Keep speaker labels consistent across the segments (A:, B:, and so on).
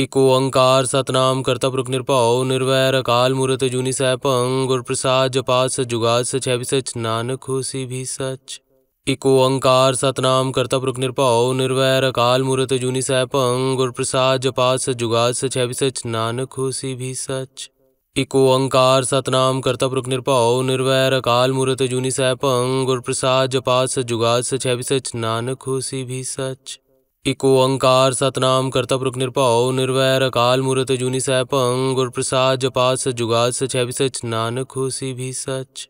A: eco अंकार Satnam कर्ता पुरुष निरभाव निर्वैर अकाल मूर्त जूनी सैपं गुर प्रसाद जपात सच जुगात सच है भी सच नानक होसी भी सच इको अंकार सतनाम कर्ता पुरुष निरभाव निर्वैर अकाल मूर्त जूनी सैपं गुर प्रसाद जपात सच जुगात सच है भी सच नानक होसी भी सच इको अंकार सतनाम कर्ता पुरुष निरभाव निर्वैर अकाल मूर्त जूनी सैपं गुर प्रसाद जपात सच जुगात सच है भी सच नानक होसी भी सच इको अंकार सतनाम कर्तव्य रुख निरपाओ निर्वैर अकाल मूर्त जूनी सैपंग गुर प्रसाद जपात सच जुगात सच है सच नानक होसी भी सच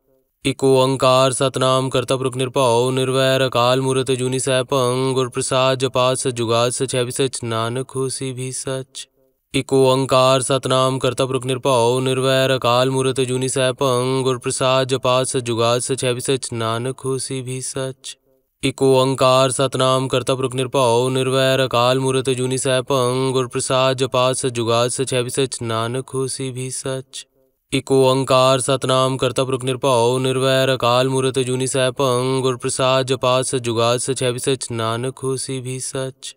A: इको अंकार सतनाम कर्तव्य रुख निरपाओ निर्वैर अकाल मूर्त जूनी सैपंग गुर प्रसाद जपात सच जुगात सच है सच नानक होसी भी सच इको अंकार सतनाम कर्तव्य रुख निरपाओ निर्वैर अकाल मूर्त जूनी सैपंग गुर प्रसाद जपात सच जुगात सच है सच नानक होसी भी सच इको अंकार सतनाम कर्तव्य पुरुख निरपाओ निर्वैर अकाल मूर्त जूनी सैपंग गुरप्रसाद प्रसाद जपात सच जुगात सच है भी सच नानक हुसी भी सच इको अंकार सतनाम कर्तव्य पुरुख निरपाओ निर्वैर अकाल मूर्त जूनी सैपंग गुरप्रसाद प्रसाद जपात सच जुगात सच है भी सच नानक हुसी भी सच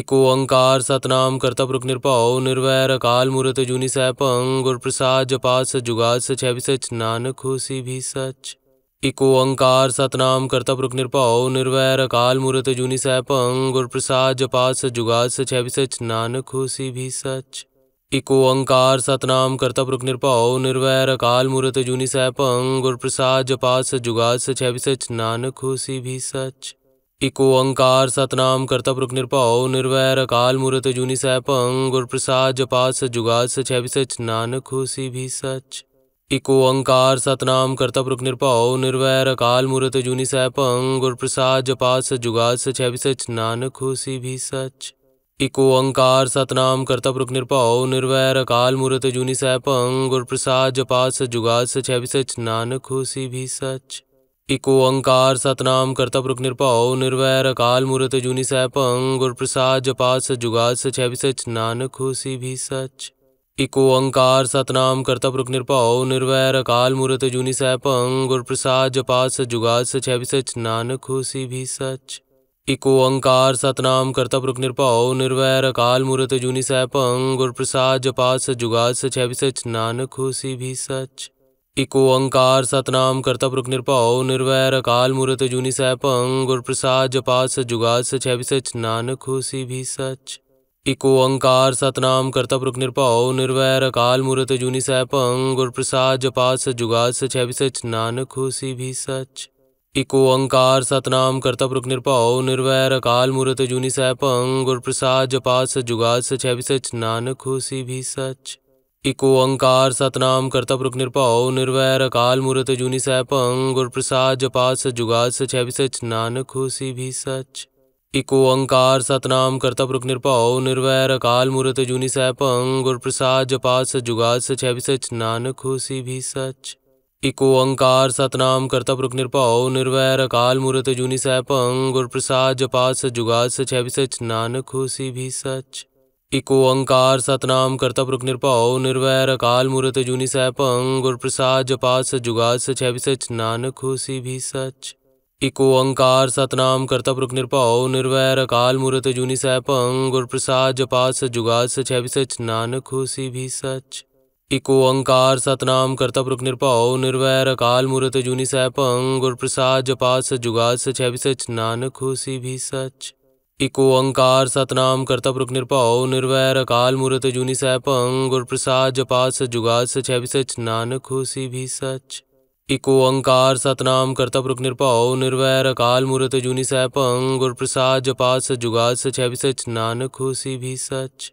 A: इको अंकार सतनाम कर्तव्य पुरुख निरपाओ निर्वैर अकाल मूर्त जूनी सैपंग गुरप्रसाद प्रसाद जपात सच जुगात सच है भी सच नानक हुसी भी सच इको अंकार सतनाम कर्ता पुरुष निरपाओ निर्वैर अकाल मूर्त जूनी सैपंग गुर प्रसाद जपात सच जुगात सच है भी सच नानक होसी भी सच इको अंकार सतनाम कर्ता पुरुष निरपाओ निर्वैर अकाल मूर्त जूनी सैपंग गुर प्रसाद जपात सच जुगात सच है भी सच नानक होसी भी सच इको अंकार सतनाम कर्ता पुरुष निरपाओ निर्वैर अकाल मूर्त जूनी सैपंग गुर प्रसाद जपात सच जुगात सच है भी सच नानक होसी भी सच इको अंकार सतनाम कर्तप रुख निरपाओ निर्वैर अकाल मूर्त जूनी सैपंग गुर प्रसाद जपात सच जुगात सच है भी सच नानक होसी भी सच इको अंकार सतनाम कर्तप रुख निरपाओ निर्वैर अकाल मूर्त जूनी सैपंग गुर प्रसाद जपात सच जुगात सच है भी सच नानक होसी भी सच इको अंकार सतनाम कर्तप रुख निरपाओ निर्वैर अकाल मूर्त जूनी सैपंग गुर प्रसाद जपात सच सच है भी सच नानक होसी भी सच इको अंकार सतनाम कर्तव्य रुख निरपाओ निर्वैर अकाल मूर्त जूनी सैपंग गुर प्रसाद जपात सच सच है भी सच नानक होसी भी सच इको अंकार सतनाम कर्तव्य रुख निरपाओ निर्वैर अकाल मूर्त जूनी सैपंग गुर प्रसाद जपात सच सच है भी सच नानक होसी भी सच इको अंकार सतनाम कर्तव्य रुख निरपाओ निर्वैर अकाल मूर्त जूनी सैपंग गुर प्रसाद जपात सच सच है भी सच नानक होसी भी सच इको अंकार सतनाम पुरुख निरभाव निर्वैर अकाल मूर्त जूनी सैपंग गुर प्रसाद जपात सच जुगात सच है भी सच नानक होसी भी सच इको अंकार सतनाम पुरुख निरभाव निर्वैर अकाल मूर्त जूनी सैपंग गुर प्रसाद जपात सच जुगात सच है भी सच नानक होसी भी सच इको अंकार सतनाम पुरुख निरभाव निर्वैर अकाल मूर्त जूनी सैपंग गुर प्रसाद जपात सच जुगात सच है भी सच नानक होसी भी सच इको अंकार सतनाम कर्ता पुरुष निरपाओ निर्वैर अकाल मूर्त जूनी सैपंग गुर प्रसाद जपात सच जुगात सच है भी सच नानक होसी भी सच इको अंकार सतनाम कर्ता पुरुष निरपाओ निर्वैर अकाल मूर्त जूनी सैपंग गुर प्रसाद जपात सच जुगात सच है भी सच नानक होसी भी सच इको अंकार सतनाम कर्ता पुरुष निरपाओ निर्वैर अकाल मूर्त जूनी सैपंग गुर प्रसाद जपात सच जुगात सच है भी सच नानक होसी भी सच इको अंकार सतनाम कर्ता पुरख निरभाव निर्वैर अकाल मूर्त जूनी सैभं गुर प्रसाद जपात सच जुगात सच है भी सच नानक होसी भी सच इको अंकार सतनाम कर्ता पुरख निरभाव निर्वैर अकाल मूर्त जूनी सैभं गुर प्रसाद जपात सच सच है भी सच नानक होसी भी सच इको अंकार सतनाम कर्ता पुरख निरभाव निर्वैर अकाल मूर्त जूनी सैभं गुर प्रसाद जपात सच जुगात सच है भी सच नानक होसी भी सच इको अंकार सतनाम कर्ता पुरुष निरपाओ निर्वैर अकाल मूर्त जूनी सैपं गुर प्रसाद जपात सच सच है भी सच नानक होसी भी सच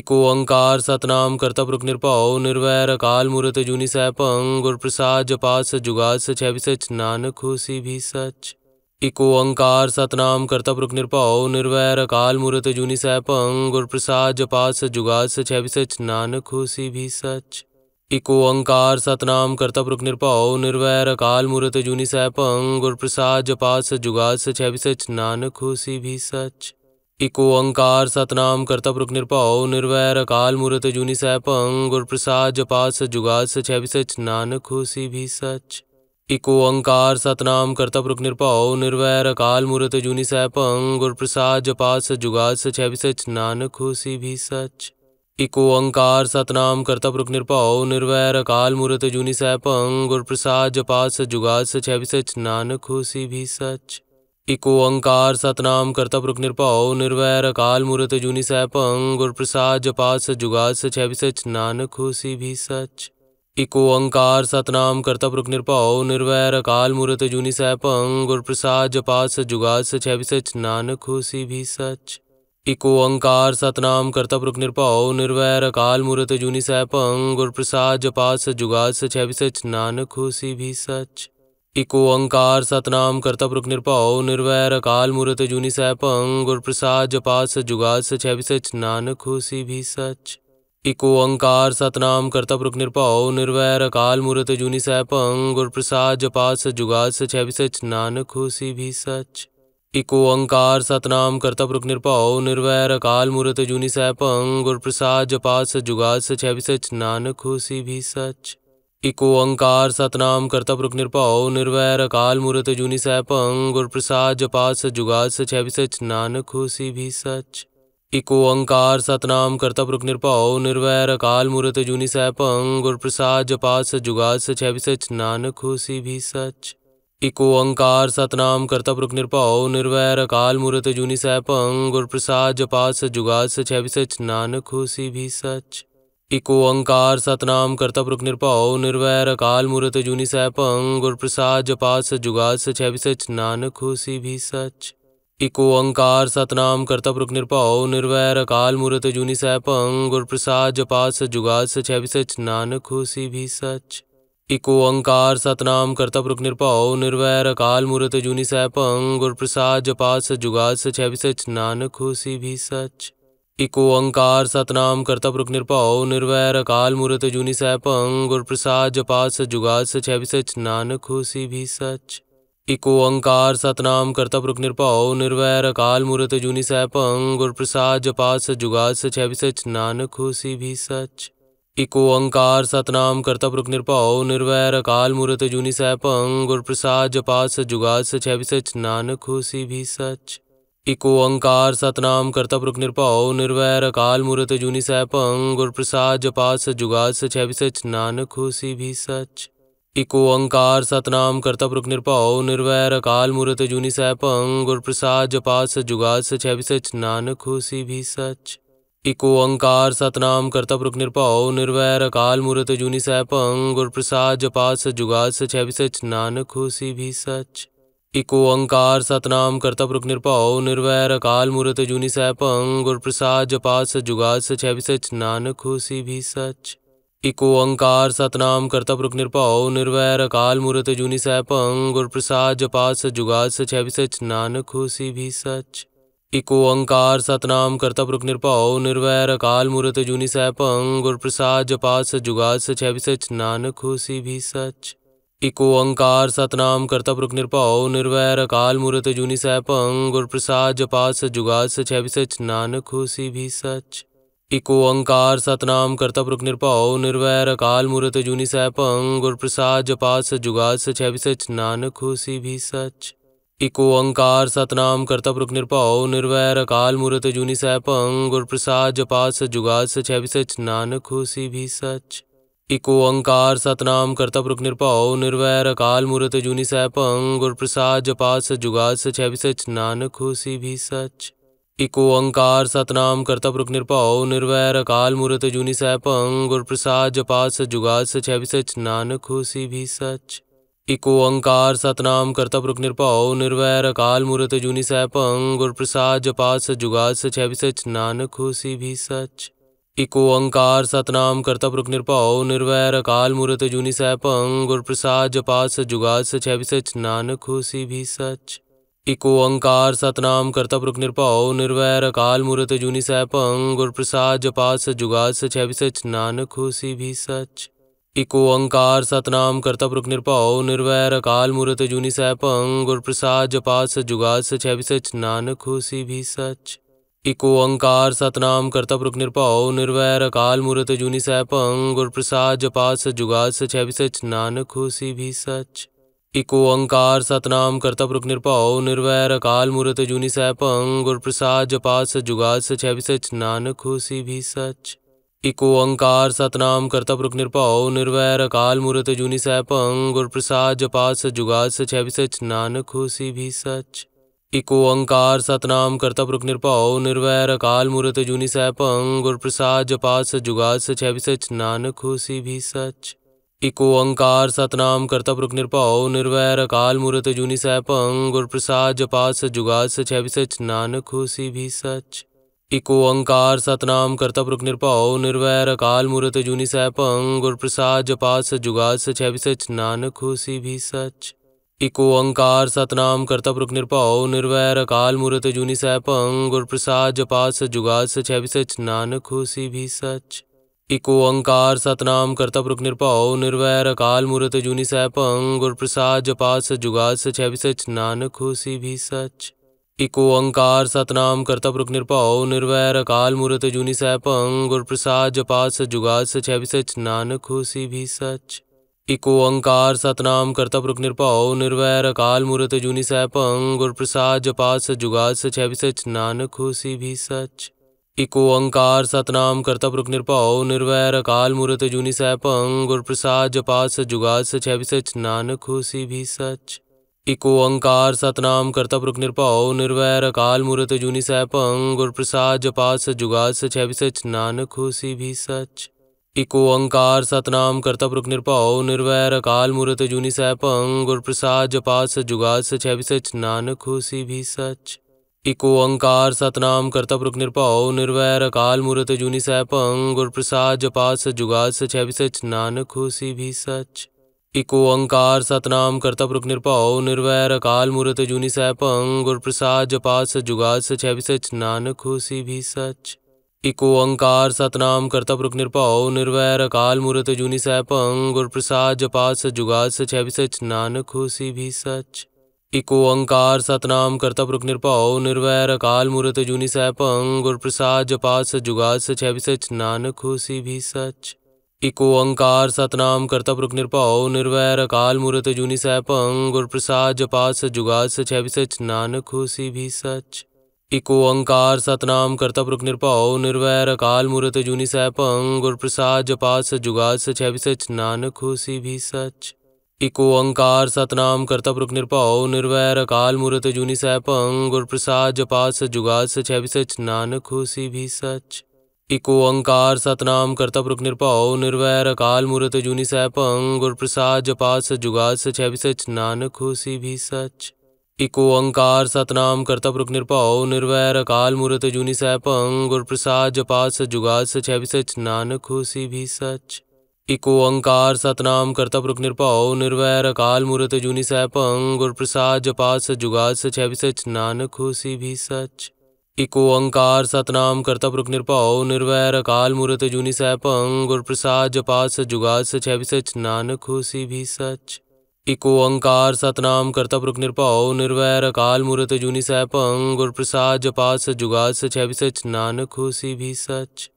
A: इको अंकार सतनाम कर्ता पुरुष निरपाओ निर्वैर अकाल मूर्त जूनी सैपं गुर प्रसाद जपात सच सच है भी सच नानक होसी भी सच इको अंकार सतनाम कर्ता पुरुष निरपाओ निर्वैर अकाल मूर्त जूनी सैपं गुर प्रसाद जपात सच सच है भी सच नानक होसी भी सच इको अंकार सतनाम कर्तव्य रुक निरपाओ निर्वैर अकाल मूर्त जूनी सैपंग गुर प्रसाद जपात सच सच है सच नानक होसी भी सच इको अंकार सतनाम कर्तव्य रुक निरपाओ निर्वैर अकाल मूर्त जूनी सैपंग गुर प्रसाद जपात सच सच है सच नानक होसी भी सच इको अंकार सतनाम कर्तव्य रुक निरपाओ निर्वैर अकाल मूर्त जूनी सैपंग गुर प्रसाद जपात सच सच है सच नानक होसी भी सच इको अंकार सतनाम कर्ता पुरुख निरभाव निर्वैर अकाल मूर्त जूनी सैपंग गुरप्रसाद प्रसाद जपात सच जुगात सच है भी सच नानक होसी भी सच इको अंकार सतनाम कर्ता पुरुख निरभाव निर्वैर अकाल मूर्त जूनी सैपंग गुरप्रसाद प्रसाद जपात सच जुगात सच है भी सच नानक होसी भी सच इको अंकार सतनाम कर्ता पुरुख निरभाव निर्वैर अकाल मूर्त जूनी सैपंग गुरप्रसाद प्रसाद जपात सच जुगात सच है भी सच नानक होसी भी सच इको अंकार सतनाम कर्ता पुरुष निरपाओ निर्वैर अकाल मूर्त जूनी सैपंग गुर प्रसाद जपात सच सच है भी सच नानक होसी भी सच इको अंकार सतनाम कर्ता पुरुष निरपाओ निर्वैर अकाल मूर्त जूनी सैपंग गुर प्रसाद जपात सच सच है भी सच नानक होसी भी सच इको अंकार सतनाम कर्ता पुरुष निरपाओ निर्वैर अकाल मूर्त जूनी सैपंग गुर प्रसाद जपात सच जुगाद सच है भी सच नानक होसी भी सच इको अंकार सतनाम कर्ता पुरख निरभाव निर्वैर अकाल मूर्त जूनी सैपं गुर प्रसाद जपात सच जुगा सच है भी सच नानक होसी भी सच इको अंकार सतनाम कर्ता पुरख निरभाव निर्वैर अकाल मूर्त जूनी सैपं गुर प्रसाद जपात सच जुगा सच है भी सच नानक होसी भी सच इको अंकार सतनाम कर्ता पुरख निरभाव निर्वैर अकाल मूर्त जूनी सैपं गुर प्रसाद जपात सच जुगा सच है भी सच नानक होसी भी सच इको अंकार सतनाम कर्तव्य रुख निरपाओ निर्वैर अकाल मूर्त जूनी सैपंग गुर प्रसाद जपात सच सच है भी सच नानक होसी भी सच इको अंकार सतनाम कर्तव्य रुख निरपाओ निर्वैर अकाल मूर्त जूनी सैपंग गुर प्रसाद जपात सच सच है भी सच नानक होसी भी सच इको अंकार सतनाम कर्तव्य रुख निरपाओ निर्वैर अकाल मूर्त जूनी सैपंग गुर प्रसाद जपात सच सच है भी सच नानक होसी भी सच इको अंकार सतनाम कर्तव्य पुरुख निरपाओ निर्वैर अकाल मूर्त जूनी सैपंग गुर प्रसाद जपात सच जुगात सच है सच नानक हुसी भी सच इको अंकार सतनाम कर्तव्य पुरुख निरपाओ निर्वैर अकाल मूर्त जूनी सैपंग गुर प्रसाद जपात सच जुगात सच है सच नानक हुसी भी सच इको अंकार सतनाम कर्तव्य पुरुख निरपाओ निर्वैर अकाल मूर्त जूनी सैपंग गुर प्रसाद जपात सच जुगात सच है सच नानक हुसी भी सच इको अंकार सतनाम कर्ता पुरुष निरभाव निर्वैर अकाल मूर्त जूनी सैपंग गुर प्रसाद जपात सच जुगात सच है भी सच नानक होसी भी सच इको अंकार सतनाम कर्ता पुरुष निरभाव निर्वैर अकाल मूर्त जूनी सैपंग गुर प्रसाद जपात सच जुगात सच है भी सच नानक होसी भी सच इको अंकार सतनाम कर्ता पुरुष निरभाव निर्वैर अकाल मूर्त जूनी सैपंग गुर प्रसाद जपात सच जुगात सच है भी सच नानक होसी भी सच इको अंकार सतनाम कर्तप रुख निरपाओ निर्वैर अकाल मूर्त जूनी सैपंग गुर प्रसाद जपात सच जुगात सच है भी सच नानक होसी भी सच इको अंकार सतनाम कर्तप रुख निरपाओ निर्वैर अकाल मूर्त जूनी सैपंग गुर प्रसाद जपात सच जुगात सच है भी सच नानक होसी भी सच इको अंकार सतनाम कर्तप रुख निरपाओ निर्वैर अकाल मूर्त जूनी सैपंग गुर प्रसाद जपात सच सच है भी सच नानक होसी भी सच इको अंकार सतनाम कर्ता पुरुख निरभाव निर्वैर अकाल मूर्त जूनी सह भंग गुर प्रसाद जपात सच जुगात सच है भी सच नानक होसी भी सच इको अंकार सतनाम कर्ता पुरुख निरभाव निर्वैर अकाल मूर्त जूनी सह भंग गुर प्रसाद जपात सच जुगात सच है भी सच नानक होसी भी सच इको अंकार सतनाम कर्ता पुरुख निरभाव निर्वैर अकाल मूर्त जूनी सह भंग गुर प्रसाद जपात सच जुगात सच है भी सच नानक होसी भी सच इको अंकार सतनाम पुरुख निरभाव निर्वैर अकाल मूर्त जूनी सैपंग गुर प्रसाद जपा सच जुगात सच है भी सच नानक होसी भी सच इको अंकार सतनाम पुरुख निरभाव निर्वैर अकाल मूर्त जूनी सैपंग गुर प्रसाद जपा सच जुगात सच है भी सच नानक होसी भी सच इको अंकार सतनाम पुरुख निरभाव निर्वैर अकाल मूर्त जूनी सैपंग गुर प्रसाद जपा सच जुगात सच है भी सच नानक होसी भी सच इको अंकार सतनाम कर्तव्य निरभाव निर्वैर अकाल मूर्त जूनी सैपंग गुरप्रसाद प्रसाद जपात सच जुगात सच है भी सच नानक होसी भी सच इको अंकार सतनाम कर्तव्य निरभाव निर्वैर अकाल मूर्त जूनी सैपंग गुरप्रसाद प्रसाद जपात सच जुगात सच है भी सच नानक होसी भी सच इको अंकार सतनाम कर्तव्य निरभाव निर्वैर अकाल मूर्त जूनी सैपंग गुरप्रसाद प्रसाद जपात सच जुगात सच है भी सच नानक होसी भी सच इको अंकार सतनाम करता पुरख निरभाव निर्वैर अकाल मूर्त जूनी सैभं गुर प्रसाद जपात सच जुगात सच है भी सच नानक हो सी भी सच इको अंकार सतनाम करता पुरख निरभाव निर्वैर अकाल मूर्त जूनी सैभं गुर प्रसाद जपात सच सच है भी सच नानक हो सी भी सच इको अंकार सतनाम करता पुरख निरभाव निर्वैर अकाल मूर्त जूनी सैभं गुर प्रसाद जपात सच जुगात सच है भी सच नानक हो सी भी सच इको अंकार सतनाम कर्ता पुरुष निरभाव निर्वैर अकाल मूर्त जूनी सैपं गुर प्रसाद जपात सच जुगात सच है भी सच नानक होसी भी सच इको अंकार सतनाम कर्ता पुरुष निरभाव निर्वैर अकाल मूर्त जूनी सैपं गुर प्रसाद जपात सच जुगात सच है भी सच नानक होसी भी सच इको अंकार सतनाम कर्ता पुरुष निरभाव निर्वैर अकाल मूर्त जूनी सैपं गुर प्रसाद जपात सच जुगात सच है भी सच नानक होसी भी सच इको अंकार सतनाम कर्तव्य रुख निरपाओ निर्वैर अकाल मूर्त जूनी सैपंग गुर प्रसाद जपात सच जुगात सच है भी सच नानक होसी भी सच इको अंकार सतनाम कर्तव्य रुख निरपाओ निर्वैर अकाल मूर्त जूनी सैपंग गुर प्रसाद जपात सच जुगात सच है भी सच नानक होसी भी सच इको अंकार सतनाम कर्तव्य रुख निरपाओ निर्वैर अकाल मूर्त जूनी सैपंग गुर प्रसाद जपात सच सच है भी सच नानक होसी भी सच इको अंकार सतनाम कर्तव्य पुरुख निरपाओ निर्वैर अकाल मूर्त जूनी सैपंग गुरप्रसाद प्रसाद जपात सच जुगात सच है भी सच नानक होसी भी सच इको अंकार सतनाम कर्तव्य पुरुख निरपाओ निर्वैर अकाल मूर्त जूनी सैपंग गुरप्रसाद प्रसाद जपात सच जुगात सच है भी सच नानक होसी भी सच इको अंकार सतनाम कर्तव्य पुरुख निरपाओ निर्वैर अकाल मूर्त जूनी सैपंग गुरप्रसाद प्रसाद जपात सच जुगात सच है भी सच नानक होसी भी सच इको अंकार सतनाम कर्ता पुरुख निरपाओ निर्वैर अकाल मूर्त जूनी सैपंग गुर प्रसाद जपात सच जुगात सच है भी सच नानक होसी भी सच इको अंकार सतनाम कर्ता पुरुख निरपाओ निर्वैर अकाल मूर्त जूनी सैपंग गुर प्रसाद जपात सच जुगात सच है भी सच नानक होसी भी सच इको अंकार सतनाम कर्ता पुरुख निरपाओ निर्वैर अकाल मूर्त जूनी सैपंग गुर प्रसाद जपात सच जुगात सच है भी सच नानक होसी भी सच इको अंकार सतनाम कर्तप रुख निरपाओ निर्वैर अकाल मूर्त जूनी सैपंग गुर प्रसाद जपात सच जुगात सच है भी सच नानक होसी भी सच इको अंकार सतनाम कर्तप रुख निरपाओ निर्वैर अकाल मूर्त जूनी सैपंग गुर प्रसाद जपात सच जुगात सच है भी सच नानक होसी भी सच इको अंकार सतनाम कर्तप रुख निरपाओ निर्वैर अकाल मूर्त जूनी सैपंग गुर प्रसाद जपात सच जुगात सच है भी सच नानक होसी भी सच इको अंकार सतनाम कर्तव्य रुख निरपाओ निर्वैर अकाल मूर्त जूनी सैपंग गुर प्रसाद जपास जुगाद सच है भी सच नानक हो सी भी सच इको अंकार सतनाम कर्तव्य रुख निरपाओ निर्वैर अकाल मूर्त जूनी सैपंग गुर प्रसाद जपास जुगाद सच है भी सच नानक हो सी भी सच इको अंकार सतनाम कर्तव्य रुख निरपाओ निर्वैर अकाल मूर्त जूनी सैपंग गुर प्रसाद जपास जुगाद सच है भी सच नानक हो सी भी सच इको अंकार सतनाम कर्ता पुरुख निरभाव निर्वैर अकाल मूर्त जूनी सह भंग गुर प्रसाद जपात सच जुगात सच है भी सच नानक होसी भी सच इको अंकार सतनाम कर्ता पुरुख निरभाव निर्वैर अकाल मूर्त जूनी सह गुरप्रसाद गुर प्रसाद जपात सच जुगात सच है भी सच नानक होसी भी सच इको अंकार सतनाम कर्ता पुरुख निरभाव निर्वैर अकाल मूर्त जूनी सह गुरप्रसाद गुर प्रसाद जपात सच जुगात सच है भी सच नानक होसी भी सच इको अंकार सतनाम कर्ता पुरुष निरपाओ निर्वैर अकाल मूर्त जूनी सैपंग गुर प्रसाद जपात सच जुगात सच है भी सच नानक होसी भी सच इको अंकार सतनाम कर्ता पुरुष निरपाओ निर्वैर अकाल मूर्त जूनी सैपंग गुर प्रसाद जपात सच जुगात सच है भी सच नानक होसी भी सच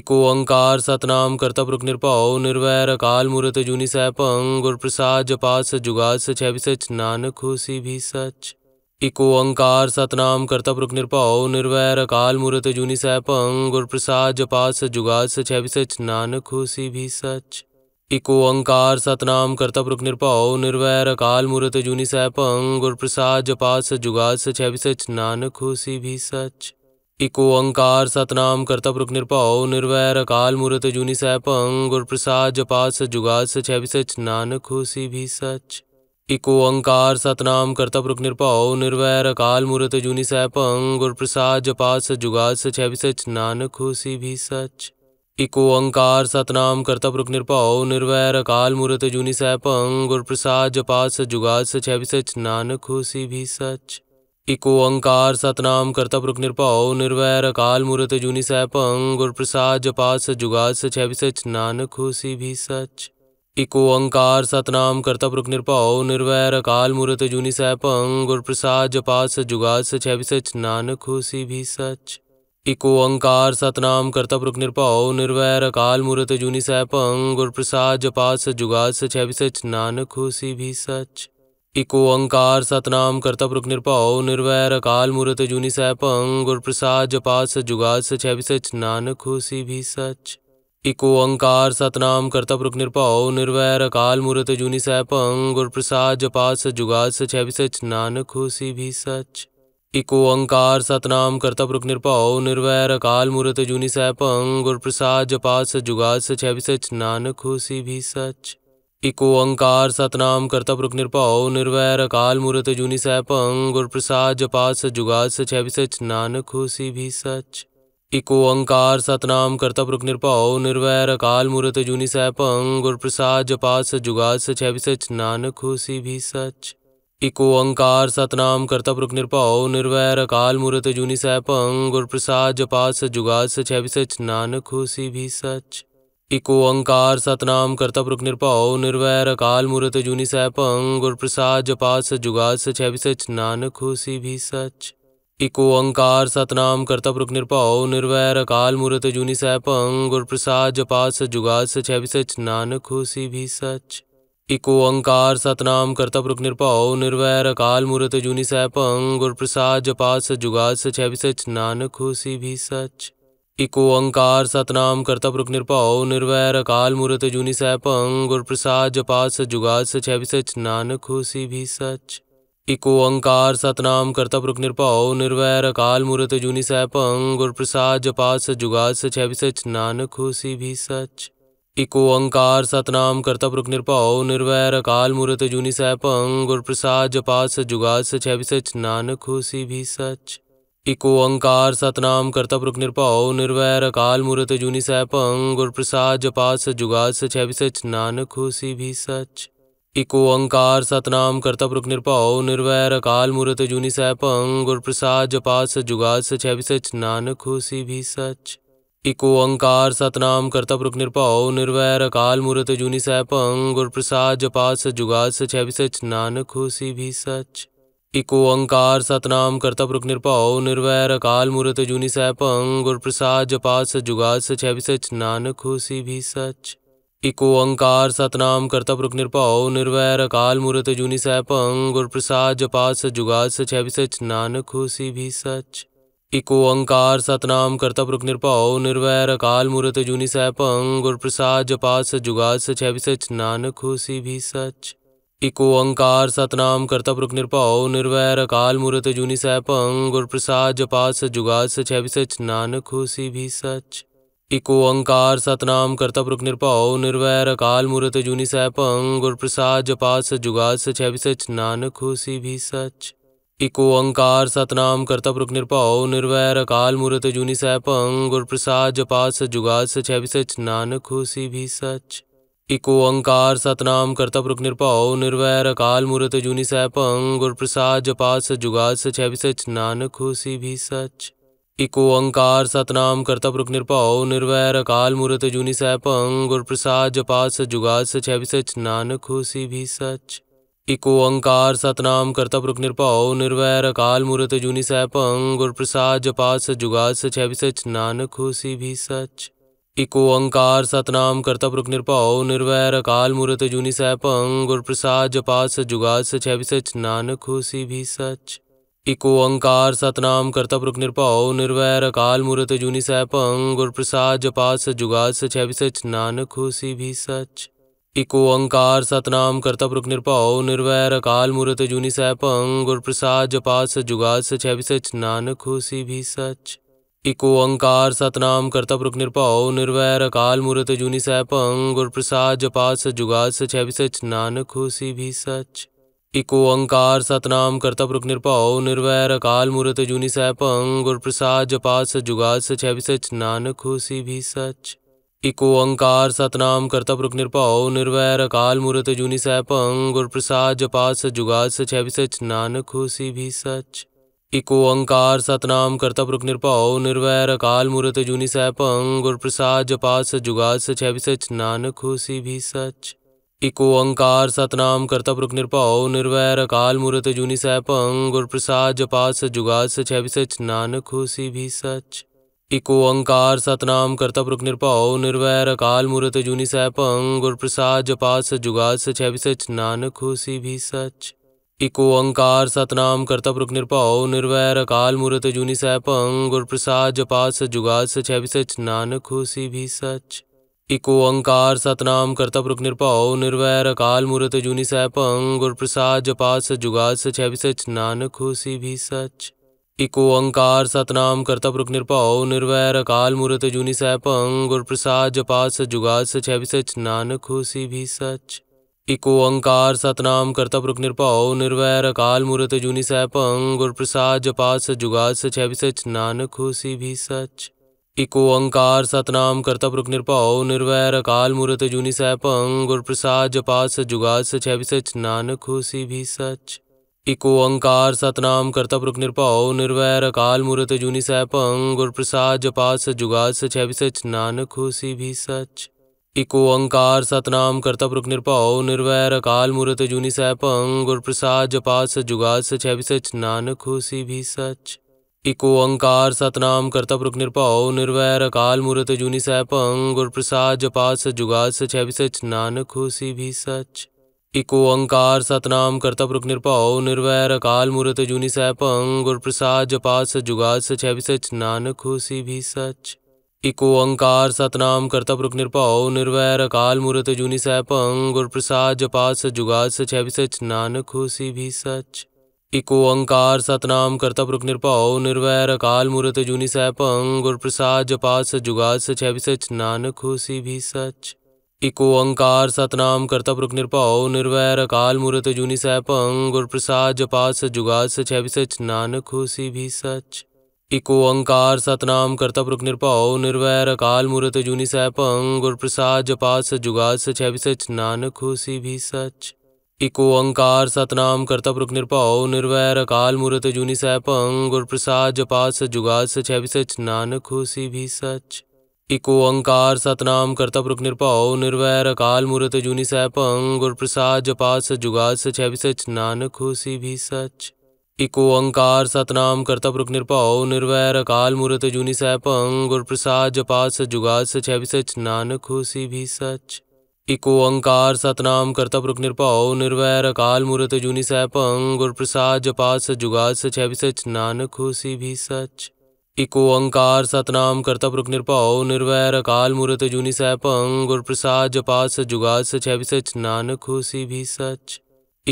A: इको अंकार सतनाम कर्ता पुरुष निरपाओ निर्वैर अकाल मूर्त जूनी सैपंग गुर प्रसाद जपात सच जुगात सच है भी सच नानक होसी भी सच इको अंकार सतनाम कर्ता पुरुष निरभाव निर्वैर अकाल मूर्त जूनी सैपंग गुर प्रसाद जपात सच जुगात सच है भी सच नानक होसी भी सच इको अंकार सतनाम कर्ता पुरुष निरभाव निर्वैर अकाल मूर्त जूनी सैपंग गुर प्रसाद जपात सच सच है भी सच नानक होसी भी सच इको अंकार सतनाम कर्ता पुरुष निरभाव निर्वैर अकाल मूर्त जूनी सैपंग गुर प्रसाद जपात सच जुगात सच है भी सच नानक होसी भी सच इको अंकार सतनाम कर्ता पुरुष निरभाव निर्वैर अकाल मूर्त जूनी सह पंग गुर प्रसाद जपात सच जुगात सच है भी सच नानक होसी भी सच इको अंकार सतनाम कर्ता पुरुष निरभाव निर्वैर अकाल मूर्त जूनी सह पंग गुर प्रसाद जपात सच जुगात सच है भी सच नानक होसी भी सच इको अंकार सतनाम कर्ता पुरुष निरभाव निर्वैर अकाल मूर्त जूनी सह पंग गुर प्रसाद जपात सच सच है भी सच नानक होसी भी सच इको अंकार सतनाम कर्तव्य पुरुख निरपाओ निर्वैर अकाल मूर्त जूनी सैपंग गुर प्रसाद जपा सच जुगात सच है भी सच नानक होसी भी सच इको अंकार सतनाम कर्तव्य पुरुख निरपाओ निर्वैर अकाल मूर्त जूनी सैपंग गुर प्रसाद जपा सच जुगात सच है भी सच नानक होसी भी सच इको अंकार सतनाम कर्तव्य पुरुख निरपाओ निर्वैर अकाल मूर्त जूनी सैपंग गुर प्रसाद जपा सच जुगात सच है भी सच नानक होसी भी सच इको अंकार सतनाम कर्ता पुरुख निरभाव निर्वैर अकाल मूर्त जूनी सैपंग गुरप्रसाद प्रसाद जपात सच जुगात सच है भी सच नानक होसी भी सच इको अंकार सतनाम कर्ता पुरुख निरभाव निर्वैर अकाल मूर्त जूनी सैपंग गुरप्रसाद प्रसाद जपात सच जुगात सच है भी सच नानक होसी भी सच इको अंकार सतनाम कर्ता पुरुख निरभाव निर्वैर अकाल मूर्त जूनी सैपंग गुरप्रसाद प्रसाद जपात सच जुगात सच है भी सच नानक होसी भी सच इको अंकार सतनाम कर्ता पुरुष निरपाओ निर्वैर अकाल मूर्त जूनी सैपंग गुर प्रसाद जपात सच जुगाद सच है भी सच नानक होसी भी सच इको अंकार सतनाम कर्ता पुरुष निरपाओ निर्वैर अकाल मूर्त जूनी सैपंग गुर प्रसाद जपात सच सच है भी सच नानक होसी भी सच इको अंकार सतनाम कर्ता पुरुष निरपाओ निर्वैर अकाल मूर्त जूनी सैपंग गुर प्रसाद जपात सच जुगाद सच है भी सच नानक होसी भी सच इको अंकार सतनाम कर्ता पुरुष निरभाव निर्वैर अकाल मूर्त जूनी सैपं गुर प्रसाद जपात सच जुगात सच है भी सच नानक होसी भी सच इको अंकार सतनाम कर्ता पुरुष निरभाव निर्वैर अकाल मूर्त जूनी सैपं गुर प्रसाद जपात सच जुगात सच है भी सच नानक होसी भी सच इको अंकार सतनाम कर्ता पुरुष निरभाव निर्वैर अकाल मूर्त जूनी सैपं गुर प्रसाद जपात सच जुगात सच है भी सच नानक होसी भी सच इको अंकार सतनाम कर्तव्य रुक निरपाओ निर्वैर अकाल मूर्त जूनी सैपंग गुर प्रसाद जपात सच जुगात सच है भी सच नानक होसी भी सच इको अंकार सतनाम कर्तव्य रुक निरपाओ निर्वैर अकाल मूर्त जूनी सैपंग गुर प्रसाद जपात सच जुगात सच है भी सच नानक होसी भी सच इको अंकार सतनाम कर्तव्य रुक निरपाओ निर्वैर अकाल मूर्त जूनी सैपंग गुर प्रसाद जपात सच जुगात सच है भी सच नानक होसी भी सच इको अंकार सतनाम कर्तव्य पुरुख निरपाओ निर्वैर अकाल मूर्त जूनी सैपंग गुरप्रसाद प्रसाद जपात सच जुगात सच है भी सच नानक होसी भी सच इको अंकार सतनाम कर्तव्य पुरुख निरपाओ निर्वैर अकाल मूर्त जूनी सैपंग गुरप्रसाद प्रसाद जपात सच जुगात सच है भी सच नानक होसी भी सच इको अंकार सतनाम कर्तव्य पुरुख निरपाओ निर्वैर अकाल मूर्त जूनी सैपंग गुरप्रसाद प्रसाद जपात सच जुगात सच है भी सच नानक होसी भी सच इको अंकार सतनाम कर्ता पुरुष निरभाव निर्वैर अकाल मूर्त जूनी सैपंग गुर प्रसाद जपात सच जुगात सच है भी सच नानक होसी भी सच इको अंकार सतनाम कर्ता पुरुष निरभाव निर्वैर अकाल मूर्त जूनी सैपंग गुर प्रसाद जपात सच जुगात सच है भी सच नानक होसी भी सच इको अंकार सतनाम कर्ता पुरुष निरभाव निर्वैर अकाल मूर्त जूनी सैपंग गुर प्रसाद जपात सच जुगात सच है भी सच नानक होसी भी सच इको अंकार सतनाम कर्ता पुरुष निरपाओ निर्वैर अकाल मूर्त जूनी सैपंग गुर प्रसाद जपात सच जुगात सच है भी सच नानक होसी भी सच इको अंकार सतनाम कर्ता पुरुष निरपाओ निर्वैर अकाल मूर्त जूनी सैपंग गुर प्रसाद जपात सच जुगात सच है भी सच नानक होसी भी सच इको अंकार सतनाम कर्ता पुरुष निरपाओ निर्वैर अकाल मूर्त जूनी सैपंग गुर प्रसाद जपात सच सच है भी सच नानक होसी भी सच इको अंकार सतनाम कर्तव्य रुख निरपाओ निर्वैर अकाल मूर्त जूनी सैपंग गुर प्रसाद जपात सच सच है भी सच नानक होसी भी सच इको अंकार सतनाम कर्तव्य रुख निरपाओ निर्वैर अकाल मूर्त जूनी सैपंग गुर प्रसाद जपात सच सच है भी सच नानक होसी भी सच इको अंकार सतनाम कर्तव्य रुख निरपाओ निर्वैर अकाल मूर्त जूनी सैपंग गुर प्रसाद जपात सच सच है भी सच नानक होसी भी सच इको अंकार सतनाम पुरुख निरभाव निर्वैर अकाल मूर्त जूनी सैपंग गुर प्रसाद जपात सच जुगात सच है भी सच नानक होसी भी सच इको अंकार सतनाम पुरुख निरभाव निर्वैर अकाल मूर्त जूनी सैपंग गुर प्रसाद जपात सच जुगात सच है भी सच नानक होसी भी सच इको अंकार सतनाम पुरुख निरभाव निर्वैर अकाल मूर्त जूनी सैपंग गुर प्रसाद जपात सच जुगात सच है भी सच नानक होसी भी सच इको अंकार सतनाम कर्ता पुरुख निरभाव निर्वैर अकाल मूर्त जूनी सैपंग गुरप्रसाद प्रसाद जपात सच जुगात सच है भी सच नानक होसी भी सच इको अंकार सतनाम कर्ता पुरुख निरभाव निर्वैर अकाल मूर्त जूनी सैपंग गुरप्रसाद प्रसाद जपात सच जुगात सच है भी सच नानक होसी भी सच इको अंकार सतनाम कर्ता पुरुख निरभाव निर्वैर अकाल मूर्त जूनी सैपंग गुरप्रसाद प्रसाद जपात सच जुगात सच है भी सच नानक होसी भी सच इको अंकार सतनाम कर्ता पुरुष निरभाव निर्वैर अकाल मूर्त जूनी सैपंग गुर प्रसाद जपात सच सच है भी सच नानक होसी भी सच इको अंकार सतनाम कर्ता पुरुष निरभाव निर्वैर अकाल मूर्त जूनी सैपंग गुर प्रसाद जपात सच जुगात सच है भी सच नानक होसी भी सच इको अंकार सतनाम कर्ता पुरुष निरभाव निर्वैर अकाल मूर्त जूनी सैपंग गुर प्रसाद जपात सच जुगात सच है भी सच नानक होसी भी सच इको अंकार सतनाम कर्ता पुरुष निरपाओ निर्वैर अकाल मूर्त जूनी सैपं गुर प्रसाद जपात सच जुगात सच है भी सच नानक होसी भी सच इको अंकार सतनाम कर्ता पुरुष निरपाओ निर्वैर अकाल मूर्त जूनी सैपं गुर प्रसाद जपात सच जुगात सच है भी सच नानक होसी भी सच इको अंकार सतनाम कर्ता पुरुष निरपाओ निर्वैर अकाल मूर्त जूनी सैपं गुर प्रसाद जपात सच सच है भी सच नानक होसी भी सच इको अंकार सतनाम कर्तव्य पुरुख निरपाओ निर्वैर अकाल मूर्त जूनी सैपंग गुर प्रसाद जपात सच सच है सच नानक होसी भी सच इको अंकार सतनाम कर्तव्य पुरुख निरपाओ निर्वैर अकाल मूर्त जूनी सैपंग गुर प्रसाद जपात सच सच है सच नानक होसी भी सच इको अंकार सतनाम कर्तव्य पुरुख निरपाओ निर्वैर अकाल मूर्त जूनी सैपंग गुर प्रसाद जपात सच सच है सच नानक होसी भी सच इको अंकार सतनाम कर्ता पुरुख निरभाव निर्वैर अकाल मूर्त जूनी सैपंग गुरप्रसाद प्रसाद जपात सच जुगात सच है भी सच नानक होसी भी सच इको अंकार सतनाम कर्ता पुरुख निरभाव निर्वैर अकाल मूर्त जूनी सैपंग गुरप्रसाद प्रसाद जपात सच जुगात सच है भी सच नानक होसी भी सच इको अंकार सतनाम कर्ता पुरुख निरभाव निर्वैर अकाल मूर्त जूनी सैपंग गुरप्रसाद प्रसाद जपात सच जुगात सच है भी सच नानक होसी भी सच इको अंकार सतनाम कर्ता पुरुष निरपाओ निर्वैर अकाल मूर्त जूनी सैपंग गुर प्रसाद जपात सच जुगात सच है भी सच नानक होसी भी सच इको अंकार सतनाम कर्ता पुरुष निरपाओ निर्वैर अकाल मूर्त जूनी सैपंग गुर प्रसाद जपात सच जुगात सच है भी सच नानक होसी भी सच इको अंकार सतनाम कर्ता पुरुष निरपाओ निर्वैर अकाल मूर्त जूनी सैपंग गुर प्रसाद जपात सच जुगात सच है भी सच नानक होसी भी सच इको अंकार सतनाम कर्तप रुख निरपाओ निर्वैर अकाल मूर्त जूनी सैपंग गुर प्रसाद जपात सच सच है भी सच नानक होसी भी सच इको अंकार सतनाम कर्तप रुख निरपाओ निर्वैर अकाल मूर्त जूनी सैपंग गुर प्रसाद जपात सच सच है भी सच नानक होसी भी सच इको अंकार सतनाम कर्तप रुख निरपाओ निर्वैर अकाल मूर्त जूनी सैपंग गुर प्रसाद जपात सच सच है भी सच नानक होसी भी सच इको अंकार सतनाम कर्तव्य रुख निरपाओ निर्वैर अकाल मूर्त जूनी सैपंग गुर प्रसाद जपात सच सच है भी सच नानक होसी भी सच इको अंकार सतनाम कर्तव्य रुख निरपाओ निर्वैर अकाल मूर्त जूनी सैपंग गुर प्रसाद जपात सच सच है भी सच नानक होसी भी सच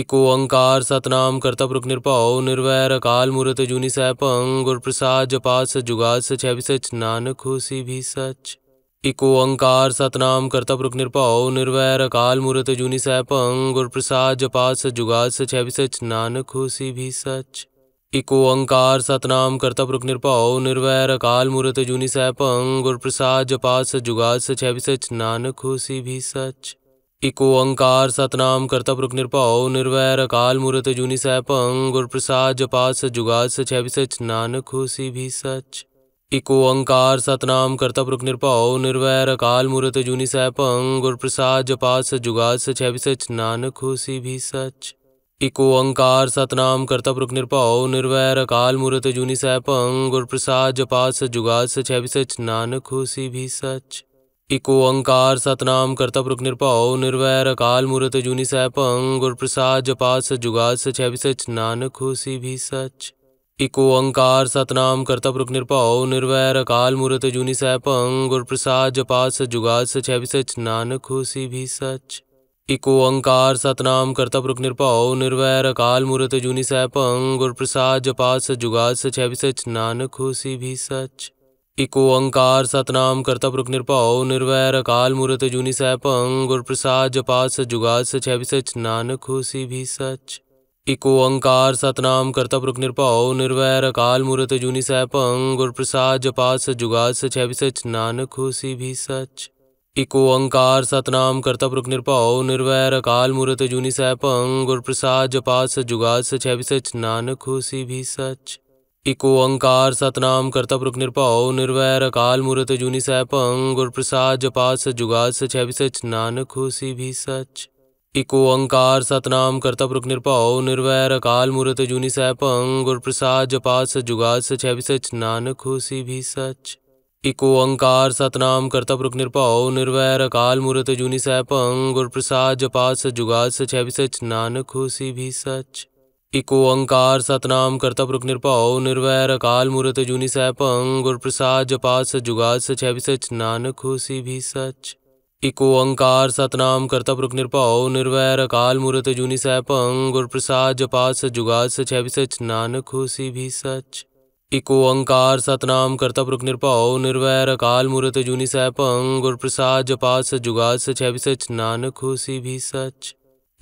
A: इको अंकार सतनाम कर्तव्य रुख निरपाओ निर्वैर अकाल मूर्त जूनी सैपंग गुर प्रसाद जपात सच सच है भी सच नानक होसी भी सच इको अंकार सतनाम पुरुख निरभाव निर्वैर अकाल मूर्त जूनी सैपंग गुरप्रसाद प्रसाद जपात सच जुगात सच है भी सच नानक होसी भी सच इको अंकार सतनाम पुरुख निरभाव निर्वैर अकाल मूर्त जूनी सैपंग गुरप्रसाद प्रसाद जपात सच जुगात सच है भी सच नानक होसी भी सच इको अंकार सतनाम पुरुख निरभाव निर्वैर अकाल मूर्त जूनी सैपंग गुरप्रसाद प्रसाद जपात सच जुगात सच है भी सच नानक होसी भी सच इको अंकार सतनाम कर्ता पुरुष निरपाओ निर्वैर अकाल मूर्त जूनी सैपंग गुर प्रसाद जपात सच जुगात सच है भी सच नानक होसी भी सच इको अंकार सतनाम कर्ता पुरुष निरपाओ निर्वैर अकाल मूर्त जूनी सैपंग गुर प्रसाद जपात सच जुगात सच है भी सच नानक होसी भी सच इको अंकार सतनाम कर्ता पुरुष निरपाओ निर्वैर अकाल मूर्त जूनी सैपंग गुर प्रसाद जपात सच जुगात सच है भी सच नानक होसी भी सच इको अंकार सतनाम कर्तप रुख निरपाओ निर्वैर अकाल मूर्त जूनी सैपंग गुर प्रसाद जपात सच जुगात सच है भी सच नानक होसी भी सच इको अंकार सतनाम कर्तप रुख निरपाओ निर्वैर अकाल मूर्त जूनी सैपंग गुर प्रसाद जपात सच सच है भी सच नानक होसी भी सच इको अंकार सतनाम कर्तप रुख निरपाओ निर्वैर अकाल मूर्त जूनी सैपंग गुर प्रसाद जपात सच जुगात सच है भी सच नानक होसी भी सच इको अंकार सतनाम कर्ता पुरुष निरभाव निर्वैर अकाल मूर्त जूनी सह भंग गुर प्रसाद जपात सच जुगात सच है भी सच नानक होसी भी सच इको अंकार सतनाम कर्ता पुरुष निरभाव निर्वैर अकाल मूर्त जूनी सह भंग गुर प्रसाद जपात सच जुगात सच है भी सच नानक होसी भी सच इको अंकार सतनाम कर्ता पुरुष निरभाव निर्वैर अकाल मूर्त जूनी सह भंग गुर प्रसाद जपात सच सच है भी सच नानक होसी भी सच इको अंकार सतनाम कर्तव्य रुक निरपाओ निर्वैर अकाल मूर्त जूनी सैपंग गुर प्रसाद जपात सच जुगात सच है भी सच नानक होसी भी सच इको अंकार सतनाम कर्तव्य रुक निरपाओ निर्वैर अकाल मूर्त जूनी सैपंग गुर प्रसाद जपात सच जुगात सच है भी सच नानक होसी भी सच इको अंकार सतनाम कर्तव्य रुक निरपाओ निर्वैर अकाल मूर्त जूनी सैपंग गुर प्रसाद जपात सच सच है भी सच नानक होसी भी सच इको अंकार सतनाम कर्तव्य निरभाव निर्वैर अकाल मूर्त जूनी सैपंग गुरप्रसाद प्रसाद जपात सच जुगात सच है भी सच नानक होसी भी सच इको अंकार सतनाम कर्तव्य निरभाव निर्वैर अकाल मूर्त जूनी सैपंग गुरप्रसाद प्रसाद जपात सच जुगात सच है भी सच नानक होसी भी सच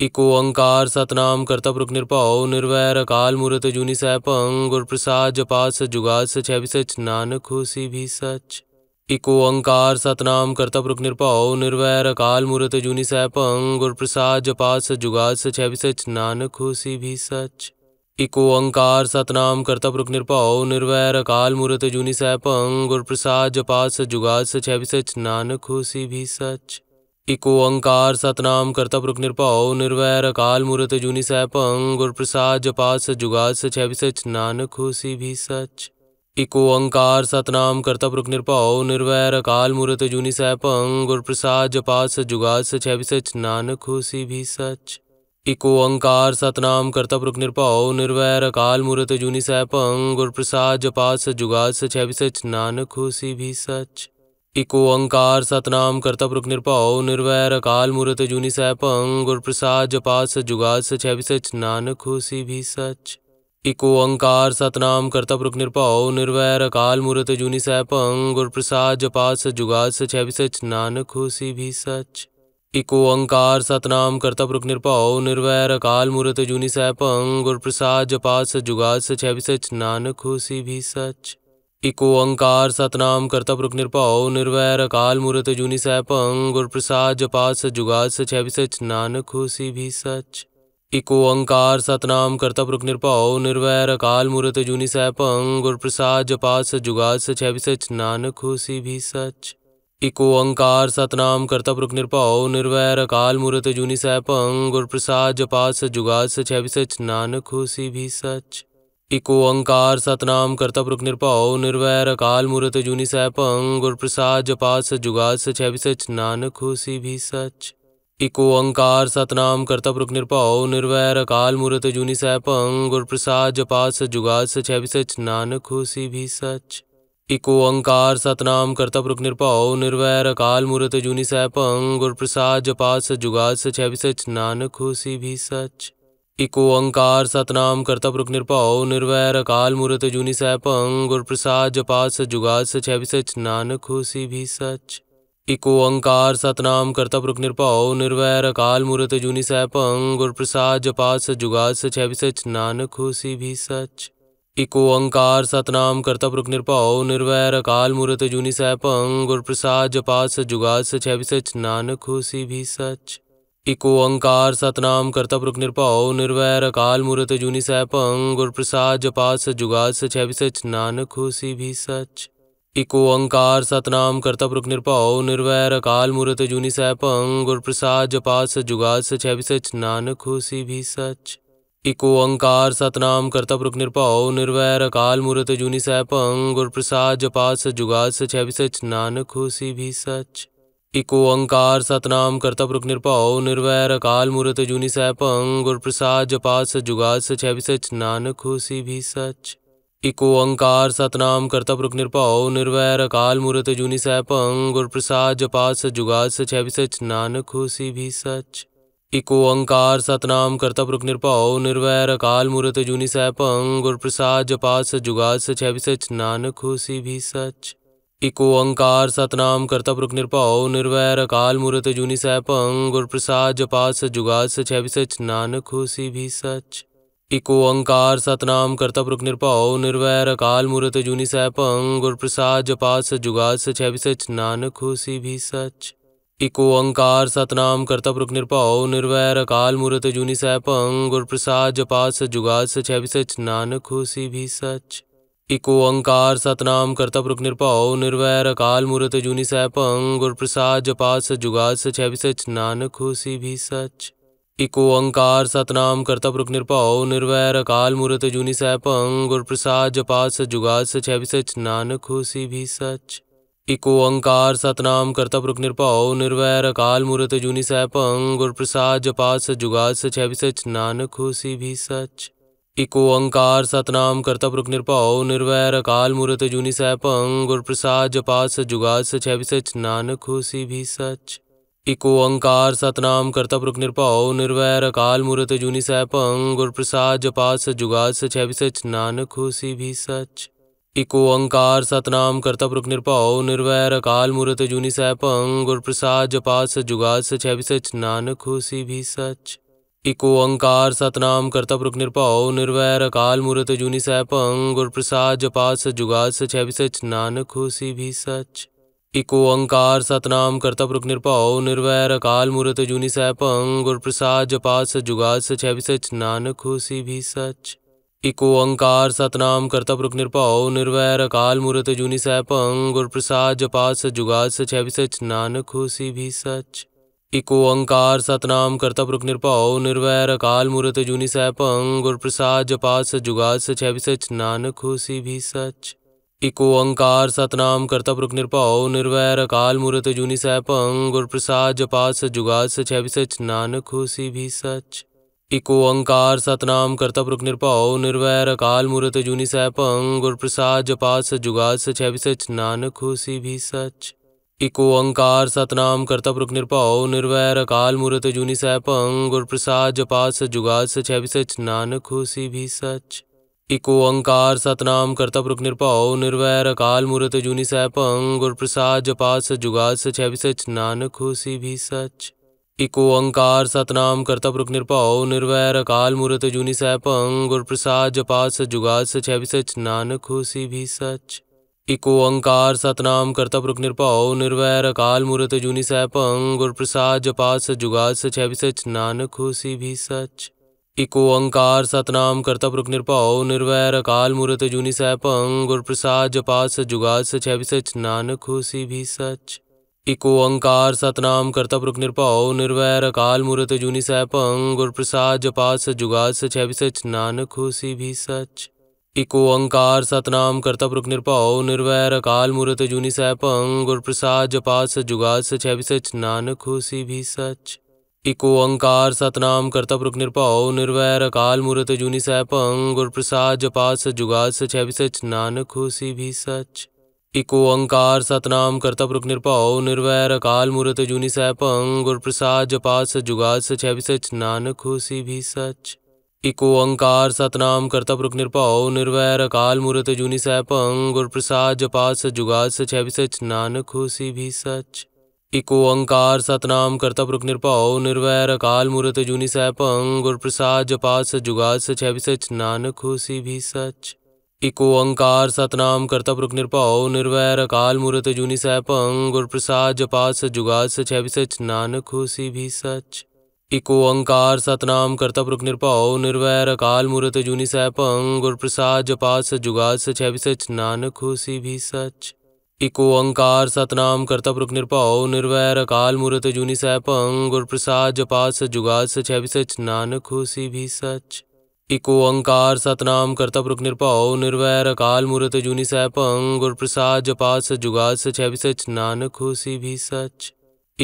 A: इको अंकार सतनाम कर्तव्य निरभाव निर्वैर अकाल मूर्त जूनी सैपंग गुरप्रसाद प्रसाद जपात सच जुगात सच है भी सच नानक होसी भी सच इको अंकार सतनाम कर्ता पुरुष निरपाओ निर्वैर अकाल मूर्त जूनी सैपंग गुर प्रसाद जपात सच जुगाद सच है भी सच नानक होसी भी सच इको अंकार सतनाम कर्ता पुरुष निरपाओ निर्वैर अकाल मूर्त जूनी सैपंग गुर प्रसाद जपात सच भी सच नानक होसी भी सच इको अंकार सतनाम कर्ता पुरुष निरपाओ निर्वैर अकाल मूर्त जूनी सैपंग गुर प्रसाद जपात सच जुगाद सच है भी सच नानक होसी भी सच इको अंकार सतनाम कर्ता पुरुष निरभाव निर्वैर अकाल मूर्त जूनी सैपंग गुर प्रसाद जपात सच जुगा सच है भी सच नानक होसी भी सच इको अंकार सतनाम कर्ता पुरुष निरभाव निर्वैर अकाल मूर्त जूनी सैपंग गुर प्रसाद जपात सच जुगा सच है भी सच नानक होसी भी सच इको अंकार सतनाम कर्ता पुरुष निरभाव निर्वैर अकाल मूर्त जूनी सैपंग गुर प्रसाद जपात सच जुगा सच है भी सच नानक होसी भी सच इको अंकार सतनाम कर्तव्य रुक निरपाओ निर्वैर अकाल मूर्त जूनी सैपंग गुर प्रसाद जपात सच जुगात सच है सच नानक होसी भी सच एक ओंकार सतनाम कर्तव्य रुक निरपाओ निर्वैर अकाल मूर्त जूनी सैपंग गुर प्रसाद जपात सच जुगात सच है सच नानक होसी भी सच एक ओंकार सतनाम कर्तव्य रुक निरपाओ निर्वैर अकाल मूर्त जूनी सैपंग गुर प्रसाद जपात सच जुगात सच है सच नानक होसी भी सच इको अंकार सतनाम कर्तव्य पुरुख निरपाओ निर्वैर अकाल मूर्त जूनी सैपंग गुरप्रसाद प्रसाद जपात सच जुगात सच है भी सच नानक हुसी भी सच इको अंकार सतनाम कर्तव्य पुरुख निरपाओ निर्वैर अकाल मूर्त जूनी सैपंग गुरप्रसाद प्रसाद जपात सच जुगात सच है भी सच नानक हुसी भी सच इको अंकार सतनाम कर्तव्य पुरुख निरपाओ निर्वैर अकाल मूर्त जूनी सैपंग गुरप्रसाद प्रसाद जपात सच जुगात सच है भी सच नानक हुसी भी सच इको अंकार सतनाम कर्ता पुरुष निरपाओ निर्वैर अकाल मूर्त जूनी सैपंग गुर प्रसाद जपात सच जुगात सच है भी सच नानक होसी भी सच इको अंकार सतनाम कर्ता पुरुष निरपाओ निर्वैर अकाल मूर्त जूनी सैपंग गुर प्रसाद जपात सच जुगात सच है भी सच नानक होसी भी सच इको अंकार सतनाम कर्ता पुरुष निरपाओ निर्वैर अकाल मूर्त जूनी सैपंग गुर प्रसाद जपात सच जुगात सच है भी सच नानक होसी भी सच इको अंकार सतनाम कर्तप रुख निरपाओ निर्वैर अकाल मूर्त जूनी सैपंग गुर प्रसाद जपात सच जुगात सच है भी सच नानक होसी भी सच इको अंकार सतनाम कर्तप रुख निरपाओ निर्वैर अकाल मूर्त जूनी सैपंग गुर प्रसाद जपात सच सच है भी सच नानक होसी भी सच इको अंकार सतनाम कर्तप रुख निरपाओ निर्वैर अकाल मूर्त जूनी सैपंग गुर प्रसाद जपात सच सच है भी सच नानक होसी भी सच इको अंकार सतनाम कर्तव्य रुख निरपाओ निर्वैर अकाल मूर्त जूनी सैपंग गुर प्रसाद जपात सच सच है भी सच नानक होसी भी सच इको अंकार सतनाम कर्तव्य रुख निरपाओ निर्वैर अकाल मूर्त जूनी सैपंग गुर प्रसाद जपात सच सच है भी सच नानक होसी भी सच इको अंकार सतनाम कर्तव्य रुख निरपाओ निर्वैर अकाल मूर्त जूनी सैपंग गुर प्रसाद जपात सच सच है भी सच नानक होसी भी सच इको अंकार सतनाम कर्तव्य निरभाव निर्वैर अकाल मूर्त जूनी सैपंग गुर प्रसाद जपात सच जुगात सच है भी सच नानक होसी भी सच इको अंकार सतनाम कर्तव्य निरभाव निर्वैर अकाल मूर्त जूनी सैपंग गुर प्रसाद जपात सच जुगात सच है भी सच नानक होसी भी सच इको अंकार सतनाम कर्तव्य निरभाव निर्वैर अकाल मूर्त जूनी सैपंग गुर प्रसाद जपात सच सच है भी सच नानक होसी भी सच इको अंकार सतनाम कर्ता पुरुख निरपाओ निर्वैर अकाल मूर्त जूनी सैपंग गुर प्रसाद जपात सच जुगात सच है सच नानक होसी भी सच इको अंकार सतनाम कर्ता पुरुख निरपाओ निर्वैर अकाल मूर्त जूनी सैपंग गुर प्रसाद जपात सच जुगात सच है सच नानक होसी भी सच इको अंकार सतनाम कर्ता पुरुख निरपाओ निर्वैर अकाल मूर्त जूनी सैपंग गुर प्रसाद जपात सच जुगात सच है सच नानक होसी भी सच इको अंकार सतनाम कर्ता पुरुष निरभाव निर्वैर अकाल मूर्त जूनी सैपंग गुर प्रसाद जपात सच जुगात सच है भी सच नानक होसी भी सच इको अंकार सतनाम कर्ता पुरुष निरभाव निर्वैर अकाल मूर्त जूनी सैपंग गुर प्रसाद जपात सच सच है भी सच नानक होसी भी सच इको अंकार सतनाम कर्ता पुरुष निरभाव निर्वैर अकाल मूर्त जूनी सैपंग गुर प्रसाद जपात सच जुगात सच है भी सच नानक होसी भी सच इको अंकार सतनाम कर्ता पुरुष निरभाव निर्वैर अकाल मूर्त जूनी सैपंग गुर प्रसाद जपात सच जुगात सच है भी सच नानक होसी भी सच इको अंकार सतनाम कर्ता पुरुष निरभाव निर्वैर अकाल मूर्त जूनी सैपंग गुर प्रसाद जपात सच जुगात सच है भी सच नानक होसी भी सच इको अंकार सतनाम कर्ता पुरुष निरभाव निर्वैर अकाल मूर्त जूनी सैपंग गुर प्रसाद जपात सच जुगात सच है भी सच नानक होसी भी सच इको अंकार सतनाम कर्तव्य रुक निरपाओ निर्वैर अकाल मूर्त जूनी सैपंग गुर प्रसाद जपात सजुगात सच है सच नानक होसी भी सच इको अंकार सतनाम कर्तव्य रुक निरपाओ निर्वैर अकाल मूर्त जूनी सैपंग गुर प्रसाद जपात सजुगात सच है सच नानक होसी भी सच इको अंकार सतनाम कर्तव्य रुक निरपाओ निर्वैर अकाल मूर्त जूनी सैपंग गुर प्रसाद जपात सच सच है सच नानक होसी भी सच इको अंकार सतनाम कर्ता पुरुख निरभाव निर्वैर अकाल मूर्त जूनी सैपंग गुरप्रसाद प्रसाद जपात सच जुगा सच है भी सच नानक होसी भी सच इको अंकार सतनाम कर्ता पुरुख निरभाव निर्वैर अकाल मूर्त जूनी सैपंग गुरप्रसाद प्रसाद जपात सच जुगा सच है भी सच नानक होसी भी सच इको अंकार सतनाम कर्ता पुरुख निरभाव निर्वैर अकाल मूर्त जूनी सैपंग गुरप्रसाद प्रसाद जपात सच जुगा सच है भी सच नानक होसी भी सच इको अंकार सतनाम कर्ता पुरुष निरपाओ निर्वैर अकाल मूर्त जूनी सैपंग गुर प्रसाद जपात सच जुगात सच है भी सच नानक होसी भी सच इको अंकार सतनाम कर्ता पुरुष निरपाओ निर्वैर अकाल मूर्त जूनी सैपंग गुर प्रसाद जपात सच जुगात सच है भी सच नानक होसी भी सच इको अंकार सतनाम कर्ता पुरुष निरपाओ निर्वैर अकाल मूर्त जूनी सैपंग गुर प्रसाद जपात सच जुगात सच है भी सच नानक होसी भी सच इको अंकार सतनाम कर्ता पुरख निरभाव निर्वैर अकाल मूर्त जूनी सैपंग गुर प्रसाद जपात सच सच है भी सच नानक होसी भी सच इको अंकार सतनाम कर्ता पुरख निरभाव निर्वैर अकाल मूर्त जूनी सैपंग गुर प्रसाद जपात सच सच है भी सच नानक होसी भी सच इको अंकार सतनाम कर्ता पुरख निरभाव निर्वैर अकाल मूर्त जूनी सैपंग गुर प्रसाद जपात सच सच है भी सच नानक होसी भी सच इको अंकार सतनाम कर्तव्य रुख निरपाओ निर्वैर अकाल मूर्त जूनी सैपंग गुर प्रसाद जपास जुगाद सच है भी सच नानक हो सी भी सच इको अंकार सतनाम कर्तव्य रुख निरपाओ निर्वैर अकाल मूर्त जूनी सैपंग गुर प्रसाद जपास जुगाद सच है भी सच नानक हो सी भी सच इको अंकार सतनाम कर्तव्य रुख निरपाओ निर्वैर अकाल मूर्त जूनी सैपंग गुर प्रसाद जपास जुगाद सच है भी सच नानक हो सी भी सच इको अंकार सतनाम पुरुख निरभाव निर्वैर अकाल मूर्त जूनी सैपंग गुर प्रसाद जपात सच जुगात सच है भी सच नानक होसी भी सच इको अंकार सतनाम पुरुख निरभाव निर्वैर अकाल मूर्त जूनी सैपंग गुर प्रसाद जपात सच जुगात सच है भी सच नानक होसी भी सच इको अंकार सतनाम पुरुख निरभाव निर्वैर अकाल मूर्त जूनी सैपंग गुर प्रसाद जपात सच जुगात सच है भी सच नानक होसी भी सच इको अंकार सतनाम कर्ता पुरुष निरपाओ निर्वैर अकाल मूर्त जूनी सैपंग गुर प्रसाद जपात सच जुगाद सच है भी सच नानक होसी भी सच इको अंकार सतनाम कर्ता पुरुष निरपाओ निर्वैर अकाल मूर्त जूनी सैपंग गुर प्रसाद जपात सच जुगाद सच है भी सच नानक होसी भी सच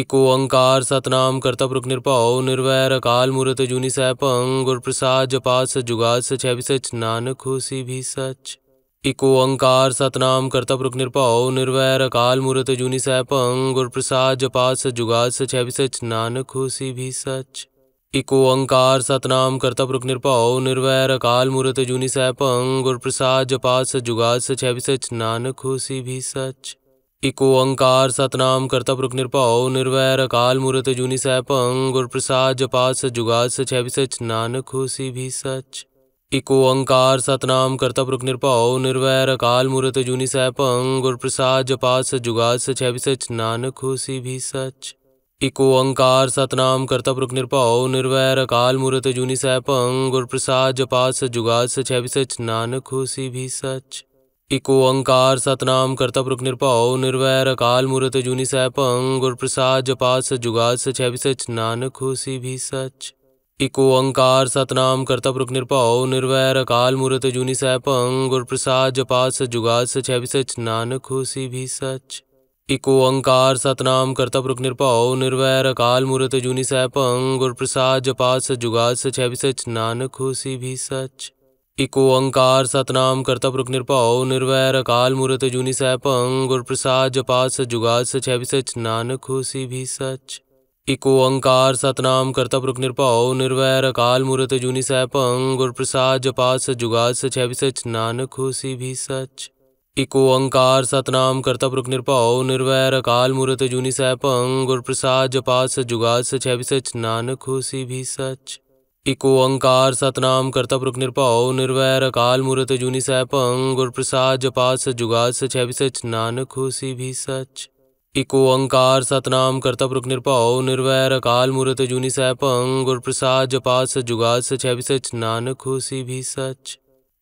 A: इको अंकार सतनाम कर्ता पुरुष निरपाओ निर्वैर अकाल मूर्त जूनी सैपंग गुर प्रसाद जपात सच जुगाद सच है भी सच नानक होसी भी सच इको अंकार सतनाम कर्तप रुख निरपाओ निर्वैर अकाल मूर्त जूनी सैपंग गुर प्रसाद जपात सच जुगात सच है भी सच नानक होसी भी सच इको अंकार सतनाम कर्तप रुख निरपाओ निर्वैर अकाल मूर्त जूनी सैपंग गुर प्रसाद जपात सच जुगात सच है भी सच नानक होसी भी सच इको अंकार सतनाम कर्तप रुख निरपाओ निर्वैर अकाल मूर्त जूनी सैपंग गुर प्रसाद जपात सच सच है भी सच नानक होसी भी सच इको अंकार सतनाम कर्ता पुरुख निरपाओ निर्वैर अकाल मूर्त जूनी सैपंग गुर प्रसाद जपात सच जुगात सच है भी सच नानक होसी भी सच इको अंकार सतनाम कर्ता पुरुख निरपाओ निर्वैर अकाल मूर्त जूनी सैपंग गुर प्रसाद जपात सच जुगात सच है भी सच नानक होसी भी सच इको अंकार सतनाम कर्ता पुरुख निरपाओ निर्वैर अकाल मूर्त जूनी सैपंग गुर प्रसाद जपात सच सच है भी सच नानक होसी भी सच इको अंकार सतनाम कर्तव्य निरपाओ निर्वैर अकाल मूर्त जूनि सैपंग गुर प्रसाद जपा सच जुगात सच है भी सच नानक होसी भी सच इको अंकार सतनाम कर्तव्य निरपाओ निर्वैर अकाल मूर्त जुनि सैपंग गुर प्रसाद जपा सच जुगात सच है भी सच नानक होसी भी सच इको अंकार सतनाम कर्तव्य निरपाओ निर्वैर अकाल मूर्त जुनि सैपंग गुर प्रसाद जपा सच जुगात सच है भी सच नानक होसी भी सच इको अंकार सतनाम कर्तव्य रुख निरपाओ निर्वैर अकाल मूर्त जूनी सैपंग गुर प्रसाद जपात सच जुगात सच है सच नानक होसी भी सच इको अंकार सतनाम कर्तव्य रुख निरपाओ निर्वैर अकाल मूर्त जूनी सैपंग गुर प्रसाद जपात सच जुगात सच है सच नानक होसी भी सच इको अंकार सतनाम कर्तव्य रुख निरपाओ निर्वैर अकाल मूर्त जूनी सैपंग गुर प्रसाद जपात सच जुगात सच है सच नानक होसी भी सच इको अंकार सतनाम कर्ता पुरुष निरभाव निर्वैर अकाल मूर्त जूनी सैपंग गुर प्रसाद जपात सच जुगात सच है भी सच नानक होसी भी सच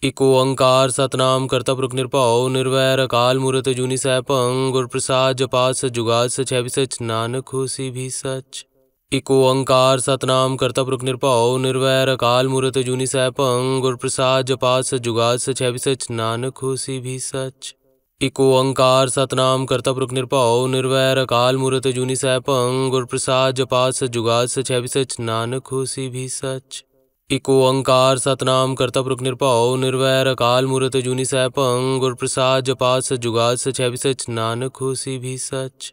A: इको अंकार सतनाम कर्ता पुरुष निरभाव निर्वैर अकाल मूर्त जूनी सैपंग गुर प्रसाद जपात सच है भी सच नानक होसी भी सच इको अंकार सतनाम कर्ता पुरुष निरभाव निर्वैर अकाल मूर्त जूनी सैपंग गुर प्रसाद जपात सच जुगात सच है भी सच नानक होसी भी सच इको अंकार सतनाम कर्ता पुरुष निरपाओ निर्वैर अकाल मूर्त जूनी सैपं गुर प्रसाद जपात सच जुगा सच है सच नानक होसी भी सच इको अंकार सतनाम कर्ता पुरुष निरपाओ निर्वैर अकाल मूर्त जूनी सैपं गुर प्रसाद जपात सच जुगा सच है सच नानक होसी भी सच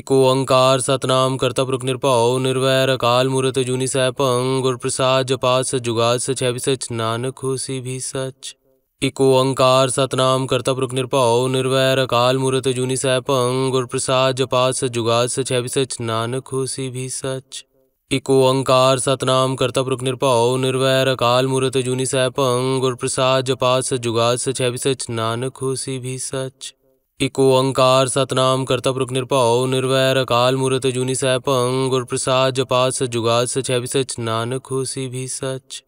A: इको अंकार सतनाम कर्ता पुरुष निरपाओ निर्वैर अकाल मूर्त जूनी सैपं गुर प्रसाद जपात सच जुगा सच है सच नानक होसी भी सच इको अंकार सतनाम कर्तव्य रुक निरपाओ निर्वैर अकाल मूर्त जूनी सैपंग गुर प्रसाद जपात सच सच है भी सच नानक होसी भी सच इको अंकार सतनाम कर्तव्य रुक निरपाओ निर्वैर अकाल मूर्त जूनी सैपंग गुर प्रसाद जपात सच सच है भी सच नानक होसी भी सच इको अंकार सतनाम कर्तव्य रुक निरपाओ निर्वैर अकाल मूर्त जूनी सैपंग गुर प्रसाद जपात सच सच है भी सच नानक होसी भी सच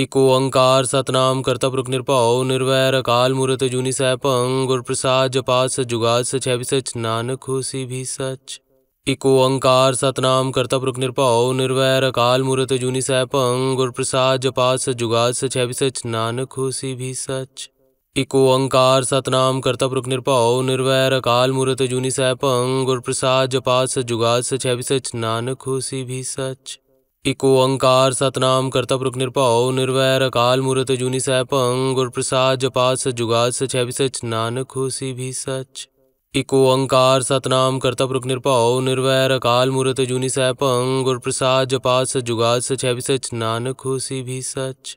A: इको अंकार सतनाम कर्तव्य निरपाओ निर्वैर अकाल मूर्त जूनी सैपंग गुर प्रसाद जपा सच जुगात सच है भी सच नानक होसी भी सच इको अंकार सतनाम कर्तव्य निरपाओ निर्वैर अकाल मूर्त जूनी सैपंग गुर प्रसाद जपा सच जुगात सच है भी सच नानक होसी भी सच इको अंकार सतनाम कर्तव्य निरपाओ निर्वैर अकाल मूर्त जूनी सैपंग गुर प्रसाद जपा सच जुगात सच है भी सच नानक होसी भी सच इको अंकार सतनाम कर्ता पुरुष निरपाओ निर्वैर अकाल मूर्त जूनी सैपंग गुर प्रसाद जपात सच जुगात सच है भी सच नानक होसी भी सच इको अंकार सतनाम कर्ता पुरुष निरपाओ निर्वैर अकाल मूर्त जूनी सैपंग गुर प्रसाद जपात सच जुगात सच है भी सच नानक होसी भी सच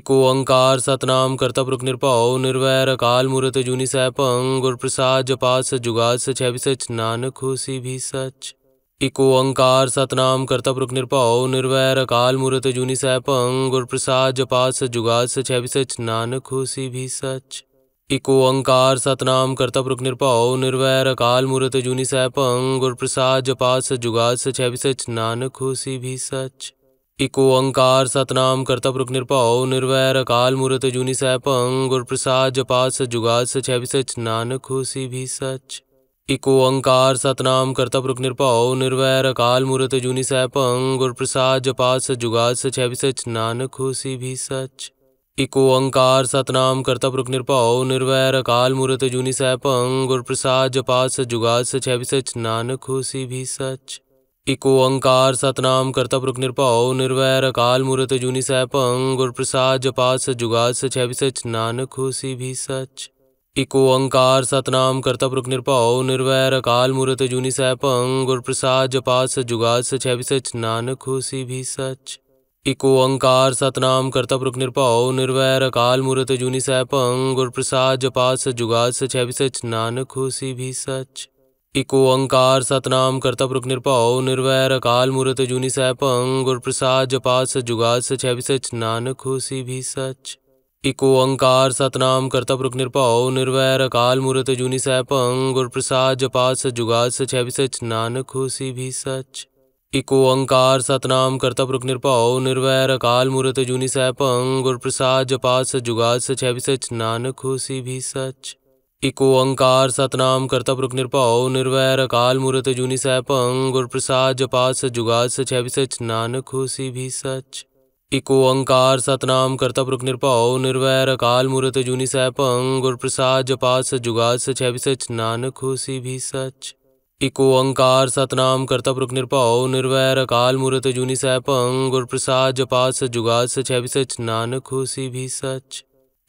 A: इको अंकार सतनाम कर्ता पुरुष निरपाओ निर्वैर अकाल मूर्त जूनी सैपंग गुर प्रसाद जपात सच जुगात सच है भी सच नानक होसी भी सच इको अंकार सतनाम कर्ता पुरुष निरपाओ निर्वैर अकाल मूर्त जूनी सैपंग गुर प्रसाद जपात सच सच है भी सच नानक होसी भी सच इको अंकार सतनाम कर्ता पुरुष निरपाओ निर्वैर अकाल मूर्त जूनी सैपंग गुर प्रसाद जपात सच सच है भी सच नानक होसी भी सच इको अंकार सतनाम कर्ता पुरुष निरपाओ निर्वैर अकाल मूर्त जूनी सैपंग गुर प्रसाद जपात सच सच है भी सच नानक होसी भी सच इको अंकार सतनाम कर्तव्य रुख निरपाओ निर्वैर अकाल मूर्त जूनी सैपंग गुर प्रसाद जपात सच जुगात सच है भी सच नानक होसी भी सच इको अंकार सतनाम कर्तव्य रुख निरपाओ निर्वैर अकाल मूर्त जूनी सैपंग गुर प्रसाद जपात सच जुगात सच है भी सच नानक होसी भी सच इको अंकार सतनाम कर्तव्य रुख निरपाओ निर्वैर अकाल मूर्त जूनी सैपंग गुर प्रसाद जपात सच जुगात सच है भी सच नानक होसी भी सच इको अंकार सतनाम कर्ता पुरुख निरपाओ निर्वैर अकाल मूर्त जूनी सैपंग गुर प्रसाद जपा सच जुगात सच है भी सच नानक होसी भी सच इको अंकार सतनाम कर्ता पुरुख निरपाओ निर्वैर अकाल मूर्त जूनी सैपंग गुर प्रसाद जपा सच जुगात सच है भी सच नानक होसी भी सच इको अंकार सतनाम कर्ता पुरुख निरपाओ निर्वैर अकाल मूर्त जूनी सैपंग गुर प्रसाद जपा सच जुगात सच है भी सच नानक होसी भी सच इको अंकार सतनाम कर्ता पुरुष निरपाओ निर्वैर अकाल मूर्त जूनी सैपंग गुरप्रसाद प्रसाद जपात सच जुगात सच है भी सच नानक होसी भी सच इको अंकार सतनाम कर्ता पुरुष निरपाओ निर्वैर अकाल मूर्त जूनी सैपंग गुरप्रसाद प्रसाद जपात सच जुगात सच है भी सच नानक होसी भी सच इको अंकार सतनाम कर्ता पुरुष निरपाओ निर्वैर अकाल मूर्त जूनी सैपंग गुरप्रसाद प्रसाद जपात सच जुगात सच है भी सच नानक होसी भी सच इको अंकार सतनाम कर्ता पुरख निरभाव निर्वैर अकाल मूर्त जूनी सैभं गुर प्रसाद जपात सच जुगात सच है भी सच नानक होसी भी सच इको अंकार सतनाम कर्ता पुरख निरभाव निर्वैर अकाल मूर्त जूनी सैभं गुर प्रसाद जपात सच सच है भी सच नानक होसी भी सच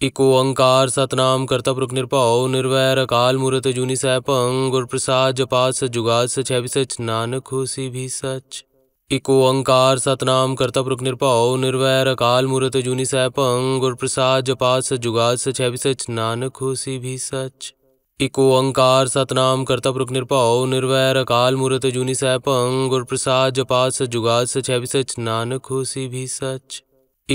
A: इको अंकार सतनाम कर्ता पुरख निरभाव निर्वैर अकाल मूर्त जूनी सैभं गुर प्रसाद जपात सच जुगात सच है भी सच नानक होसी भी सच इको अंकार सतनाम कर्ता पुरुष निरभाव निर्वैर अकाल मूर्त जूनी सैपंग गुर प्रसाद जपात सच जुगाद सच है भी सच नानक होसी भी सच इको अंकार सतनाम कर्ता पुरुष निरभाव निर्वैर अकाल मूर्त जूनी सैपंग गुर प्रसाद जपात सच जुगाद सच है भी सच नानक होसी भी सच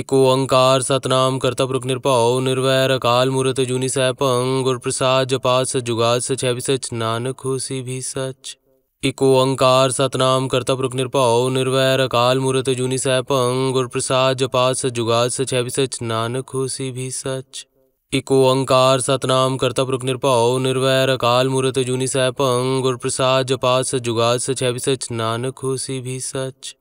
A: इको अंकार सतनाम कर्ता पुरुष निरभाव निर्वैर अकाल मूर्त जूनी सैपंग गुर प्रसाद जपात सच सच है भी सच नानक होसी भी सच इको अंकार सतनाम कर्तव्य रुख निरभाव निर्वैर अकाल मूर्त जूनी सैपंग गुर प्रसाद जपात सजुगात सच है सच नानक होसी भी सच इको अंकार सतनाम कर्तव्य रुख निरभाव निर्वैर अकाल मूर्त जूनी सैपंग गुर प्रसाद जपात सजुगात सच है सच नानक होसी भी सच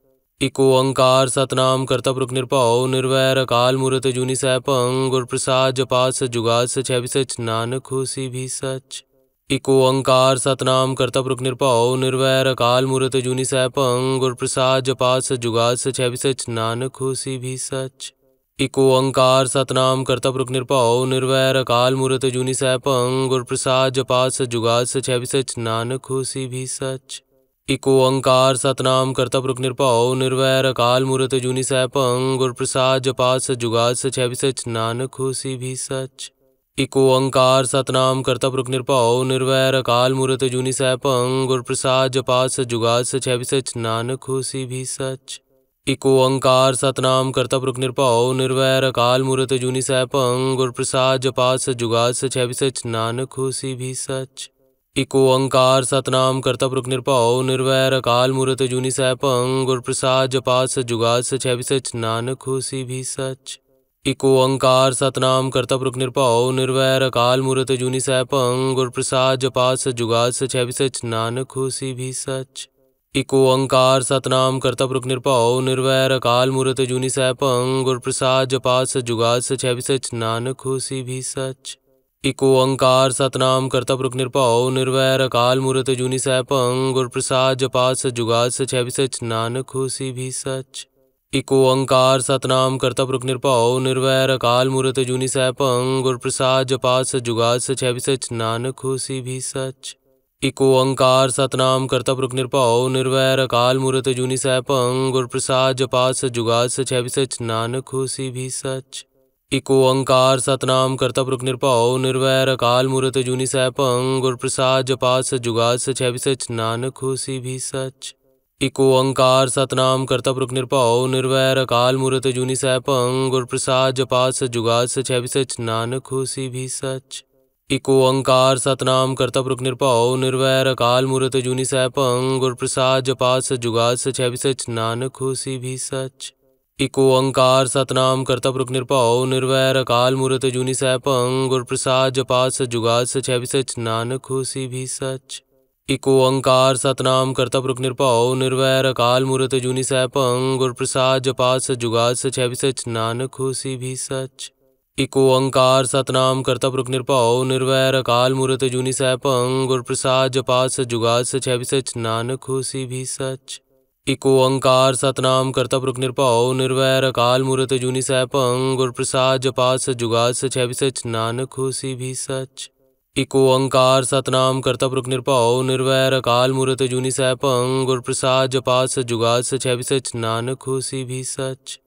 A: इको अंकार सतनाम कर्तव्य रुख निरभाव निर्वैर अकाल मूर्त जूनी सैपंग गुर प्रसाद जपात सजुगात सच है सच नानक होसी भी सच इको अंकार सतनाम कर्ता पुरुख निरभाव निर्वैर अकाल मूर्त जूनी सैपंग गुरप्रसाद जपा जपात सच जुगात सच है भी सच नानक होसी भी सच इको अंकार सतनाम कर्ता पुरुख निरभाव निर्वैर अकाल मूर्त जूनी सैपंग गुरप्रसाद जपा जपात सच जुगात सच है भी सच नानक होसी भी सच इको अंकार सतनाम कर्ता पुरुख निरभाव निर्वैर अकाल मूर्त जूनी सैपंग गुरप्रसाद जपा जपात सच जुगात सच है भी सच नानक होसी भी सच इको अंकार सतनाम कर्ता पुरुष निरपाओ निर्वैर अकाल मूर्त जूनी सैपंग गुर प्रसाद जपात सच जुगात सच है सच नानक होसी भी सच इको अंकार सतनाम कर्ता पुरुष निरपाओ निर्वैर अकाल मूर्त जूनी सैपंग गुर प्रसाद जपात सच जुगात सच है सच नानक होसी भी सच इको अंकार सतनाम कर्ता पुरुष निरपाओ निर्वैर अकाल मूर्त जूनी सैपंग गुर प्रसाद जपात सच जुगात सच है सच नानक होसी भी सच इको अंकार सतनाम कर्ता पुरख निरभाव निर्वैर अकाल मूर्त जूनी सैपंग गुर प्रसाद जपात सच जुगाद सच है सच नानक होसी भी सच इको अंकार सतनाम कर्ता पुरख निरभाव निर्वैर अकाल मूर्त जूनी सैपंग गुर प्रसाद जपात सच जुगाद सच है सच नानक होसी भी सच इको अंकार सतनाम कर्ता पुरख निरभाव निर्वैर अकाल मूर्त जूनी सैपंग गुर प्रसाद जपात सच सच है सच नानक होसी भी सच इको अंकार सतनाम कर्तव्य रुख निरपाओ निर्वैर अकाल मूर्त जूनी सैपंग गुर प्रसाद जपास जुगाद सच है भी सच नानक होसी भी सच इको अंकार सतनाम कर्तव्य रुख निरपाओ निर्वैर अकाल मूर्त जूनी सैपंग गुर प्रसाद जपास जुगाद सच है भी सच नानक होसी भी सच इको अंकार सतनाम कर्तव्य रुख निरपाओ निर्वैर अकाल मूर्त जूनी सैपंग गुर प्रसाद जपास जुगाद सच है भी सच नानक होसी भी सच इको अंकार सतनाम कर्ता पुरुख निरभाव निर्वैर अकाल मूर्त जूनी सैपंग गुरप्रसाद प्रसाद जपात सच जुगात सच है भी सच नानक होसी भी सच इको अंकार सतनाम कर्ता पुरुख निरभाव निर्वैर अकाल मूर्त जूनी सैपंग गुरप्रसाद प्रसाद जपात सच जुगात सच है भी सच नानक होसी भी सच इको अंकार सतनाम कर्ता पुरुख निरभाव निर्वैर अकाल मूर्त जूनी सैपंग गुरप्रसाद प्रसाद जपात सच जुगात सच है भी सच नानक होसी भी सच इको अंकार सतनाम कर्ता पुरुष निरपाओ निर्वैर अकाल मूर्त जूनी सैपंग गुर प्रसाद जपात सच जुगाद सच है भी सच नानक होसी भी सच इको अंकार सतनाम कर्ता पुरुष निरपाओ निर्वैर अकाल मूर्त जूनी सैपंग गुर प्रसाद जपात सच जुगाद सच है भी सच नानक होसी भी सच इको अंकार सतनाम कर्ता पुरुष निरपाओ निर्वैर अकाल मूर्त जूनी सैपंग गुर प्रसाद जपात सच जुगाद सच है भी सच नानक होसी भी सच इको अंकार सतनाम कर्ता पुरुष निरपाओ निर्वैर अकाल मूर्त जूनी सैपंग गुर प्रसाद जपात सच जुगात सच है भी सच नानक होसी भी सच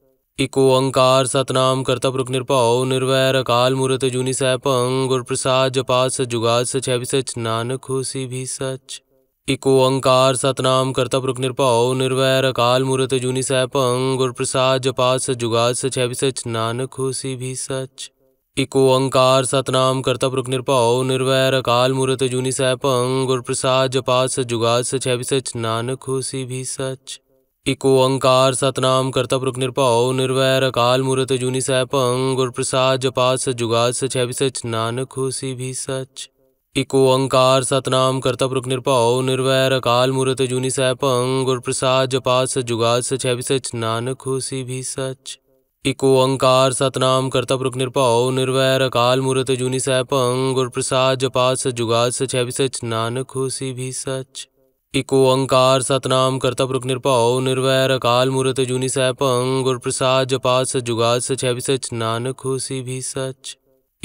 A: इको अंकार सतनाम कर्ता पुरुष निरपाओ निर्वैर अकाल मूर्त जूनी सैपंग गुर प्रसाद जपात सच जुगात सच है भी सच नानक होसी भी सच इको अंकार सतनाम कर्ता पुरुष निरपाओ निर्वैर अकाल मूर्त जूनी सैपंग गुर प्रसाद जपात सच सच है भी सच नानक होसी भी सच इको अंकार सतनाम कर्तव्य रुख निरपाओ निर्वैर अकाल मूर्त जूनी सैपंग गुर प्रसाद जपात सच जुगात सच है भी सच नानक होसी भी सच इको अंकार सतनाम कर्तव्य रुख निरपाओ निर्वैर अकाल मूर्त जूनी सैपंग गुर प्रसाद जपात सच जुगात सच है भी सच नानक होसी भी सच इको अंकार सतनाम कर्तव्य रुख निरपाओ निर्वैर अकाल मूर्त जूनी सैपंग गुर प्रसाद जपात सच जुगात सच है भी सच नानक होसी भी सच इको अंकार सतनाम कर्तव्य पुरुख निरपाओ निर्वैर अकाल मूर्त जूनी सैपंग गुर प्रसाद जपा सच जुगात सच है सच नानक हो सी भी सच इको अंकार सतनाम कर्तव्य पुरुख निरपाओ निर्वैर अकाल मूर्त जूनी सैपंग गुर प्रसाद जपा सच जुगात सच है सच नानक हो सी भी सच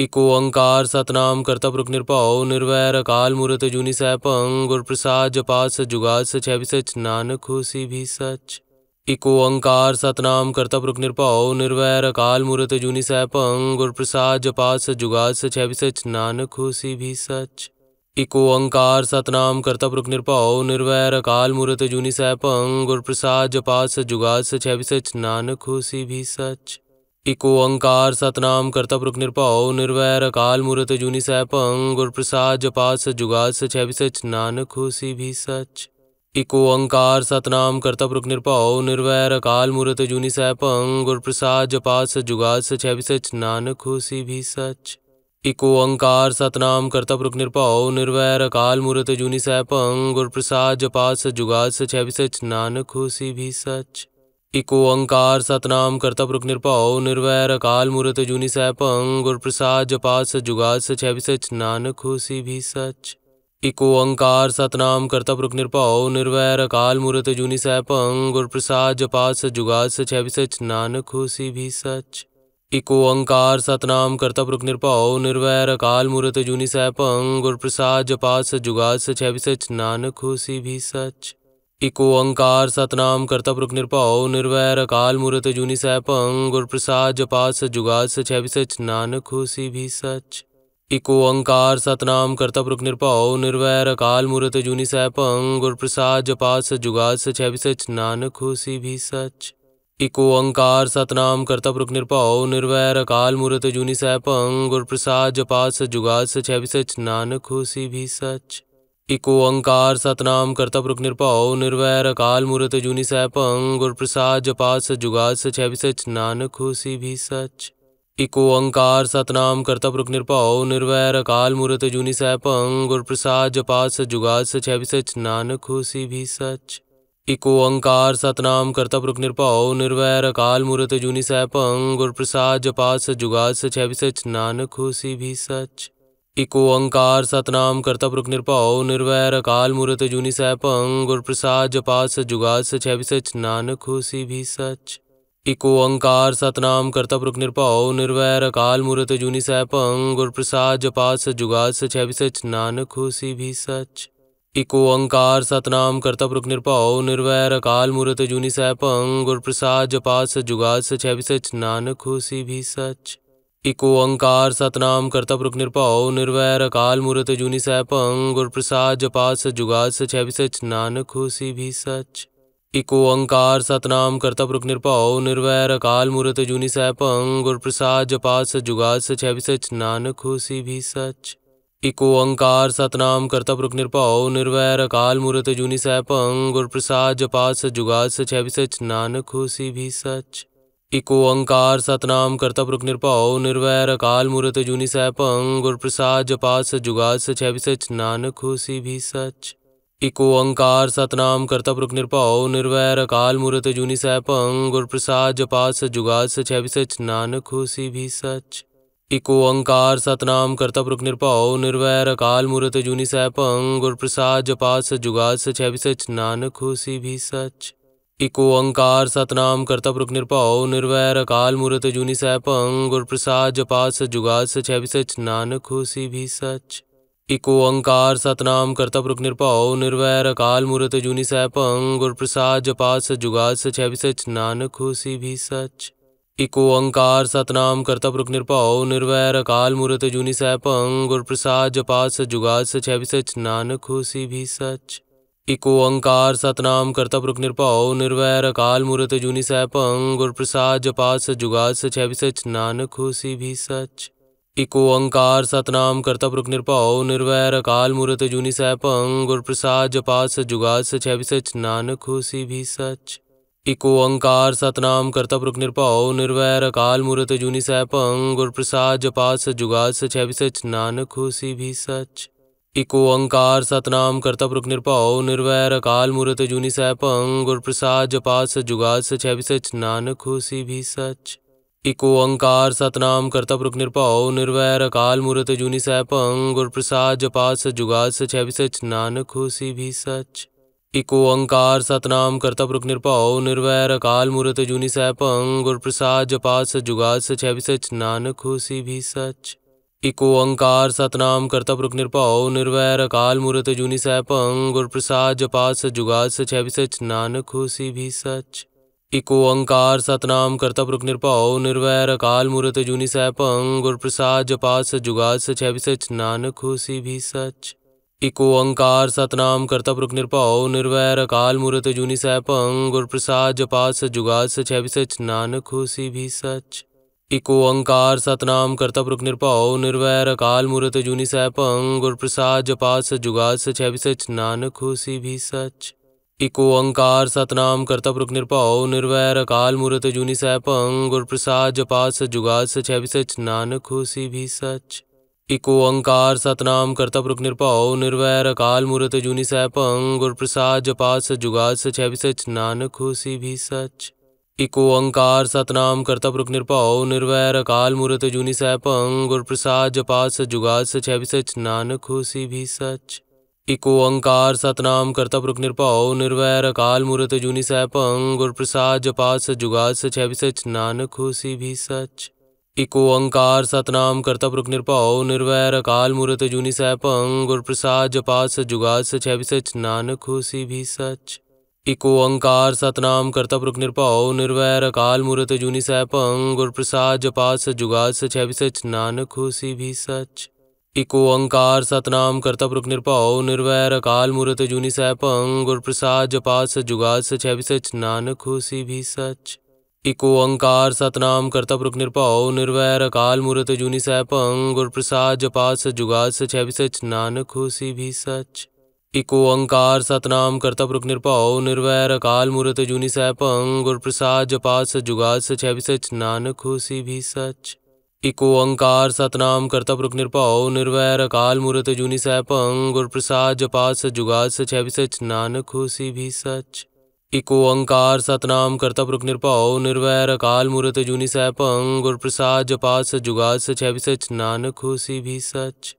A: इको अंकार सतनाम कर्तव्य पुरुख निरपाओ निर्वैर अकाल मूर्त जूनी सैपंग गुर प्रसाद जपा सच जुगात सच है सच नानक हो सी भी सच इको अंकार सतनाम कर्तव्य निरपाओ निर्वैर अकाल मूर्त जूनी सैपंग गुर प्रसाद जपात सच जुगात सच है भी सच नानक होसी भी सच इको अंकार सतनाम कर्तव्य निरपाओ निर्वैर अकाल मूर्त जूनी सैपंग गुर प्रसाद जपात सच जुगात सच है भी सच नानक होसी भी सच इको अंकार सतनाम कर्तव्य निरपाओ निर्वैर अकाल मूर्त जूनी सैपंग गुर प्रसाद जपात सच जुगात सच है भी सच नानक होसी भी सच इको अंकार सतनाम कर्ता पुरुष निरपाओ निर्वैर अकाल मूर्त जूनी सैपंग गुर प्रसाद जपात सच जुगात सच है भी सच नानक होसी भी सच इको अंकार सतनाम कर्ता पुरुष निरपाओ निर्वैर अकाल मूर्त जूनी सैपंग गुर प्रसाद जपात सच सच है भी सच नानक होसी भी सच इको अंकार सतनाम कर्ता पुरुष निरपाओ निर्वैर अकाल मूर्त जूनी सैपंग गुर प्रसाद जपात सच जुगात सच है भी सच नानक होसी भी सच इको अंकार सतनाम कर्ता पुरुष निरभाव निर्वैर अकाल मूर्त जूनी सैपं गुर प्रसाद जपात सच जुगा सच है भी सच नानक होसी भी सच इको अंकार सतनाम कर्ता पुरुष निरभाव निर्वैर अकाल मूर्त जूनी सैपं गुर प्रसाद जपात सच जुगा सच है भी सच नानक होसी भी सच इको अंकार सतनाम कर्ता पुरुष निरभाव निर्वैर अकाल मूर्त जूनी सैपं गुर प्रसाद जपात सच जुगा सच है भी सच नानक होसी भी सच इको अंकार सतनाम कर्तव्य रुख निरपाओ निर्वैर अकाल मूर्त जूनी सैपंग गुर प्रसाद जपात सच जुगात सच है सच नानक होसी भी सच इको अंकार सतनाम कर्तव्य रुख निरपाओ निर्वैर अकाल मूर्त जूनी सैपंग गुर प्रसाद जपात सच जुगात सच है सच नानक होसी भी सच इको अंकार सतनाम कर्तव्य रुख निरपाओ निर्वैर अकाल मूर्त जूनी सैपंग गुर प्रसाद जपात सच सच है सच नानक होसी भी सच इको अंकार सतनाम कर्तव्य रुक निरपाओ निर्वैर अकाल मूर्त जूनी सैपंग गुर प्रसाद जपा सच जुगात सच है भी सच नानक हुसी भी सच इको अंकार सतनाम कर्तव्य रुक निरपाओ निर्वैर अकाल मूर्त जूनी सैपंग गुर प्रसाद जपा सच जुगात सच है भी सच नानक हुसी भी सच इको अंकार सतनाम कर्तव्य रुक निरपाओ निर्वैर अकाल मूर्त जूनी सैपंग गुर प्रसाद जपा सच जुगात सच है भी सच नानक हुसी भी सच इको अंकार सतनाम कर्ता पुरुष निरभाव निर्वैर अकाल मूर्त जूनी सैपंग गुर प्रसाद जपात सच जुगात सच है भी सच नानक होसी भी सच इको अंकार सतनाम कर्ता पुरुष निरभाव निर्वैर अकाल मूर्त जूनी सैपंग गुर प्रसाद जपात सच जुगात सच है भी सच नानक होसी भी सच इको अंकार सतनाम कर्ता पुरुष निरभाव निर्वैर अकाल मूर्त जूनी सैपंग गुर प्रसाद जपात सच जुगात सच है भी सच नानक होसी भी सच इको अंकार सतनाम कर्ता पुरुष निरपाओ निर्वैर अकाल मूर्त जूनी सैपंग गुर प्रसाद जपात सच जुगात सच है भी सच नानक होसी भी सच इको अंकार सतनाम कर्ता पुरुष निरपाओ निर्वैर अकाल मूर्त जूनी सैपंग गुर प्रसाद जपात सच जुगात सच है भी सच नानक होसी भी सच इको अंकार सतनाम कर्ता पुरुष निरपाओ निर्वैर अकाल मूर्त जूनी सैपंग गुर प्रसाद जपात सच सच है भी सच नानक होसी भी सच इको अंकार सतनाम कर्तव्य रुख निरपाओ निर्वैर अकाल मूर्त जूनी सैपंग गुर प्रसाद जपात सच जुगात सच है भी सच नानक होसी भी सच इको अंकार सतनाम कर्तव्य रुख निरपाओ निर्वैर अकाल मूर्त जूनी सैपंग गुर प्रसाद जपात सच जुगात सच है भी सच नानक होसी भी सच इको अंकार सतनाम कर्तव्य रुख निरपाओ निर्वैर अकाल मूर्त जूनी सैपंग गुर प्रसाद जपात सच सच है भी सच नानक होसी भी सच इको अंकार सतनाम पुरुख निरपाओ निर्वैर अकाल मूर्त जूनी सैपंग गुर प्रसाद जपात सच जुगात सच है भी सच नानक होसी भी सच इको अंकार सतनाम पुरुख निरपाओ निर्वैर अकाल मूर्त जूनी सैपंग गुर प्रसाद जपात सच जुगात सच है भी सच नानक होसी भी सच इको अंकार सतनाम पुरुख निरपाओ निर्वैर अकाल मूर्त जूनी सैपंग गुर प्रसाद जपात सच जुगात सच है भी सच नानक होसी भी सच इको अंकार सतनाम कर्ता पुरुख निरपाओ निर्वैर अकाल मूर्त जूनी सैपंग गुरप्रसाद प्रसाद जपात सच जुगात सच है भी सच नानक होसी भी सच इको अंकार सतनाम कर्ता पुरुख निरपाओ निर्वैर अकाल मूर्त जूनी सैपंग गुरप्रसाद प्रसाद जपात सच जुगात सच है भी सच नानक होसी भी सच इको अंकार सतनाम कर्ता पुरुख निरपाओ निर्वैर अकाल मूर्त जूनी सैपंग गुरप्रसाद प्रसाद जपात सच जुगात सच है भी सच नानक होसी भी सच इको अंकार सतनाम कर्ता पुरुष निरपाओ निर्वैर अकाल मूर्त जूनी सैपंग गुर प्रसाद जपात सच जुगात सच है भी सच नानक होसी भी सच इको अंकार सतनाम कर्ता पुरुष निरपाओ निर्वैर अकाल मूर्त जूनी सैपंग गुर प्रसाद जपात सच सच है भी सच नानक होसी भी सच इको अंकार सतनाम कर्ता पुरुष निरपाओ निर्वैर अकाल मूर्त जूनी सैपंग गुर प्रसाद जपात सच जुगात सच है भी सच नानक होसी भी सच इको अंकार सतनाम कर्ता पुरुष निरभाव निर्वैर अकाल मूर्त जूनी सैपं गुर प्रसाद जपात सच जुगाद सच है भी सच नानक होसी भी सच इको अंकार सतनाम कर्ता पुरुष निरभाव निर्वैर अकाल मूर्त जूनी सैपं गुर प्रसाद जपात सच जुगाद सच है भी सच नानक होसी भी सच इको अंकार सतनाम कर्ता पुरुष निरभाव निर्वैर अकाल मूर्त जूनी सैपं गुर प्रसाद जपात सच सच है भी सच नानक होसी भी सच इको अंकार सतनाम कर्तव्य रुख निरभाव निर्वैर अकाल मूर्त जूनी सैपंग गुरप्रसाद प्रसाद जपात सच सच है भी सच नानक होसी भी सच इको अंकार सतनाम कर्तव्य रुख निरभाव निर्वैर अकाल मूर्त जूनी सैपंग गुरप्रसाद प्रसाद जपात सच सच है भी सच नानक होसी भी सच इको अंकार सतनाम कर्तव्य रुख निरभाव निर्वैर अकाल मूर्त जूनी सैपंग गुरप्रसाद प्रसाद जपात सच सच है भी सच नानक होसी भी सच इको अंकार सतनाम कर्ता पुरुख निरभाव निर्वैर अकाल मूर्त जूनी सैपंग गुर प्रसाद जपात सच जुगात सच है भी सच नानक होसी भी सच इको अंकार सतनाम कर्ता पुरुख निरभाव निर्वैर अकाल मूर्त जूनी सैपंग गुर प्रसाद जपात सच जुगात सच है भी सच नानक होसी भी सच इको अंकार सतनाम कर्ता पुरुख निरभाव निर्वैर अकाल मूर्त जूनी सैपंग गुर प्रसाद जपात सच जुगात सच है भी सच नानक होसी भी सच इको अंकार सतनाम कर्ता पुरुष निरपाओ निर्वैर अकाल मूर्त जूनी सैपंग गुर प्रसाद जपात सच जुगात सच है सच नानक होसी भी सच इको अंकार सतनाम कर्ता पुरुष निरपाओ निर्वैर अकाल मूर्त जूनी सैपंग गुर प्रसाद जपात सच जुगात सच है सच नानक होसी भी सच इको अंकार सतनाम कर्ता पुरुष निरपाओ निर्वैर अकाल मूर्त जूनी सैपंग गुर प्रसाद जपात सच जुगात सच है सच नानक होसी भी सच इको अंकार सतनाम कर्तप रुख निरपाओ निर्वैर अकाल मूर्त जूनी सैपंग गुर प्रसाद जपात सच जुगात सच है भी सच नानक होसी भी सच इको अंकार सतनाम कर्तप रुख निरपाओ निर्वैर अकाल मूर्त जूनी सैपंग गुर प्रसाद जपात सच जुगात सच है भी सच नानक होसी भी सच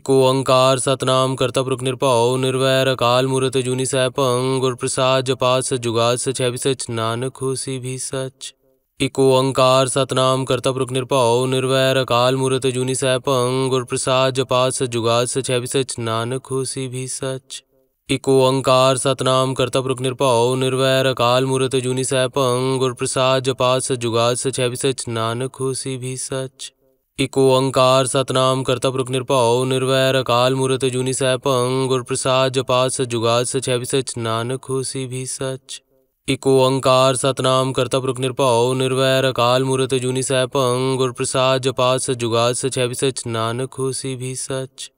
A: इको अंकार सतनाम कर्तप रुख निरपाओ निर्वैर अकाल मूर्त जूनी सैपंग गुर प्रसाद जपात सच जुगात सच है भी सच नानक होसी भी सच इको अंकार सतनाम कर्तव्य रुख निरपाओ निर्वैर अकाल मूर्त जूनी सैपंग गुर प्रसाद जपास जुगाद सच है भी सच नानक होसी भी सच इको अंकार सतनाम कर्तव्य रुख निरपाओ निर्वैर अकाल मूर्त जूनी सैपंग गुर प्रसाद जपास जुगाद सच है भी सच नानक होसी भी सच इको अंकार सतनाम कर्तव्य रुख निरपाओ निर्वैर अकाल मूर्त जूनी सैपंग गुर प्रसाद जपास जुगाद सच है भी सच नानक होसी भी सच इको अंकार सतनाम पुरुख निरपाओ निर्वैर अकाल मूर्त जूनी सैपंग गुर प्रसाद जपात सच जुगात सच है भी सच नानक होसी भी सच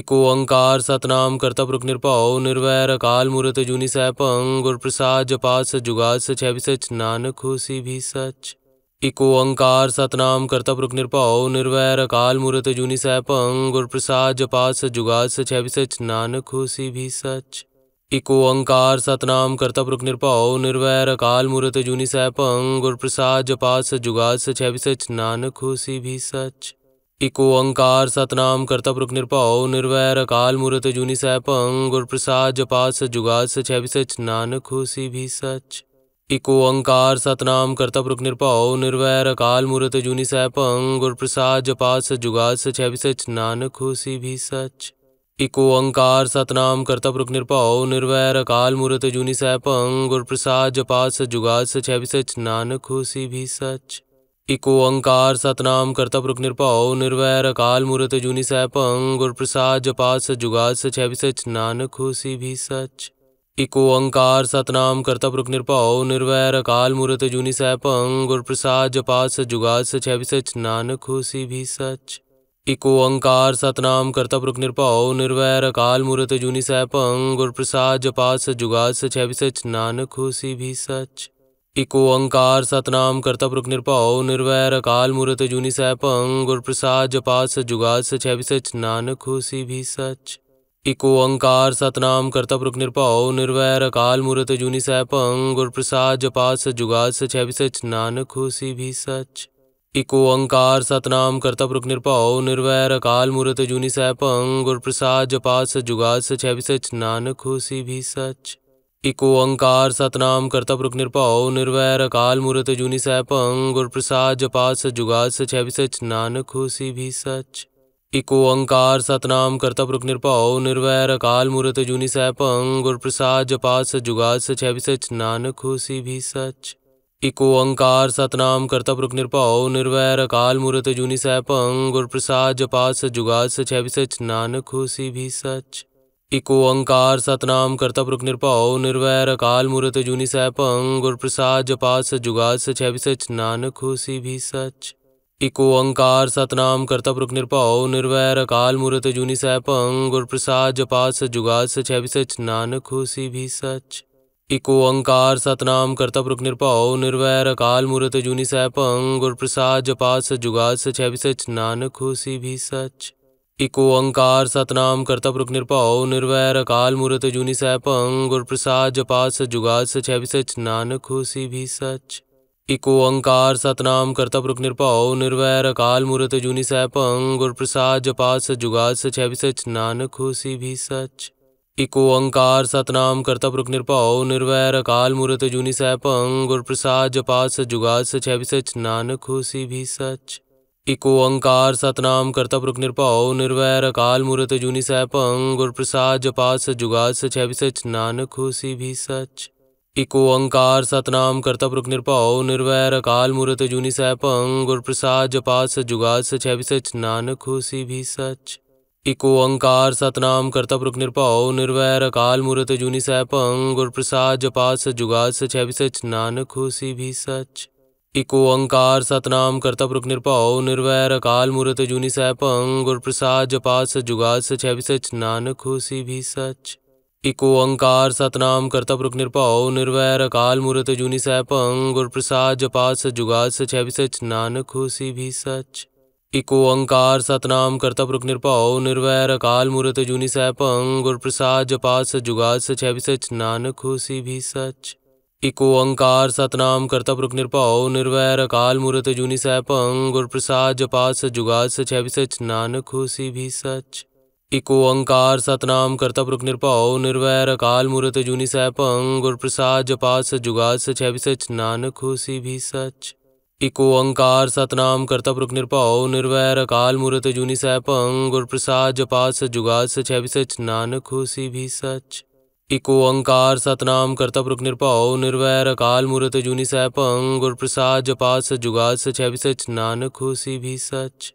A: इको अंकार सतनाम पुरुख निरपाओ निर्वैर अकाल मूर्त जूनी सैपंग गुर प्रसाद जपात सच जुगात सच है भी सच नानक होसी भी सच इको अंकार सतनाम पुरुख निरपाओ निर्वैर अकाल मूर्त जूनी सैपंग गुर प्रसाद जपात सच जुगात सच है भी सच नानक होसी भी सच इको अंकार सतनाम कर्ता पुरुष निरपाओ निर्वैर अकाल मूर्त जूनी सैपंग गुर प्रसाद जपात सच जुगाद सच है भी सच नानक होसी भी सच इको अंकार सतनाम कर्ता पुरुष निरपाओ निर्वैर अकाल मूर्त जूनी सैपंग गुर प्रसाद जपात सच जुगाद सच है भी सच नानक होसी भी सच इको अंकार सतनाम कर्ता पुरुष निरपाओ निर्वैर अकाल मूर्त जूनी सैपंग गुर प्रसाद जपात सच जुगाद सच है भी सच नानक होसी भी सच इको अंकार सतनाम कर्तप रुख निरपाओ निर्वैर अकाल मूर्त जूनी सैपंग गुर प्रसाद जपात सच जुगात सच है भी सच नानक होसी भी सच इको अंकार सतनाम कर्तप रुख निरपाओ निर्वैर अकाल मूर्त जूनी सैपंग गुर प्रसाद जपात सच जुगात सच है भी सच नानक होसी भी सच इको अंकार सतनाम कर्तप रुख निरपाओ निर्वैर अकाल मूर्त जूनी सैपंग गुर प्रसाद जपात सच सच है भी सच नानक होसी भी सच इको अंकार सतनाम कर्ता पुरुष निरभाव निर्वैर अकाल मूर्त जूनी सह भंग गुर प्रसाद जपात सच जुगात सच है भी सच नानक होसी भी सच इको अंकार सतनाम कर्ता पुरुष निरभाव निर्वैर अकाल मूर्त जूनी सह गुरप्रसाद गुर प्रसाद जपात सच जुगात सच है भी सच नानक होसी भी सच इको अंकार सतनाम कर्ता पुरुष निरभाव निर्वैर अकाल मूर्त जूनी सह गुरप्रसाद गुर प्रसाद जपात सच जुगात सच है भी सच नानक होसी भी सच इको अंकार सतनाम पुरुख निरपाओ निर्वैर अकाल मूर्त जुनि सैपंग गुर प्रसाद जपा सच जुगात सच है भी सच नानक होसी भी सच इको अंकार सतनाम पुरुख निरपाओ निर्वैर अकाल मूर्त जुनि सैपंग गुर प्रसाद जपा सच जुगात सच है भी सच नानक होसी भी सच इको अंकार सतनाम पुरुख निरपाओ निर्वैर अकाल मूर्त जुनि सैपंग गुर प्रसाद जपा सच जुगात सच है भी सच नानक होसी भी सच इको अंकार सतनाम कर्तव्य निरभाव निर्वैर अकाल मूर्त जूनी सैपंग गुरप्रसाद प्रसाद जपात सच जुगात सच है भी सच नानक होसी भी सच इको अंकार सतनाम कर्तव्य निरभाव निर्वैर अकाल मूर्त जूनी सैपंग गुरप्रसाद प्रसाद जपात सच जुगात सच है भी सच नानक होसी भी सच इको अंकार सतनाम कर्तव्य निरभाव निर्वैर अकाल मूर्त जूनी सैपंग गुरप्रसाद प्रसाद जपात सच जुगात सच है भी सच नानक होसी भी सच इको अंकार सतनाम कर्ता पुरुष निरभाव निर्वैर अकाल मूर्त जूनी सैपंग गुर प्रसाद जपात सच जुगात सच है भी सच नानक होसी भी सच इको अंकार सतनाम कर्ता पुरुष निरभाव निर्वैर अकाल मूर्त जूनी सैपंग गुर प्रसाद जपात सच सच है भी सच नानक होसी भी सच इको अंकार सतनाम कर्ता पुरुष निरभाव निर्वैर अकाल मूर्त जूनी सैपंग गुर प्रसाद जपात सच सच है भी सच नानक होसी भी सच इको अंकार सतनाम कर्ता पुरुष निरभाव निर्वैर अकाल मूर्त जूनी सैपं गुर प्रसाद जपात सच जुगा सच है सच नानक होसी भी सच इको अंकार सतनाम कर्ता पुरुष निरभाव निर्वैर अकाल मूर्त जूनी सैपं गुर प्रसाद जपात सच जुगा सच है सच नानक होसी भी सच इको अंकार सतनाम कर्ता पुरुष निरभाव निर्वैर अकाल मूर्त जूनी सैपं गुर प्रसाद जपात सच जुगा सच है सच नानक होसी भी सच इको अंकार सतनाम कर्तव्य रुख निरपाओ निर्वैर अकाल मूर्त जूनी सैपंग गुर प्रसाद जपात सच जुगात सच है सच नानक होसी भी सच इको अंकार सतनाम कर्तव्य रुख निरपाओ निर्वैर अकाल मूर्त जूनी सैपंग गुर प्रसाद जपात सच जुगात सच है सच नानक होसी भी सच इको अंकार सतनाम कर्तव्य रुख निरपाओ निर्वैर अकाल मूर्त जूनी सैपंग गुर प्रसाद जपात सच सच है सच नानक होसी भी सच इको अंकार सतनाम कर्तव्य रुक निरपाओ निर्वैर अकाल मूर्त जूनी सैपंग गुर प्रसाद जपास जुगाद सच है भी सच नानक हो सी भी सच इको अंकार सतनाम कर्तव्य रुक निरपाओ निर्वैर अकाल मूर्त जूनी सैपंग गुर प्रसाद जपास जुगाद सच है भी सच नानक हो सी भी सच इको अंकार सतनाम कर्तव्य रुक निरपाओ निर्वैर अकाल मूर्त जूनी सैपंग गुर प्रसाद जपास जुगाद सच है भी सच नानक हो सी भी सच इको अंकार सतनाम कर्ता पुरुष निरपाओ निर्वैर अकाल मूर्त जूनी सैपंग गुर प्रसाद जपात सच जुगात सच है भी सच नानक होसी भी सच इको अंकार सतनाम कर्ता पुरुष निरपाओ निर्वैर अकाल मूर्त जूनी सैपंग गुर प्रसाद जपात सच जुगात सच है भी सच नानक होसी भी सच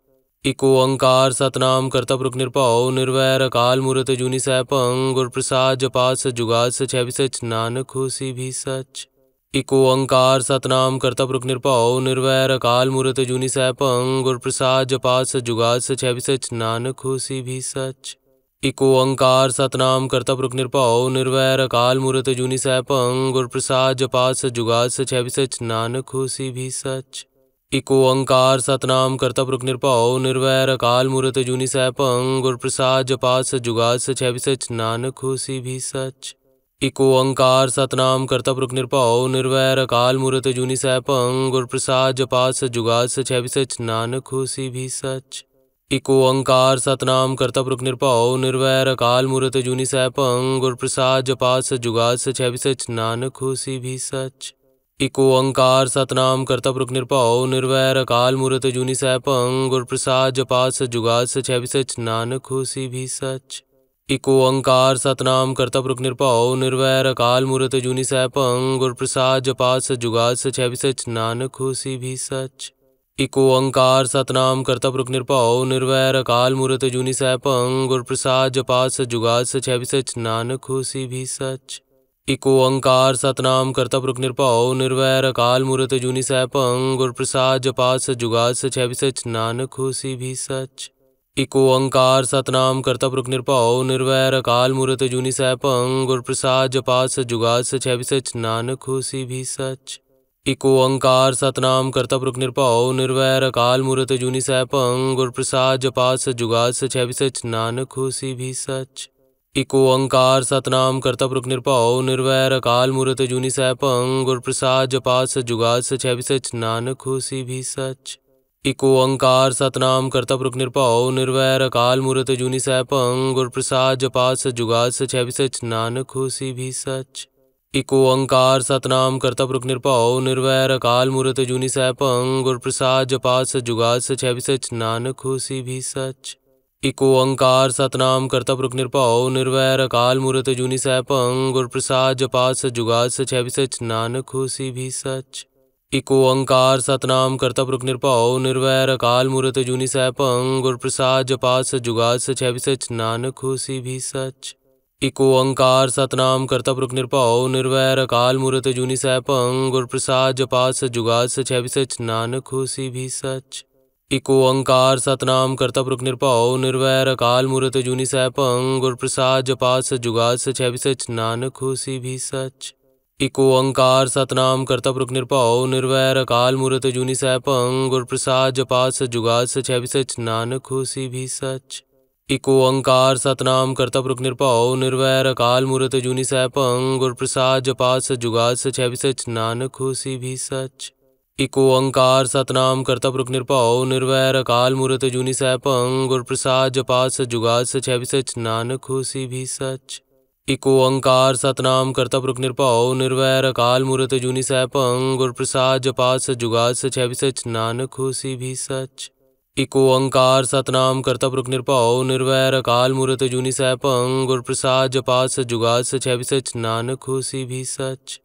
A: इको अंकार सतनाम कर्ता पुरुष निरपाओ निर्वैर अकाल मूर्त जूनी सैपंग गुर प्रसाद जपात सच जुगात सच है भी सच नानक होसी भी सच इको अंकार सतनाम कर्ता पुरख निरभाव निर्वैर अकाल मूर्त जूनी सैपंग गुर प्रसाद जपात सच जुगा सच है भी सच नानक होसी भी सच इको अंकार सतनाम कर्ता पुरख निरभाव निर्वैर अकाल मूर्त जूनी सैपंग गुर प्रसाद जपात सच जुगा सच है भी सच नानक होसी भी सच इको अंकार सतनाम कर्ता पुरख निरभाव निर्वैर अकाल मूर्त जूनी सैपंग गुर प्रसाद जपात सच जुगा सच है भी सच नानक होसी भी सच इको अंकार सतनाम कर्तव्य रुख निरपाओ निर्वैर अकाल मूर्त जूनी सैपंग गुर प्रसाद जपास जुगाद सच है भी सच नानक हो सी भी सच इको अंकार सतनाम कर्तव्य रुख निरपाओ निर्वैर अकाल मूर्त जूनी सैपंग गुर प्रसाद जपास जुगाद सच है भी सच नानक हो सी भी सच इको अंकार सतनाम कर्तव्य रुख निरपाओ निर्वैर अकाल मूर्त जूनी सैपंग गुर प्रसाद जपास जुगाद सच है भी सच नानक हो सी भी सच इको अंकार सतनाम पुरुख निरभाव निर्वैर अकाल मूर्त जूनी सैपंग गुर प्रसाद जपात सच जुगात सच है भी सच नानक होसी भी सच इको अंकार सतनाम पुरुख निरभाव निर्वैर अकाल मूर्त जूनी सैपंग गुर प्रसाद जपात सच जुगात सच है भी सच नानक होसी भी सच इको अंकार सतनाम पुरुख निरभाव निर्वैर अकाल मूर्त जूनी सैपंग गुर प्रसाद जपात सच जुगात सच है भी सच नानक होसी भी सच इको अंकार सतनाम कर्ता पुरुष निरभाव निर्वैर अकाल मूर्त जूनी सैपंग गुर प्रसाद जपात सच जुगात सच है भी सच नानक होसी भी सच इको अंकार सतनाम कर्ता पुरुष निरभाव निर्वैर अकाल मूर्त जूनी सैपंग गुर प्रसाद जपात सच जुगात सच है भी सच नानक होसी भी सच इको अंकार सतनाम कर्ता पुरुष निरभाव निर्वैर अकाल मूर्त जूनी सैपंग गुर प्रसाद जपात सच जुगात सच है भी सच नानक होसी भी सच इको अंकार सतनाम करता पुरख निरभाव निर्वैर अकाल मूर्त जूनी सैभं गुर प्रसाद जपात सच जुगात सच है भी सच नानक होसी भी सच इको अंकार सतनाम करता पुरख निरभाव निर्वैर अकाल मूर्त जूनी सैभं गुर प्रसाद जपात सच सच है भी सच नानक होसी भी सच इको अंकार सतनाम करता पुरख निरभाव निर्वैर अकाल मूर्त जूनी सैभं गुर प्रसाद जपात सच जुगात सच है भी सच नानक होसी भी सच इको अंकार सतनाम कर्ता पुरुष निरपाओ निर्वैर अकाल मूर्त जूनी सह पंग गुर प्रसाद जपात सच जुगात सच है भी सच नानक होसी भी सच इको अंकार सतनाम कर्ता पुरुष निरपाओ निर्वैर अकाल मूर्त जूनी सह पंग गुर प्रसाद जपात सच जुगात सच है भी सच नानक होसी भी सच इको अंकार सतनाम कर्ता पुरुष निरपाओ निर्वैर अकाल मूर्त जूनी सह पंग गुर प्रसाद जपात सच जुगात सच है भी सच नानक होसी भी सच इको अंकार सतनाम कर्तव्य रुख निरपाओ निर्वैर अकाल मूर्त जूनी सैपंग गुर प्रसाद जपात सच जुगात सच है सच नानक होसी भी सच इको अंकार सतनाम कर्तव्य रुख निरपाओ निर्वैर अकाल मूर्त जूनी सैपंग गुर प्रसाद जपात सच जुगात सच है सच नानक होसी भी सच इको अंकार सतनाम कर्तव्य रुख निरपाओ निर्वैर अकाल मूर्त जूनी सैपंग गुर प्रसाद जपात सच सच है सच नानक होसी भी सच इको अंकार सतनाम कर्ता पुरुख निरभाव निर्वैर अकाल मूर्त जूनी सैपंग गुरप्रसाद प्रसाद जपात सच जुगात सच है भी सच नानक होसी भी सच इको अंकार सतनाम कर्ता पुरुख निरभाव निर्वैर अकाल मूर्त जूनी सैपंग गुरप्रसाद प्रसाद जपात सच जुगात सच है भी सच नानक होसी भी सच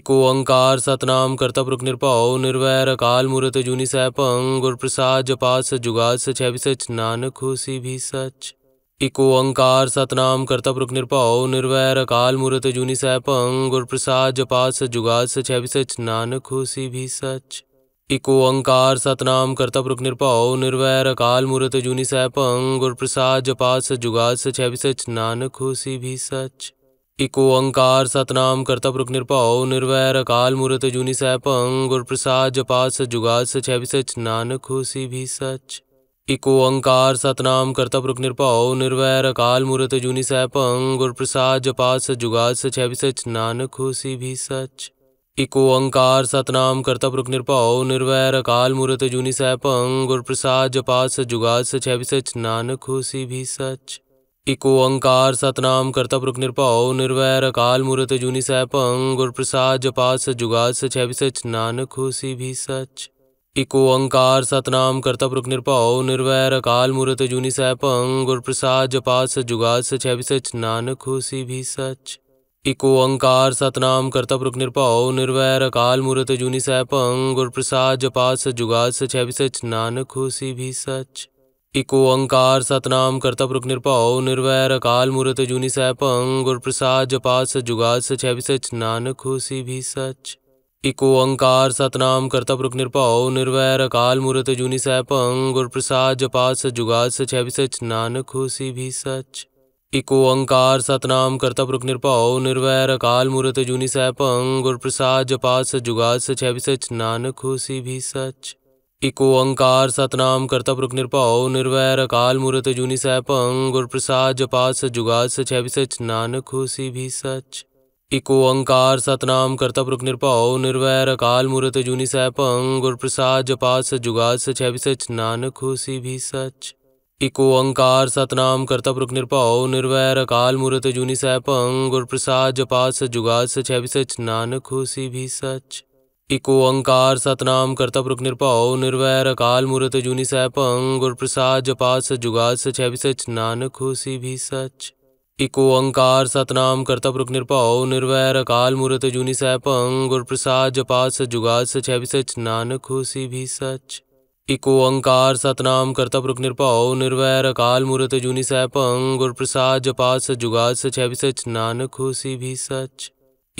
A: इको अंकार सतनाम कर्ता पुरुख निरभाव निर्वैर अकाल मूर्त जूनी सैपंग गुरप्रसाद प्रसाद जपात सच जुगात सच है भी सच नानक होसी भी सच इको अंकार सतनाम कर्ता पुरुष निरपाओ निर्वैर अकाल मूर्त जूनी सैपंग गुर प्रसाद जपात सच जुगात सच है सच नानक होसी भी सच इको अंकार सतनाम कर्ता पुरुष निरपाओ निर्वैर अकाल मूर्त जूनी सैपंग गुर प्रसाद जपात सच जुगात सच है सच नानक होसी भी सच इको अंकार सतनाम कर्ता पुरुष निरपाओ निर्वैर अकाल मूर्त जूनी सैपंग गुर प्रसाद जपात सच जुगात सच है सच नानक होसी भी सच इको अंकार सतनाम कर्ता पुरख निरभाव निर्वैर अकाल मूर्त जूनी सैभं गुर प्रसाद जपात सच जुगाद सच है भी सच नानक होसी भी सच इको अंकार सतनाम कर्ता पुरख निरभाव निर्वैर अकाल मूर्त जूनी सैभं गुर प्रसाद जपात सच जुगाद सच है भी सच नानक होसी भी सच इको अंकार सतनाम कर्ता पुरख निरभाव निर्वैर अकाल मूर्त जूनी सैभं गुर प्रसाद जपात सच जुगाद सच है भी सच नानक होसी भी सच इको अंकार सतनाम कर्तव्य रुख निरपाओ निर्वैर अकाल मूर्त जूनी सैपंग गुर प्रसाद जपास जुगाद सच है भी सच नानक हो सी भी सच इको अंकार सतनाम कर्तव्य रुख निरपाओ निर्वैर अकाल मूर्त जूनी सैपंग गुर प्रसाद जपास जुगाद सच है भी सच नानक हो सी भी सच इको अंकार सतनाम कर्तव्य रुख निरपाओ निर्वैर अकाल मूर्त जूनी सैपंग गुर प्रसाद जपास जुगाद सच है भी सच नानक हो सी भी सच इको अंकार सतनाम पुरुख निरपाओ निर्वैर अकाल मूर्त जूनी सैपंग गुरप्रसाद प्रसाद जपात सच जुगात सच है भी सच नानक होसी भी सच इको अंकार सतनाम पुरुख निरपाओ निर्वैर अकाल मूर्त जूनी सैपंग गुरप्रसाद प्रसाद जपात सच जुगात सच है भी सच नानक होसी भी सच इको अंकार सतनाम पुरुख निरपाओ निर्वैर अकाल मूर्त जूनी सैपंग गुरप्रसाद प्रसाद जपात सच जुगात सच है भी सच नानक होसी भी सच इको अंकार सतनाम कर्ता पुरुष निरपाओ निर्वैर अकाल मूर्त जूनी सैपंग गुर प्रसाद जपात सच जुगाद सच है भी सच नानक होसी भी सच इको अंकार सतनाम कर्ता पुरुष निरपाओ निर्वैर अकाल मूर्त जूनी सैपंग गुर प्रसाद जपात सच जुगाद सच है भी सच नानक होसी भी सच इको अंकार सतनाम कर्ता पुरुष निरपाओ निर्वैर अकाल मूर्त जूनी सैपंग गुर प्रसाद जपात सच जुगाद सच है भी सच नानक होसी भी सच इको अंकार सतनाम कर्तप रुख निरपाओ निर्वैर अकाल मूर्त जूनी सैपंग गुर प्रसाद जपात सच जुगात सच है भी सच नानक होसी भी सच इको अंकार सतनाम कर्तप रुख निरपाओ निर्वैर अकाल मूर्त जूनी सैपंग गुर प्रसाद जपात सच जुगात सच है भी सच नानक होसी भी सच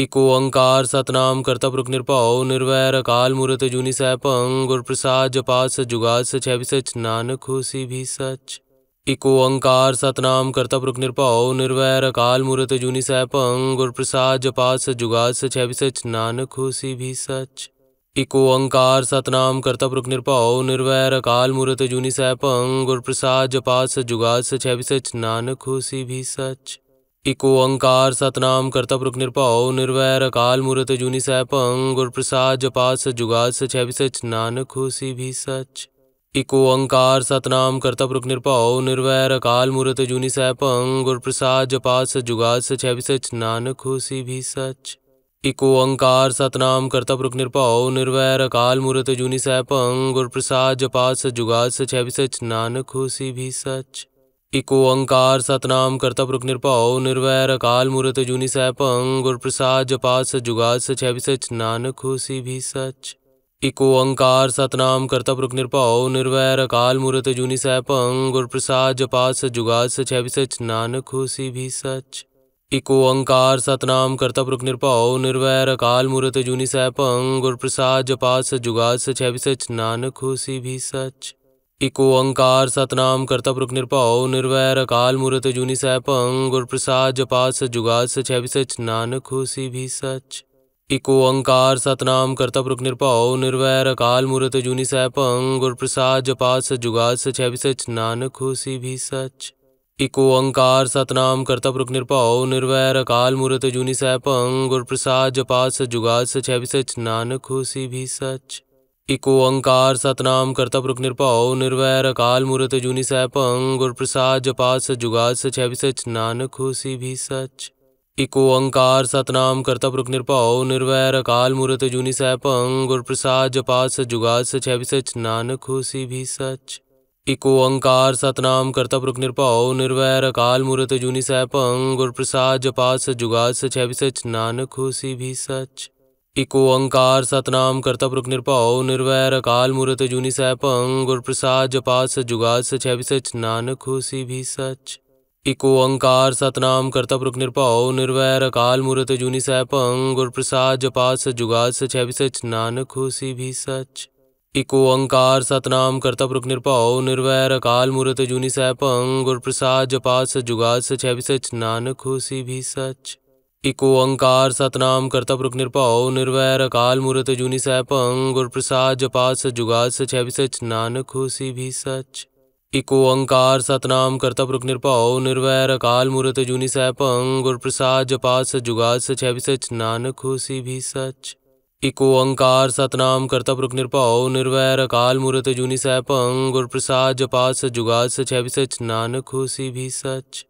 A: इको अंकार सतनाम कर्तप रुख निरपाओ निर्वैर अकाल मूर्त जूनी सैपंग गुर प्रसाद जपात सच सच है भी सच नानक होसी भी सच इको अंकार सतनाम कर्तव्य रुख निरपाओ निर्वैर अकाल मूर्त जूनी सैपंग गुर प्रसाद जपात सच जुगात सच है भी सच नानक होसी भी सच इको अंकार सतनाम कर्तव्य रुख निरपाओ निर्वैर अकाल मूर्त जूनी सैपंग गुर प्रसाद जपात सच जुगात सच है भी सच नानक होसी भी सच इको अंकार सतनाम कर्तव्य रुख निरपाओ निर्वैर अकाल मूर्त जूनी सैपंग गुर प्रसाद जपात सच सच है भी सच नानक होसी भी सच इको अंकार सतनाम पुरुख निरपाओ निर्वैर अकाल मूर्त जुनि सैपंग गुर प्रसाद जपात सच जुगात सच है सच नानक होसी भी सच इको अंकार सतनाम पुरुख निरपाओ निर्वैर अकाल मूर्त जुनि सैपंग गुर प्रसाद जपात सच जुगात सच है सच नानक होसी भी सच इको अंकार सतनाम पुरुख निरपाओ निर्वैर अकाल मूर्त जुनि सैपंग गुर प्रसाद जपात सच सच है सच नानक होसी भी सच इको अंकार सतनाम कर्तव्य निर्भव निर्वैर अकाल मूर्त जूनी सैपंग गुरप्रसाद प्रसाद जपात सच जुगात सच है भी सच नानक होसी भी सच इको अंकार सतनाम कर्तव्य निर्भव निर्वैर अकाल मूर्त जूनी सैपंग गुरप्रसाद प्रसाद जपात सच जुगात सच है भी सच नानक होसी भी सच इको अंकार सतनाम कर्तव्य निर्भव निर्वैर अकाल मूर्त जूनी सैपंग गुरप्रसाद प्रसाद जपात सच जुगात सच है भी सच नानक होसी भी सच इको अंकार सतनाम कर्ता पुरुष निरभाव निर्वैर अकाल मूर्त जूनी सैपंग गुर प्रसाद जपात सच सच है भी सच नानक होसी भी सच इको अंकार सतनाम कर्ता पुरुष निरभाव निर्वैर अकाल मूर्त जूनी सैपंग गुर प्रसाद जपात सच सच है भी सच नानक होसी भी सच इको अंकार सतनाम कर्ता पुरुष निरभाव निर्वैर अकाल मूर्त जूनी सैपंग गुर प्रसाद जपात सच जुगात सच है भी सच नानक होसी भी सच इको अंकार सतनाम कर्ता पुरुष निरपाओ निर्वैर अकाल मूर्त जूनी सैपं गुर प्रसाद जपात सच जुगात सच है भी सच नानक होसी भी सच इको अंकार सतनाम कर्ता पुरुष निरपाओ निर्वैर अकाल मूर्त जूनी सैपं गुर प्रसाद जपात सच जुगात सच है भी सच नानक होसी भी सच इको अंकार सतनाम कर्ता पुरुष निरपाओ निर्वैर अकाल मूर्त जूनी सैपं गुर प्रसाद जपात सच जुगात सच है भी सच नानक होसी भी सच इको अंकार सतनाम कर्तव्य रुख निरपाओ निर्वैर अकाल मूर्त जूनी सैपंग गुर प्रसाद जपात सच सच है सच नानक होसी भी सच इको अंकार सतनाम कर्तव्य रुख निरपाओ निर्वैर अकाल मूर्त जूनी सैपंग गुर प्रसाद जपात सच सच है सच नानक होसी भी सच इको अंकार सतनाम कर्तव्य रुख निरपाओ निर्वैर अकाल मूर्त जूनी सैपंग गुर प्रसाद जपात सच सच है सच नानक होसी भी सच इको अंकार सतनाम कर्तव्य रुक निरपाओ निर्वैर अकाल मूर्त जूनी सैपंग गुर प्रसाद जपात सच जुगात सच है सच नानक होसी भी सच इको अंकार सतनाम कर्तव्य रुक निरपाओ निर्वैर अकाल मूर्त जूनी सैपंग गुर प्रसाद जपात सच जुगात सच है सच नानक होसी भी सच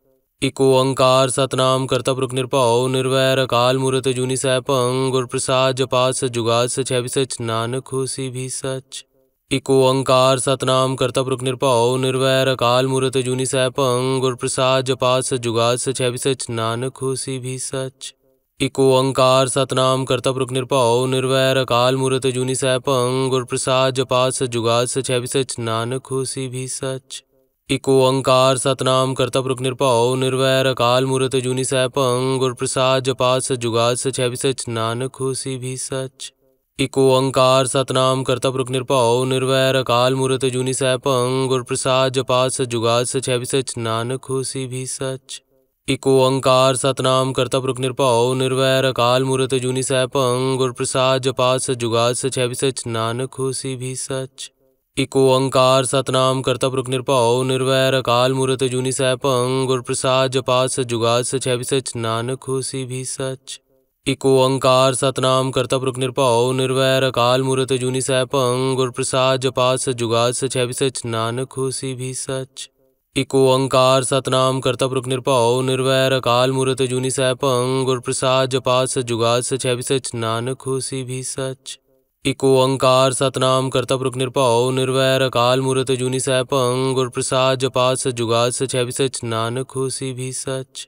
A: इको अंकार सतनाम कर्तव्य रुक निरपाओ निर्वैर अकाल मूर्त जूनी सैपंग गुर प्रसाद जपात सच जुगात सच है सच नानक होसी भी सच इको अंकार सतनाम कर्ता पुरुख निरभाव निर्वैर अकाल मूर्त जूनी सैपंग गुर प्रसाद जपात सच जुगात सच है भी सच नानक होसी भी सच इको अंकार सतनाम कर्ता पुरुख निरभाव निर्वैर अकाल मूर्त जूनी सैपंग गुर प्रसाद जपात सच जुगात सच है भी सच नानक होसी भी सच इको अंकार सतनाम कर्ता पुरुख निरभाव निर्वैर अकाल मूर्त जूनी सैपंग गुर प्रसाद जपात सच जुगात सच है भी सच नानक होसी भी सच इको अंकार सतनाम कर्तप रुख निरपाओ निर्वैर अकाल मूर्त जूनी सैपंग गुर प्रसाद जपात सच जुगात सच है भी सच नानक होसी भी सच इको अंकार सतनाम कर्तप रुख निरपाओ निर्वैर अकाल मूर्त जूनी सैपंग गुर प्रसाद जपात सच जुगात सच है भी सच नानक होसी भी सच इको अंकार सतनाम कर्तप रुख निरपाओ निर्वैर अकाल मूर्त जूनी सैपंग गुर प्रसाद जपात सच जुगात सच है भी सच नानक होसी भी सच इको अंकार सतनाम कर्तव्य रुख निरपाओ निर्वैर अकाल मूर्त जूनी सैपंग गुर प्रसाद जपास जुगाद सच है भी सच नानक हो भी सच एक ओंकार सतनाम कर्तव्य रुख निरपाओ निर्वैर अकाल मूर्त जूनी सैपंग गुर प्रसाद जपास जुगाद सच है भी सच नानक हो भी सच एक ओंकार सतनाम कर्तव्य रुख निरपाओ निर्वैर अकाल मूर्त जूनी सैपंग गुर प्रसाद जपास जुगाद सच है भी सच नानक हो भी सच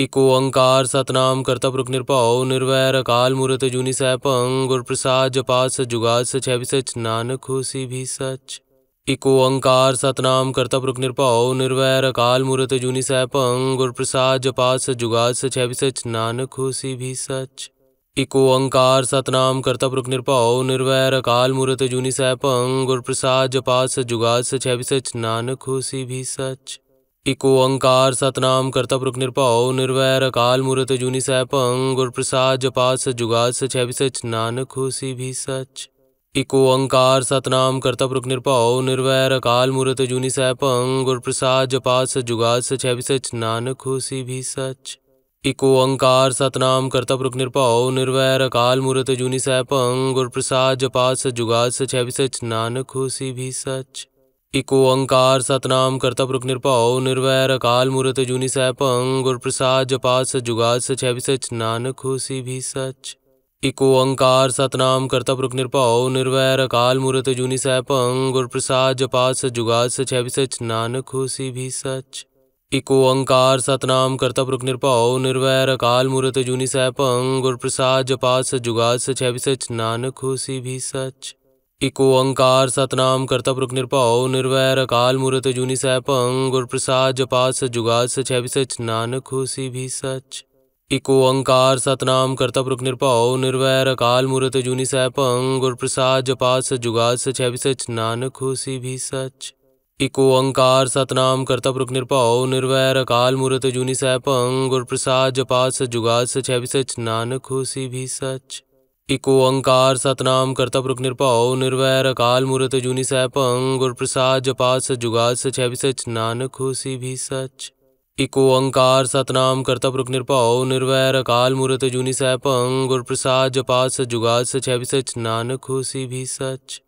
A: इको अंकार सतनाम पुरुख निरपाओ निर्वैर अकाल मूर्त जूनी सैपंग गुर प्रसाद जपात जुगात सच है भी सच नानक हो सी भी सच इको अंकार सतनाम पुरुख निरपाओ निर्वैर अकाल मूर्त जूनी सैपंग गुर प्रसाद जपात जुगात सच है भी सच नानक हो सी भी सच इको अंकार सतनाम पुरुख निरपाओ निर्वैर अकाल मूर्त जूनी सैपंग गुर प्रसाद जपात जुगात सच है भी सच नानक हो सी भी सच इको अंकार सतनाम कर्ता पुरुष निरपाओ निर्वैर अकाल मूर्त जूनी सैपंग गुर प्रसाद जपात सच जुगात सच है भी सच नानक होसी भी सच इको अंकार सतनाम कर्ता पुरुष निरपाओ निर्वैर अकाल मूर्त जूनी सैपंग गुर प्रसाद जपात सच जुगात सच है भी सच नानक होसी भी सच इको अंकार सतनाम कर्ता पुरुष निरपाओ निर्वैर अकाल मूर्त जूनी सैपंग गुर प्रसाद जपात सच जुगात सच है भी सच नानक होसी भी सच इको अंकार सतनाम कर्तप रुख निरभाव निर्वैर अकाल मूर्त जूनी सैपंग गुर प्रसाद जपात सच जुगात सच है भी सच नानक होसी भी सच इको अंकार सतनाम कर्तप रुख निरभाव निर्वैर अकाल मूर्त जूनी सैपंग गुर प्रसाद जपात सच सच है भी सच नानक होसी भी सच इको अंकार सतनाम कर्तप रुख निरभाव निर्वैर अकाल मूर्त जूनी सैपंग गुर प्रसाद जपात सच सच है भी सच नानक होसी भी सच इको अंकार सतनाम कर्ता पुरुष निरभाव निर्वैर अकाल मूर्त जूनी सह पंग गुर प्रसाद जपात सच सच है भी सच नानक होसी भी सच इको अंकार सतनाम कर्ता पुरुष निरभाव निर्वैर अकाल मूर्त जूनी सह पंग गुर प्रसाद जपात सच सच है भी सच नानक होसी भी सच इको अंकार सतनाम कर्ता पुरुष निरभाव निर्वैर अकाल मूर्त जूनी सह पंग गुर प्रसाद जपात सच सच है भी सच नानक होसी भी सच इको अंकार सतनाम कर्तव्य पुरुख निरपाओ निर्वैर अकाल मूर्त जूनी सैपंग गुर प्रसाद जपात सच जुगात सच है सच नानक होसी भी सच इको अंकार सतनाम कर्तव्य पुरुख निरपाओ निर्वैर अकाल मूर्त जूनी सैपंग गुर प्रसाद जपात सच जुगात सच है सच नानक होसी भी सच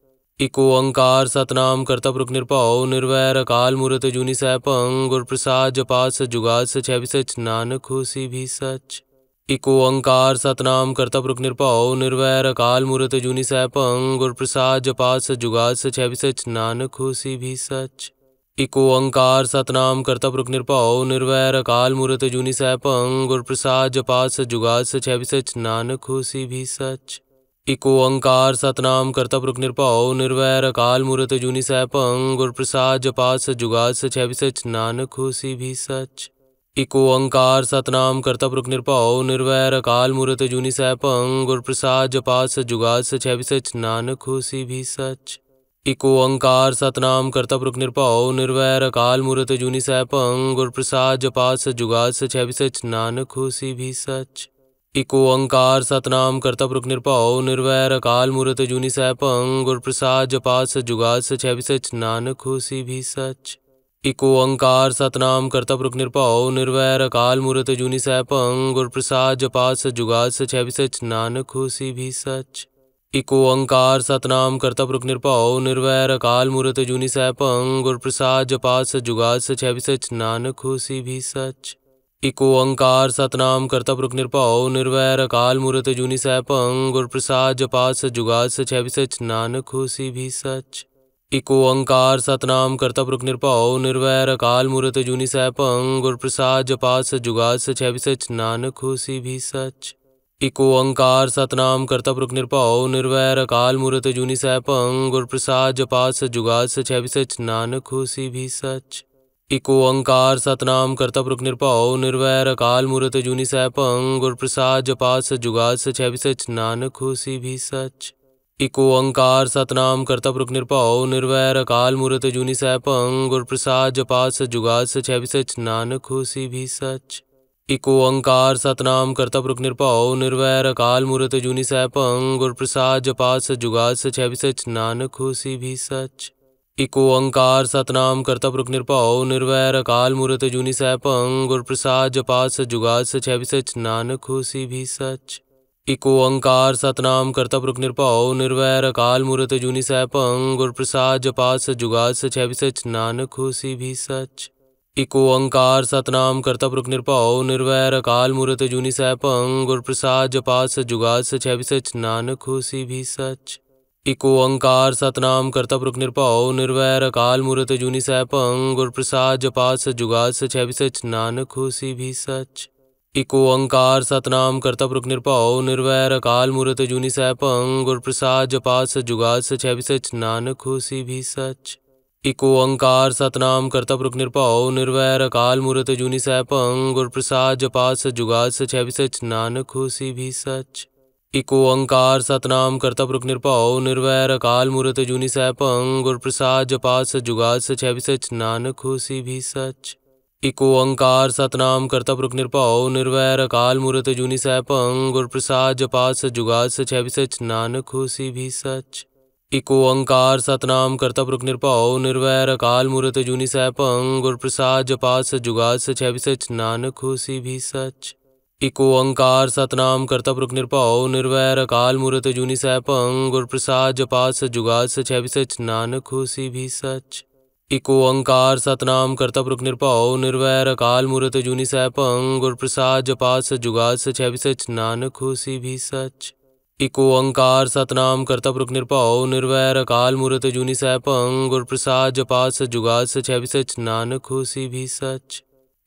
A: इको अंकार सतनाम कर्तव्य पुरुख निरपाओ निर्वैर अकाल मूर्त जूनी सैपंग गुर प्रसाद जपात सच सच है सच नानक होसी भी सच इको अंकार सतनाम कर्ता पुरुख निरभाव निर्वैर अकाल मूर्त जूनी सैपंग गुरप्रसाद प्रसाद जपात सच जुगात सच है भी सच नानक होसी भी सच इको अंकार सतनाम कर्ता पुरुख निरभाव निर्वैर अकाल मूर्त जूनी सैपंग गुरप्रसाद प्रसाद जपात सच जुगात सच है भी सच नानक होसी भी सच इको अंकार सतनाम कर्ता पुरुख निरभाव निर्वैर अकाल मूर्त जूनी सैपंग गुरप्रसाद प्रसाद जपात सच जुगात सच है भी सच नानक होसी भी सच इको अंकार सतनाम कर्ता पुरुष निरपाओ निर्वैर अकाल मूर्त जूनी सैपंग गुर प्रसाद जपात सच सच है भी सच नानक होसी भी सच इको अंकार सतनाम कर्ता पुरुष निरपाओ निर्वैर अकाल मूर्त जूनी सैपंग गुर प्रसाद जपात सच सच है भी सच नानक होसी भी सच इको अंकार सतनाम कर्ता पुरुष निरपाओ निर्वैर अकाल मूर्त जूनी सैपंग गुर प्रसाद जपात सच जुगात सच है भी सच नानक होसी भी सच इको अंकार सतनाम कर्ता पुरख निरभाव निर्वैर अकाल मूर्त जूनी सैपंग गुर प्रसाद जपात सच जुगात सच है भी सच नानक होसी भी सच इको अंकार सतनाम कर्ता पुरख निरभाव निर्वैर अकाल मूर्त जूनी सैपंग गुर प्रसाद जपात सच जुगात सच है भी सच नानक होसी भी सच इको अंकार सतनाम कर्ता पुरख निरभाव निर्वैर अकाल मूर्त जूनी सैपंग गुर प्रसाद जपात सच जुगात सच है भी सच नानक होसी भी सच एक ओंकार सतनाम कर्तव्य रुक निरपाओ निर्वैर अकाल मूर्त जूनी सैपंग गुर प्रसाद जपास जुगाद सच है सच नानक हो भी सच एक ओंकार सतनाम कर्तव्य रुक निरपाओ निर्वैर अकाल मूर्त जूनी सैपंग गुर प्रसाद जपास जुगाद सच है भी सच नानक हो भी सच एक ओंकार सतनाम कर्तव्य रुक निरपाओ निर्वैर अकाल मूर्त जूनी सैपंग गुर प्रसाद जपास सच है सच नानक हो भी सच इको ओंकार सतनाम कर्तव्य रुक निरपाओ निर्वैर अकाल मूर्त जूनी सैपंग गुर प्रसाद जपात सच जुगात सच है भी सच नानक होसी भी सच इको ओंकार सतनाम कर्तव्य रुक निरपाओ निर्वैर अकाल मूर्त जूनी सैपंग गुर प्रसाद जपात सच जुगात सच है भी सच नानक होसी भी सच इको ओंकार सतनाम कर्तव्य रुक निरपाओ निर्वैर अकाल मूर्त जूनी सैपंग गुर प्रसाद जपात सच जुगात सच है भी सच नानक होसी भी सच इको अंकार सतनाम कर्ता पुरुष निरभाव निर्वैर अकाल मूर्त जूनी सैपंग गुर प्रसाद जपात सच जुगात सच है भी सच नानक होसी भी सच इको अंकार सतनाम कर्ता पुरुष निरभाव निर्वैर अकाल मूर्त जूनी सैपंग गुर प्रसाद जपात सच जुगात सच है भी सच नानक होसी भी सच इको अंकार सतनाम कर्ता पुरुष निरभाव निर्वैर अकाल मूर्त जूनी सैपंग गुर प्रसाद जपात सच जुगात सच है भी सच नानक होसी भी सच इको अंकार सतनाम कर्ता पुरुष निरभाव निर्वैर अकाल मूर्त जूनी सैपंग गुर प्रसाद जपात सच जुगात सच है भी सच नानक होसी भी सच इको अंकार सतनाम कर्ता पुरुष निरभाव निर्वैर अकाल मूर्त जूनी सैपंग गुर प्रसाद जपात सच सच है भी सच नानक होसी भी सच इको अंकार सतनाम कर्ता पुरुष निरभाव निर्वैर अकाल मूर्त जूनी सैपंग गुर प्रसाद जपात सच सच है भी सच नानक होसी भी सच इको अंकार सतनाम कर्तव्य रुख निरभाव निर्वैर अकाल मूर्त जूनी सैपंग गुर प्रसाद जपात सच जुगात सच है भी सच नानक होसी भी सच इको अंकार सतनाम कर्तव्य रुख निरभाव निर्वैर अकाल मूर्त जूनी सैपंग गुर प्रसाद जपात सच जुगात सच है भी सच नानक होसी भी सच इको अंकार सतनाम कर्तव्य रुख निरभाव निर्वैर अकाल मूर्त जूनी सैपंग गुर प्रसाद जपात सच सच है भी सच नानक होसी भी सच इको अंकार सतनाम कर्तव्य निरभाव निर्वैर अकाल मूर्त जूनी सैपंग गुर प्रसाद जपात सच जुगात सच है भी सच नानक भी सच इको अंकार सतनाम कर्तव्य निरभाव निर्वैर अकाल मूर्त जूनी सैपंग गुर प्रसाद जपात सच जुगात सच है भी सच नानक भी सच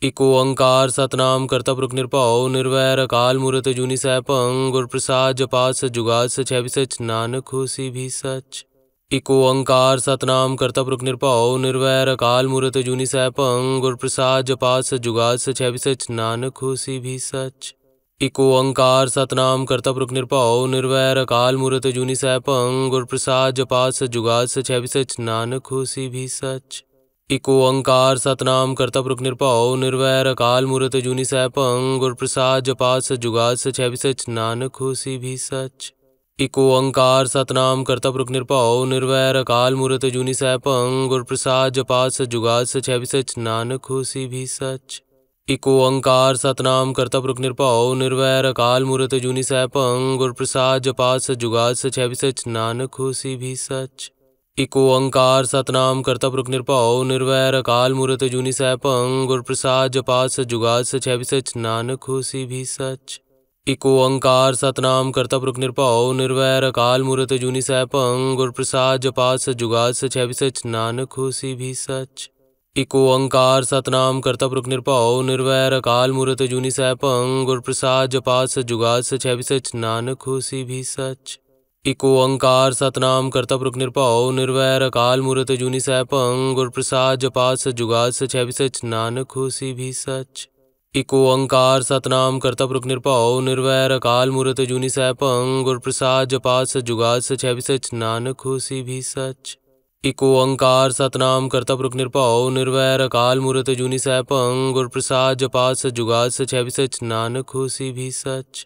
A: इको अंकार सतनाम कर्तव्य निरभाव निर्वैर अकाल मूर्त जूनी सैपंग गुर प्रसाद जपात सच जुगात सच है भी सच नानक भी सच इको अंकार सतनाम कर्ता पुरुख निरभाव निर्वैर अकाल मूर्त जूनी सैपंग गुरप्रसाद प्रसाद जपात सच जुगात सच है भी सच नानक होसी भी सच इको अंकार सतनाम कर्ता पुरुख निरभाव निर्वैर अकाल मूर्त जूनी सैपंग गुरप्रसाद प्रसाद जपात सच जुगात सच है भी सच नानक होसी भी सच इको अंकार सतनाम कर्ता पुरुख निरभाव निर्वैर अकाल मूर्त जूनी सैपंग गुरप्रसाद प्रसाद जपात सच जुगात सच है भी सच नानक होसी भी सच इको अंकार सतनाम कर्ता पुरुष निरभाव निर्वैर अकाल मूर्त जूनी सैपंग गुर प्रसाद जपात सच जुगात सच है भी सच नानक होसी भी सच इको अंकार सतनाम कर्ता पुरुष निरभाव निर्वैर अकाल मूर्त जूनी सैपंग गुर प्रसाद जपात सच सच है भी सच नानक होसी भी सच इको अंकार सतनाम कर्ता पुरुष निरभाव निर्वैर अकाल मूर्त जूनी सैपंग गुर प्रसाद जपात सच जुगात सच है भी सच नानक होसी भी सच इको अंकार सतनाम कर्ता पुरुष निरपाओ निर्वैर अकाल मूर्त जूनी सैपं गुर प्रसाद जपात सच जुगात सच है भी सच नानक होसी भी सच इको अंकार सतनाम कर्ता पुरुष निरपाओ निर्वैर अकाल मूर्त जूनी सैपं गुर प्रसाद जपात सच जुगात सच है भी सच नानक होसी भी सच इको अंकार सतनाम कर्ता पुरुष निरपाओ निर्वैर अकाल मूर्त जूनी सैपं गुर प्रसाद जपात सच जुगात सच है भी सच नानक होसी भी सच इको अंकार सतनाम कर्तव्य रुख निरपाओ निर्वैर अकाल मूर्त जूनी सैपंग गुर प्रसाद जपात सच सच है सच नानक होसी भी सच इको अंकार सतनाम कर्तव्य रुख निरपाओ निर्वैर अकाल मूर्त जूनी सैपंग गुर प्रसाद जपात सच सच है सच नानक होसी भी सच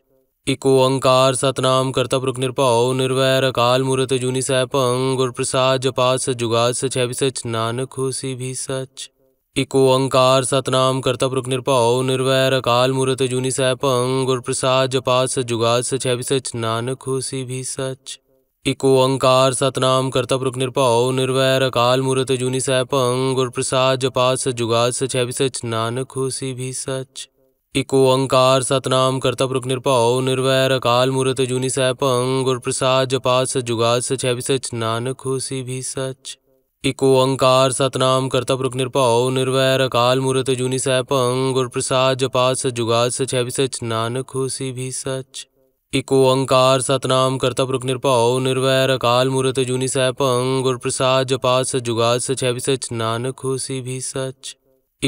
A: इको अंकार सतनाम कर्तव्य रुख निरपाओ निर्वैर अकाल मूर्त जूनी सैपंग गुर प्रसाद जपात सच सच है सच नानक होसी भी सच इको अंकार सतनाम कर्तव्य रुक निरपाओ निर्वैर अकाल मूर्त जूनी सैपंग गुर प्रसाद जपा सच जुगात सच है सच नानक हुसी भी सच इको अंकार सतनाम कर्तव्य रुक निरपाओ निर्वैर अकाल मूर्त जूनी सैपंग गुर प्रसाद जपा सच जुगात सच है सच नानक हुसी भी सच इको अंकार सतनाम कर्तव्य रुक निरपाओ निर्वैर अकाल मूर्त जूनी सैपंग गुर प्रसाद जपा सच जुगात सच है सच नानक हुसी भी सच इको अंकार सतनाम कर्ता पुरुष निरपाओ निर्वैर अकाल मूर्त जूनी सैपंग गुर प्रसाद जपात सच जुगात सच है भी सच नानक होसी भी सच इको अंकार सतनाम कर्ता पुरुष निरपाओ निर्वैर अकाल मूर्त जूनी सैपंग गुर प्रसाद जपात सच जुगात सच है भी सच नानक होसी भी सच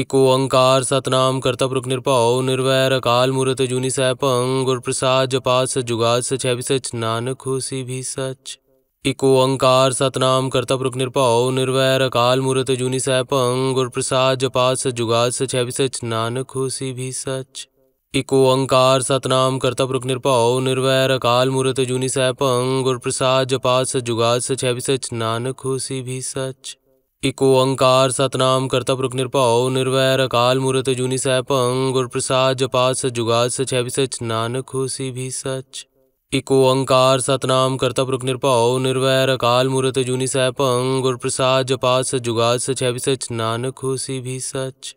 A: इको अंकार सतनाम कर्ता पुरुष निरपाओ निर्वैर अकाल मूर्त जूनी सैपंग गुर प्रसाद जपात सच जुगात सच है भी सच नानक होसी भी सच इको अंकार सतनाम कर्तप रुख निरपाओ निर्वैर अकाल मूर्त जूनी सैपंग गुर प्रसाद जपात सच जुगात सच है भी सच नानक होसी भी सच इको अंकार सतनाम कर्तप रुख निरपाओ निर्वैर अकाल मूर्त जूनी सैपंग गुर प्रसाद जपात सच जुगात सच है भी सच नानक होसी भी सच इको अंकार सतनाम कर्तप रुख निरपाओ निर्वैर अकाल मूर्त जूनी सैपंग गुर प्रसाद जपात सच जुगात सच है भी सच नानक होसी भी सच इको अंकार सतनाम कर्तव्य रुख निरपाओ निर्वैर अकाल मूर्त जूनी सैपंग गुर प्रसाद जपास जुगाद सच है भी सच नानक हो सी भी सच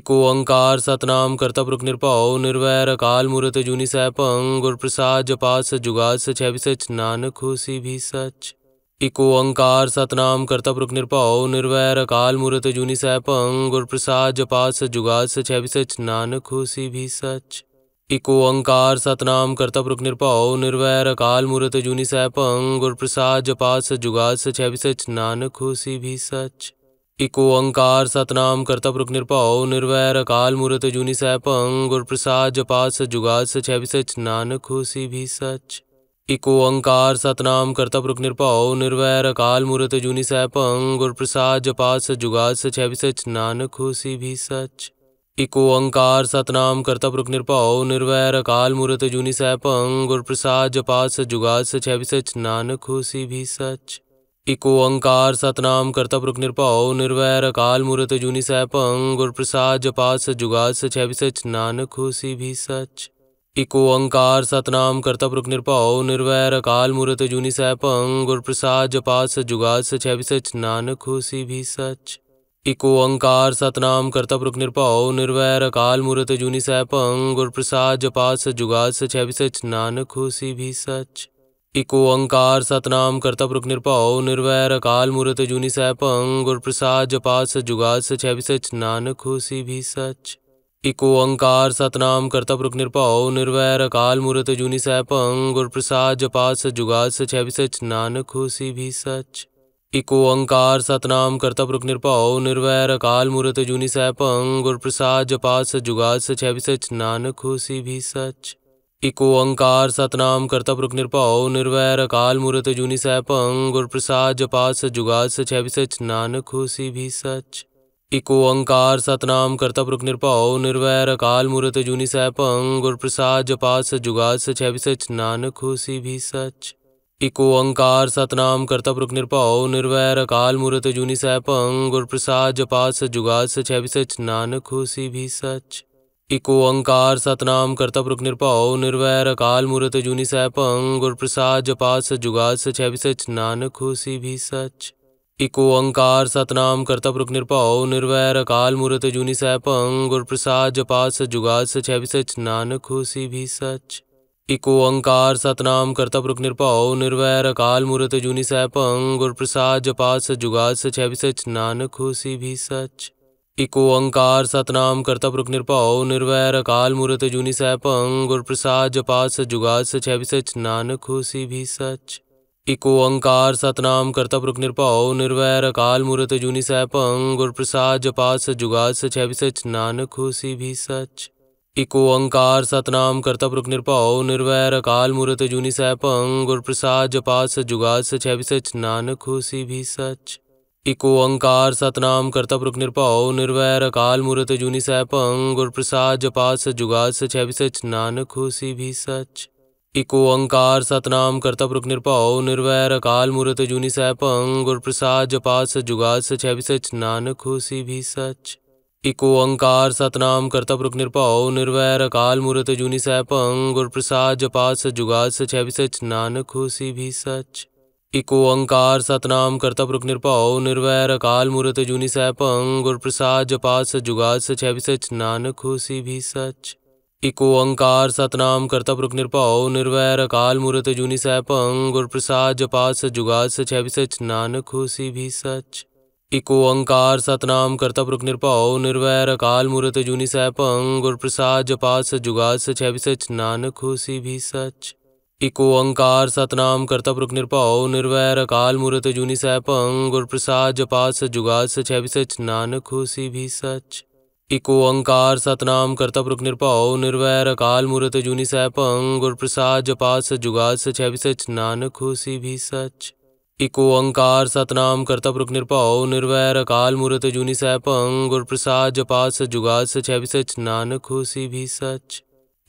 A: इको अंकार सतनाम कर्तव्य रुख निरपाओ निर्वैर अकाल मूर्त जूनी सैपंग गुर प्रसाद जपास जुगाद सच है भी सच नानक हो सी भी सच इको अंकार सतनाम कर्तव्य रुख निरपाओ निर्वैर अकाल मूर्त जूनी सैपंग गुर प्रसाद जपास जुगाद सच है भी सच नानक हो सी भी सच इको अंकार सतनाम कर्ता पुरुख निरभाव निर्वैर अकाल मूर्त जूनी सैपंग गुर प्रसाद जपात सच जुगात सच है भी सच नानक होसी भी सच इको अंकार सतनाम कर्ता पुरुख निरभाव निर्वैर अकाल मूर्त जूनी सैपंग गुर प्रसाद जपात सच जुगात सच है भी सच नानक होसी भी सच इको अंकार सतनाम कर्ता पुरुख निरभाव निर्वैर अकाल मूर्त जूनी सैपंग गुर प्रसाद जपात सच जुगात सच है भी सच नानक होसी भी सच इको अंकार सतनाम कर्ता पुरुख निरभाव निर्वैर अकाल मूर्त जूनी सैभं गुर प्रसाद जपात सच जुगात सच है सच नानक होसी भी सच इको अंकार सतनाम कर्ता पुरुख निरभाव निर्वैर अकाल मूर्त जूनी सैभं गुर प्रसाद जपात सच जुगात सच है सच नानक होसी भी सच इको अंकार सतनाम कर्ता पुरुख निरभाव निर्वैर अकाल मूर्त जूनी सैभं गुर प्रसाद जपात सच जुगात सच है सच नानक होसी भी सच इको अंकार सतनाम कर्ता पुरख निरभाव निर्वैर अकाल मूर्त जूनी सैभं गुर प्रसाद जपात सच जुगात सच है भी सच नानक होसी भी सच इको अंकार सतनाम कर्ता पुरख निरभाव निर्वैर अकाल मूर्त जूनी सैभं गुर प्रसाद जपात सच जुगात सच है भी सच नानक होसी भी सच इको अंकार सतनाम कर्ता पुरख निरभाव निर्वैर अकाल मूर्त जूनी सैभं गुर प्रसाद जपात सच जुगात सच है भी सच नानक होसी भी सच इको अंकार सतनाम कर्ता पुरुष निरभाव निर्वैर अकाल मूर्त जूनी सैपं गुर प्रसाद जपात सच सच है भी सच नानक होसी भी सच इको अंकार सतनाम कर्ता पुरुष निरभाव निर्वैर अकाल मूर्त जूनी सैपं गुर प्रसाद जपात सच सच है भी सच नानक होसी भी सच इको अंकार सतनाम कर्ता पुरुष निरभाव निर्वैर अकाल मूर्त जूनी सैपं गुर प्रसाद जपात सच सच है भी सच नानक होसी भी सच इको अंकार सतनाम कर्तव्य रुख निरपाओ निर्वैर अकाल मूर्त जूनी सैपंग गुर प्रसाद जपात सच जुगात सच है सच नानक होसी भी सच इको अंकार सतनाम कर्तव्य रुख निरपाओ निर्वैर अकाल मूर्त जूनी सैपंग गुर प्रसाद जपात सच जुगात सच है सच नानक होसी भी सच इको अंकार सतनाम कर्तव्य रुख निरपाओ निर्वैर अकाल मूर्त जूनी सैपंग गुर प्रसाद जपात सच सच है सच नानक होसी भी सच इको अंकार सतनाम कर्ता पुरुख निरभाव निर्वैर अकाल मूर्त जूनी सैपंग गुरप्रसाद प्रसाद जपात सच जुगात सच है भी सच नानक होसी भी सच इको अंकार सतनाम कर्ता पुरुख निरभाव निर्वैर अकाल मूर्त जूनी सैपंग गुरप्रसाद प्रसाद जपात सच जुगात सच है भी सच नानक होसी भी सच इको अंकार सतनाम कर्ता पुरुख निरभाव निर्वैर अकाल मूर्त जूनी सैपंग गुरप्रसाद प्रसाद जपात सच जुगात सच है भी सच नानक होसी भी सच इको अंकार सतनाम कर्ता पुरुष निरभाव निर्वैर अकाल मूर्त जूनी सैपंग गुर प्रसाद जपात सच सच है भी सच नानक होसी भी सच इको अंकार सतनाम कर्ता पुरुष निरभाव निर्वैर अकाल मूर्त जूनी सैपंग गुर प्रसाद जपात सच सच है भी सच नानक होसी भी सच इको अंकार सतनाम कर्ता पुरुष निरभाव निर्वैर अकाल मूर्त जूनी सैपंग गुर प्रसाद जपात सच जुगाद सच है भी सच नानक होसी भी सच इको अंकार सतनाम कर्ता पुरख निरभाव निर्वैर अकाल मूर्त जूनी सैपंग गुर प्रसाद जपात सच जुगा सच है भी सच नानक होसी भी सच इको अंकार सतनाम कर्ता पुरख निरभाव निर्वैर अकाल मूर्त जूनी सैपंग गुर प्रसाद जपात सच जुगा सच है भी सच नानक होसी भी सच इको अंकार सतनाम कर्ता पुरख निरभाव निर्वैर अकाल मूर्त जूनी सैपंग गुर प्रसाद जपात सच जुगा सच है भी सच नानक होसी भी सच इको अंकार सतनाम कर्तव्य रुक निरपाओ निर्वैर अकाल मूर्त जूनी सैपंग गुर प्रसाद जपास जुगाद सच है भी सच नानक हो सी भी सच इको अंकार सतनाम कर्तव्य रुक निरपाओ निर्वैर अकाल मूर्त जूनी सैपंग गुर प्रसाद जपास जुगाद सच है भी सच नानक हो सी भी सच इको अंकार सतनाम कर्तव्य रुक निरपाओ निर्वैर अकाल मूर्त जूनी सैपंग गुर प्रसाद जपास जुगाद सच है भी सच नानक हो सी भी सच इको ओंकार सतनाम कर्तव्य निरपाओ निर्वैर अकाल मूर्त जूनी सैपंग गुरप्रसाद प्रसाद जपात सच जुगात सच है भी सच नानक होसी भी सच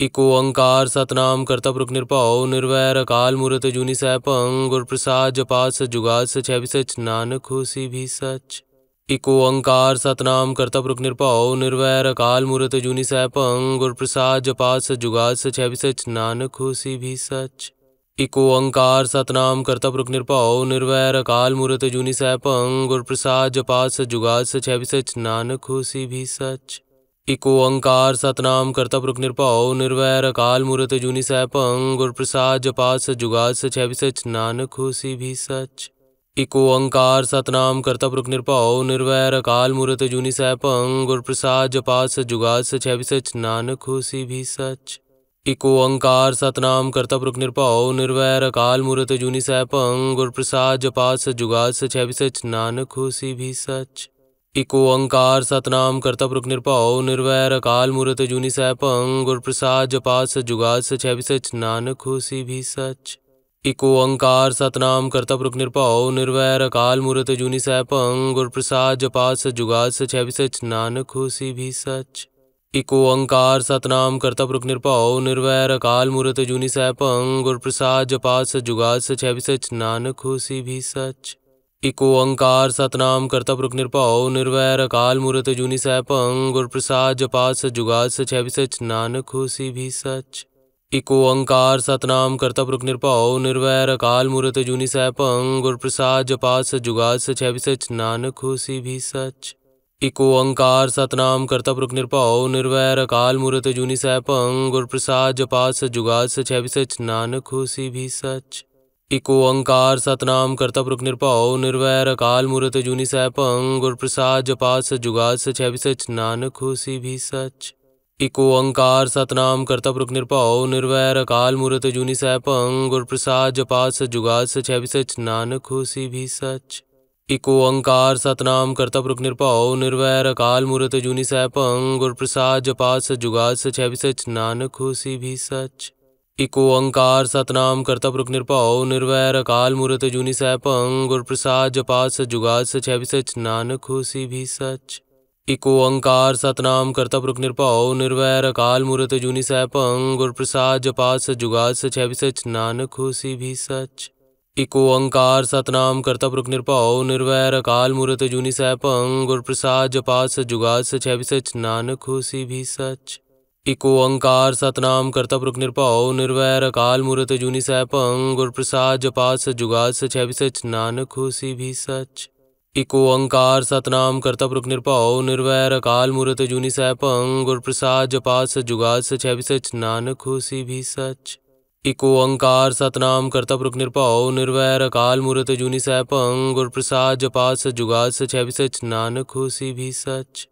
A: इको ओंकार सतनाम कर्तव्य निरपाओ निर्वैर अकाल मूर्त जूनी सैपंग गुरप्रसाद प्रसाद जपात सच जुगात सच है सच नानक होसी भी सच इको ओंकार सतनाम कर्तव्य निरपाओ निर्वैर अकाल मूर्त जूनी सैपंग गुर प्रसाद जपात सच जुगात सच है सच नानक होसी भी सच इको अंकार सतनाम कर्ता पुरुष निरपाओ निर्वैर अकाल मूर्त जूनी सैपंग गुर प्रसाद जपात सच जुगात सच है भी सच नानक होसी भी सच इको अंकार सतनाम कर्ता पुरुष निरपाओ निर्वैर अकाल मूर्त जूनी सैपंग गुर प्रसाद जपात सच जुगात सच है भी सच नानक होसी भी सच इको अंकार सतनाम कर्ता पुरुष निरपाओ निर्वैर अकाल मूर्त जूनी सैपंग गुर प्रसाद जपात सच जुगात सच है भी सच नानक होसी भी सच इको अंकार सतनाम कर्तप रुख निरपाओ निर्वैर अकाल मूर्त जूनी सैपंग गुर प्रसाद जपास जुगाद सच है भी सच नानक होसी भी सच इको अंकार सतनाम कर्तप रुख निरपाओ निर्वैर अकाल मूर्त जूनी सैपंग गुर प्रसाद जपास जुगाद सच है भी सच नानक होसी भी सच इको अंकार सतनाम कर्तप रुख निरपाओ निर्वैर अकाल मूर्त जूनी सैपंग गुर प्रसाद जपास जुगाद सच है भी सच नानक होसी भी सच इको अंकार सतनाम कर्ता पुरुष निरभाव निर्वैर अकाल मूर्त जूनी सह पंग गुर प्रसाद जपात सच जुगात सच है भी सच नानक होसी भी सच इको अंकार सतनाम कर्ता पुरुष निरभाव निर्वैर अकाल मूर्त जूनी सह पंग गुर प्रसाद जपात सच जुगात सच है भी सच नानक होसी भी सच इको अंकार सतनाम कर्ता पुरुष निरभाव निर्वैर अकाल मूर्त जूनी सह पंग गुर प्रसाद जपात सच जुगात सच है भी सच नानक होसी भी सच इको अंकार सतनाम कर्ता पुरुख निरपाओ निर्वैर अकाल मूर्त जूनी सैपंग गुर प्रसाद जपा सच जुगात सच है भी सच नानक होसी भी सच इको अंकार सतनाम कर्ता पुरुख निरपाओ निर्वैर अकाल मूर्त जूनी सैपंग गुर प्रसाद जपा सच जुगात सच है भी सच नानक होसी भी सच इको अंकार सतनाम कर्ता पुरुख निरपाओ निर्वैर अकाल मूर्त जूनी सैपंग गुर प्रसाद जपा सच जुगात सच है भी सच नानक होसी भी सच इको अंकार सतनाम कर्ता पुरुख निरभाव निर्वैर अकाल मूर्त जूनी सैपंग गुरप्रसाद प्रसाद जपात सच जुगात सच है भी सच नानक होसी भी सच इको अंकार सतनाम कर्ता पुरुख निरभाव निर्वैर अकाल मूर्त जूनी सैपंग गुरप्रसाद प्रसाद जपात सच जुगात सच है भी सच नानक होसी भी सच इको अंकार सतनाम कर्ता पुरुख निरभाव निर्वैर अकाल मूर्त जूनी सैपंग गुरप्रसाद प्रसाद जपात सच जुगात सच है भी सच नानक होसी भी सच इको अंकार सतनाम कर्ता पुरख निरभाव निर्वैर अकाल मूर्त जूनी सैभं गुर प्रसाद जपात सच जुगात सच है भी सच नानक हो सी भी सच इको अंकार सतनाम कर्ता पुरख निरभाव निर्वैर अकाल मूर्त जूनी सैभं गुर प्रसाद जपात सच सच है भी सच नानक हो सी भी सच इको अंकार सतनाम कर्ता पुरख निरभाव निर्वैर अकाल मूर्त जूनी सैभं गुर प्रसाद जपात सच जुगात सच है भी सच नानक हो सी भी सच इको अंकार सतनाम कर्ता पुरुष निरपाओ निर्वैर अकाल मूर्त जूनी सैपंग गुर प्रसाद जपात सच जुगा सच है भी सच नानक होसी भी सच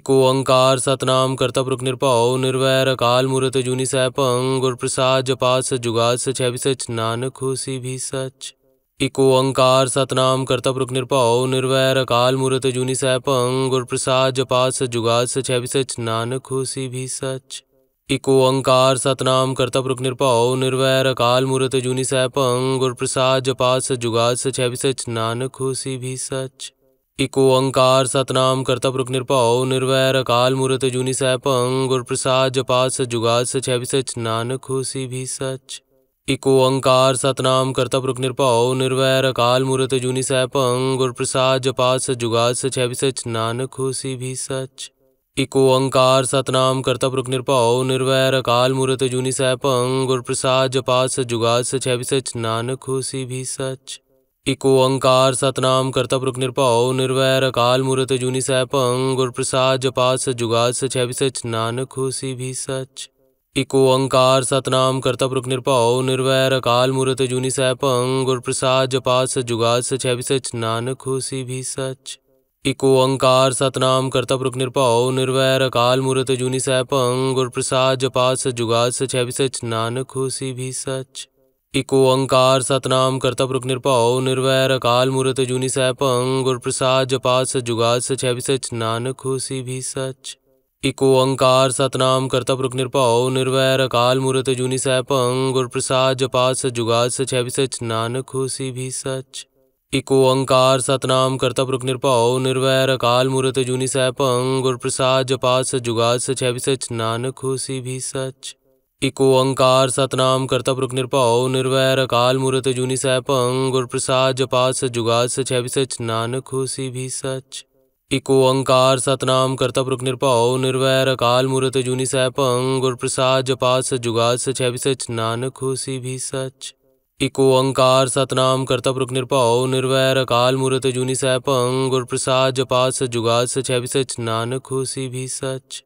A: इको अंकार सतनाम कर्ता पुरुष निरपाओ निर्वैर अकाल मूर्त जूनी सैपंग गुर प्रसाद जपात सच जुगा सच है भी सच नानक होसी भी सच इको अंकार सतनाम कर्ता पुरुष निरपाओ निर्वैर अकाल मूर्त जूनी सैपंग गुर प्रसाद जपात सच जुगा सच है भी सच नानक होसी भी सच इको अंकार सतनाम कर्तव्य रुख निरपाओ निर्वैर अकाल मूर्त जूनी सैपंग गुर प्रसाद जपात सच जुगात सच है भी सच नानक होसी भी सच इको अंकार सतनाम कर्तव्य रुख निरपाओ निर्वैर अकाल मूर्त जूनी सैपंग गुर प्रसाद जपात सच जुगात सच है भी सच नानक होसी भी सच इको अंकार सतनाम कर्तव्य रुख निरपाओ निर्वैर अकाल मूर्त जूनी सैपंग गुर प्रसाद जपात सच सच है भी सच नानक होसी भी सच इको अंकार सतनाम कर्तव्य रुक निरपाओ निर्वैर अकाल मूर्त जूनी सैपंग गुर प्रसाद जपा सच जुगात सच है भी सच नानक होसी भी सच इको अंकार सतनाम कर्तव्य रुक निरपाओ निर्वैर अकाल मूर्त जूनी सैपंग गुर प्रसाद जपा सच जुगात सच है भी सच नानक होसी भी सच इको अंकार सतनाम कर्तव्य रुक निरपाओ निर्वैर अकाल मूर्त जूनी सैपंग गुर प्रसाद जपा सच जुगात सच है भी सच नानक होसी भी सच इको अंकार सतनाम कर्ता पुरुष निरपाओ निर्वैर अकाल मूर्त जूनी सैपंग गुर प्रसाद जपात सच जुगात सच है भी सच नानक होसी भी सच इको अंकार सतनाम कर्ता पुरुष निरपाओ निर्वैर अकाल मूर्त जूनी सैपंग गुर प्रसाद जपात सच जुगात सच है भी सच नानक होसी भी सच इको अंकार सतनाम कर्ता पुरुष निरपाओ निर्वैर अकाल मूर्त जूनी सैपंग गुर प्रसाद जपात सच जुगात सच है भी सच नानक होसी भी सच इको अंकार सतनाम कर्तप रुख निरपाओ निर्वैर अकाल मूर्त जूनी सैपंग गुर प्रसाद जपात सच जुगात सच है भी सच नानक होसी भी सच इको अंकार सतनाम कर्तप रुख निरपाओ निर्वैर अकाल मूर्त जूनी सैपंग गुर प्रसाद जपात सच जुगात सच है भी सच नानक होसी भी सच इको अंकार सतनाम कर्तप रुख निरपाओ निर्वैर अकाल मूर्त जूनी सैपंग गुर प्रसाद जपात सच जुगात सच है भी सच नानक होसी भी सच इको अंकार सतनाम कर्तव्य रुख निरपाओ निर्वैर अकाल मूर्त जूनी सैपंग गुर प्रसाद जपास जुगाद सच है भी सच नानक हो सी भी सच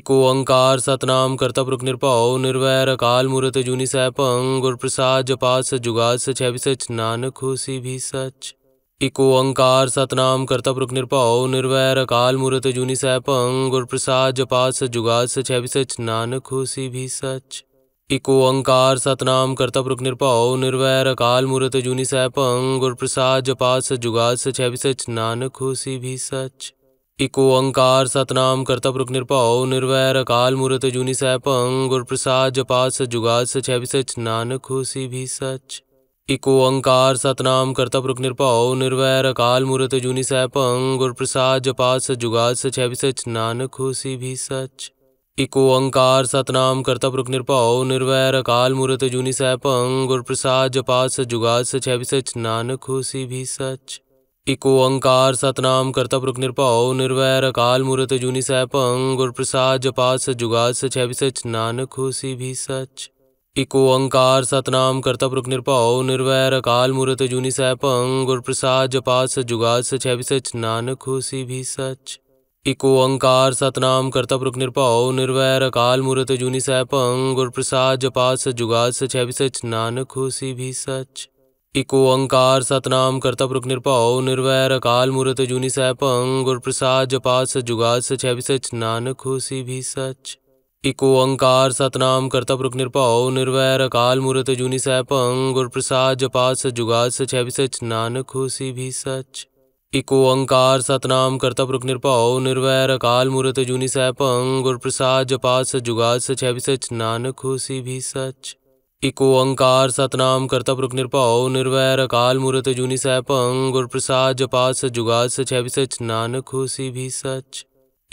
A: इको अंकार सतनाम कर्तव्य रुख निरपाओ निर्वैर अकाल मूर्त जूनी सैपंग गुर प्रसाद जपास जुगाद सच है भी सच नानक हो सी भी सच इको अंकार सतनाम कर्तव्य रुख निरपाओ निर्वैर अकाल मूर्त जूनी सैपंग गुर प्रसाद जपास जुगाद सच है भी सच नानक हो सी भी सच इको अंकार सतनाम पुरुख निरभाव निर्वैर अकाल मूर्त जूनी सैपंग गुर प्रसाद जपात सच जुगात सच है भी सच नानक होसी भी सच इको अंकार सतनाम पुरुख निरभाव निर्वैर अकाल मूर्त जूनी सैपंग गुर प्रसाद जपात सच जुगात सच है भी सच नानक होसी भी सच इको अंकार सतनाम पुरुख निरभाव निर्वैर अकाल मूर्त जूनी सैपंग गुर प्रसाद जपात सच जुगात सच है भी सच नानक होसी भी सच इको अंकार सतनाम कर्ता पुरुख निरभाव निर्वैर अकाल मूर्त जूनी सैपंग गुर प्रसाद जपात सच जुगात सच है भी सच नानक होसी भी सच इको अंकार सतनाम कर्ता पुरुख निरभाव निर्वैर अकाल मूर्त जूनी सैपंग गुर प्रसाद जपात सच जुगात सच है भी सच नानक होसी भी सच इको अंकार सतनाम कर्ता पुरुख निरभाव निर्वैर अकाल मूर्त जूनी सैपंग गुर प्रसाद जपात सच जुगात सच है भी सच नानक होसी भी सच इको अंकार सतनाम कर्तप रुख निरपाओ निर्वैर अकाल मूर्त जूनी सैपंग गुर प्रसाद जपात सच जुगात सच है भी सच नानक होसी भी सच इको अंकार सतनाम कर्तप रुख निरपाओ निर्वैर अकाल मूर्त जूनी सैपंग गुर प्रसाद जपात सच सच है भी सच नानक होसी भी सच इको अंकार सतनाम कर्तप रुख निरपाओ निर्वैर अकाल मूर्त जूनी सैपंग गुर प्रसाद जपात सच जुगात सच है भी सच नानक होसी भी सच इको अंकार सतनाम कर्ता पुरुष निरभाव निर्वैर अकाल मूर्त जूनी सह भंग गुर प्रसाद जपात सच सच है भी सच नानक होसी भी सच इको अंकार सतनाम कर्ता पुरुष निरभाव निर्वैर अकाल मूर्त जूनी सह भंग गुर प्रसाद जपात सच सच है भी सच नानक होसी भी सच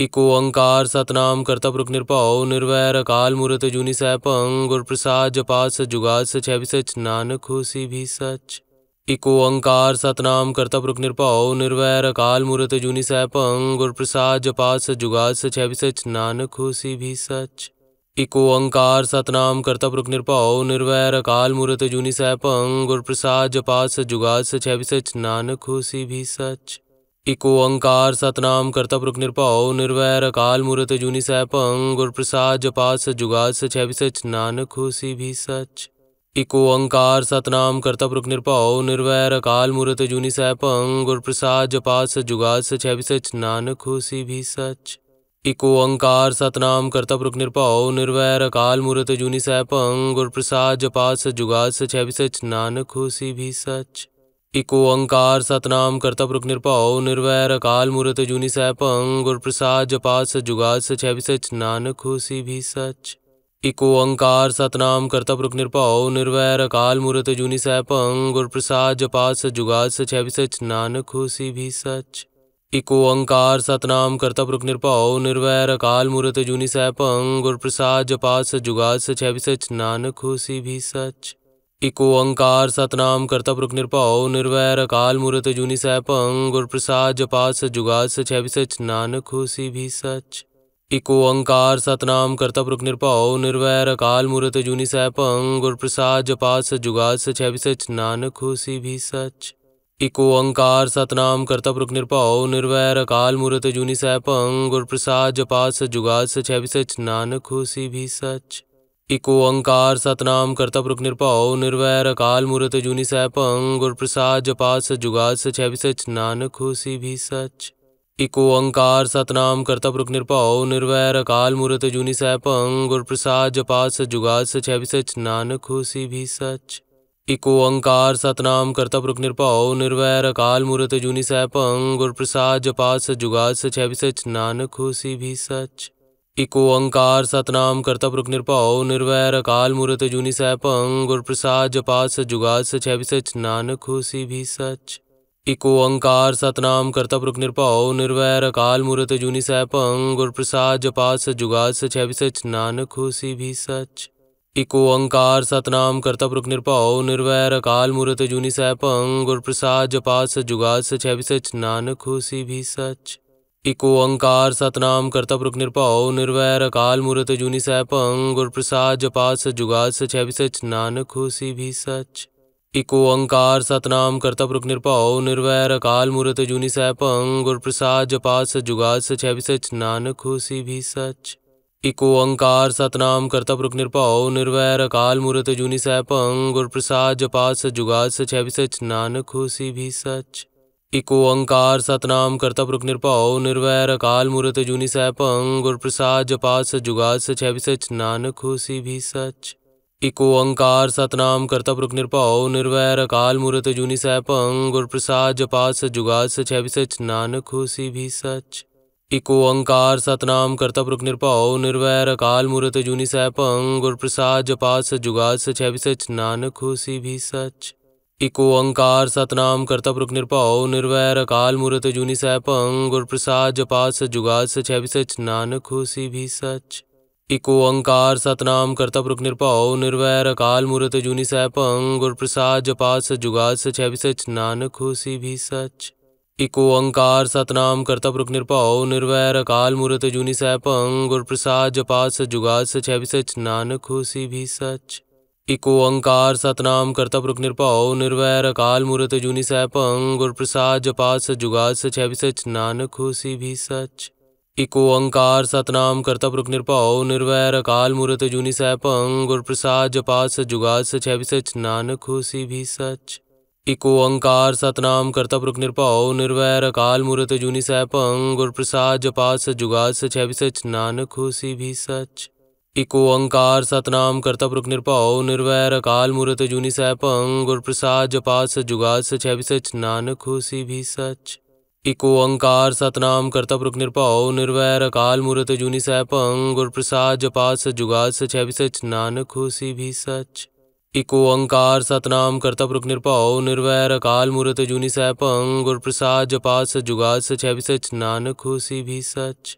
A: इको अंकार सतनाम कर्ता पुरुष निरभाव निर्वैर अकाल मूर्त जूनी सह भंग गुर प्रसाद जपात सच सच है भी सच नानक होसी भी सच इको अंकार सतनाम कर्तव्य रुख निरपाओ निर्वैर अकाल मूर्त जूनी सैपंग गुर प्रसाद जपा सच जुगात सच है सच नानक होसी भी सच इको अंकार सतनाम कर्तव्य रुख निरपाओ निर्वैर अकाल मूर्त जूनी सैपंग गुर प्रसाद जपा सच जुगात सच है सच नानक होसी भी सच इको अंकार सतनाम कर्तव्य रुख निरपाओ निर्वैर अकाल मूर्त जूनी सैपंग गुर प्रसाद जपा सच जुगात सच है सच नानक होसी भी सच इको अंकार सतनाम कर्तव्य निरभाव निर्वैर अकाल मूर्त जूनी सैपंग गुर प्रसाद जपा सच जुगात सच है भी सच नानक होसी भी सच इको अंकार सतनाम कर्तव्य निरभाव निर्वैर अकाल मूर्त जूनी सैपंग गुर प्रसाद जपा सच जुगात सच है भी सच नानक होसी भी सच इको अंकार सतनाम कर्तव्य निरभाव निर्वैर अकाल मूर्त जूनी सैपंग गुर प्रसाद जपा सच जुगात सच है भी सच नानक होसी भी सच इको अंकार सतनाम कर्ता पुरुष निरपाओ निर्वैर अकाल मूर्त जूनी सैपंग गुर प्रसाद जपात सच सच है भी सच नानक होसी भी सच इको अंकार सतनाम कर्ता पुरुष निरपाओ निर्वैर अकाल मूर्त जूनी सैपंग गुर प्रसाद जपात सच जुगाद सच है भी सच नानक होसी भी सच इको अंकार सतनाम कर्ता पुरुष निरपाओ निर्वैर अकाल मूर्त जूनी सैपंग गुर प्रसाद जपात सच जुगाद सच है भी सच नानक होसी भी सच इको अंकार सतनाम कर्ता पुरख निरभाव निर्वैर अकाल मूर्त जूनी सैपंग गुर प्रसाद जपात सच जुगा सच है भी सच नानक होसी भी सच इको अंकार सतनाम कर्ता पुरख निरभाव निर्वैर अकाल मूर्त जूनी सैपंग गुर प्रसाद जपात सच जुगा सच है भी सच नानक होसी भी सच इको अंकार सतनाम कर्ता पुरख निरभाव निर्वैर अकाल मूर्त जूनी सैपंग गुर प्रसाद जपात सच जुगा सच है भी सच नानक होसी भी सच इको अंकार सतनाम कर्तव्य रुक निरभाव निर्वैर अकाल मूर्त जूनी सैपंग गुर प्रसाद जपात सच जुगात सच है सच नानक होसी भी सच एक ओंकार सतनाम कर्तव्य रुक निरभाव निर्वैर अकाल मूर्त जूनी सैपंग गुर प्रसाद जपात सच जुगात सच है सच नानक होसी भी सच एक ओंकार सतनाम कर्तव्य रुक निरभाव निर्वैर अकाल मूर्त जूनी सैपंग गुर प्रसाद जपात सच जुगात सच है सच नानक होसी भी सच इको अंकार सतनाम कर्तव्य रुक निरपाओ निर्वैर अकाल मूर्त जूनी सैपंग गुरप्रसाद प्रसाद जपात सच जुगात सच है सच नानक हुसी भी सच इको अंकार सतनाम कर्तव्य रुक निरपाओ निर्वैर अकाल मूर्त जूनी सैपंग गुरप्रसाद प्रसाद जपात सच जुगात सच है सच नानक हुसी भी सच इको अंकार सतनाम कर्तव्य रुक निरपाओ निर्वैर अकाल मूर्त जूनी सैपंग गुरप्रसाद प्रसाद जपात सच जुगात सच है सच नानक हुसी भी सच इको अंकार सतनाम कर्ता पुरुष निरपाओ निर्वैर अकाल मूर्त जूनी सैपंग गुर प्रसाद जपात सच जुगात सच है भी सच नानक होसी भी सच इको अंकार सतनाम कर्ता पुरुष निरपाओ निर्वैर अकाल मूर्त जूनी सैपंग गुर प्रसाद जपात सच जुगात सच है भी सच नानक होसी भी सच इको अंकार सतनाम कर्ता पुरुष निरपाओ निर्वैर अकाल मूर्त जूनी सैपंग गुर प्रसाद जपात सच जुगात सच है भी सच नानक होसी भी सच इको अंकार सतनाम कर्ता पुरुष निरपाओ निर्वैर अकाल मूर्त जूनी सैपंग गुर प्रसाद जपात सच जुगात सच है भी सच नानक होसी भी सच इको अंकार सतनाम कर्ता पुरुष निरपाओ निर्वैर अकाल मूर्त जूनी सैपंग गुर प्रसाद जपात सच सच है भी सच नानक होसी भी सच इको अंकार सतनाम कर्ता पुरुष निरपाओ निर्वैर अकाल मूर्त जूनी सैपंग गुर प्रसाद जपात सच सच है भी सच नानक होसी भी सच इको अंकार सतनाम कर्तव्य रुख निरपाओ निर्वैर अकाल मूर्त जूनी सैपंग गुर प्रसाद जपात सच जुगात सच है भी सच नानक होसी भी सच इको अंकार सतनाम कर्तव्य रुख निरपाओ निर्वैर अकाल मूर्त जूनी सैपंग गुर प्रसाद जपात सच जुगात सच है भी सच नानक होसी भी सच इको अंकार सतनाम कर्तव्य रुख निरपाओ निर्वैर अकाल मूर्त जूनी सैपंग गुर प्रसाद जपात सच सच है भी सच नानक होसी भी सच इको अंकार सतनाम कर्ता पुरुख निरपाओ निर्वैर अकाल मूर्त जूनी सैपंग गुर प्रसाद जपा सच जुगात सच है भी सच नानक हो सी भी सच इको अंकार सतनाम कर्ता पुरुख निरपाओ निर्वैर अकाल मूर्त जूनी सैपंग गुर प्रसाद जपा सच जुगात सच है भी सच नानक हो सी भी सच इको अंकार सतनाम कर्ता पुरुख निरपाओ निर्वैर अकाल मूर्त जूनी सैपंग गुर प्रसाद जपा सच जुगात सच है भी सच नानक हो सी भी सच इको अंकार सतनाम कर्ता पुरुख निरभाव निर्वैर अकाल मूर्त जूनी सैपंग गुरप्रसाद प्रसाद जपात सच जुगात सच है भी सच नानक होसी भी सच इको अंकार सतनाम कर्ता पुरुख निरभाव निर्वैर अकाल मूर्त जूनी सैपंग गुरप्रसाद प्रसाद जपात सच जुगात सच है भी सच नानक होसी भी सच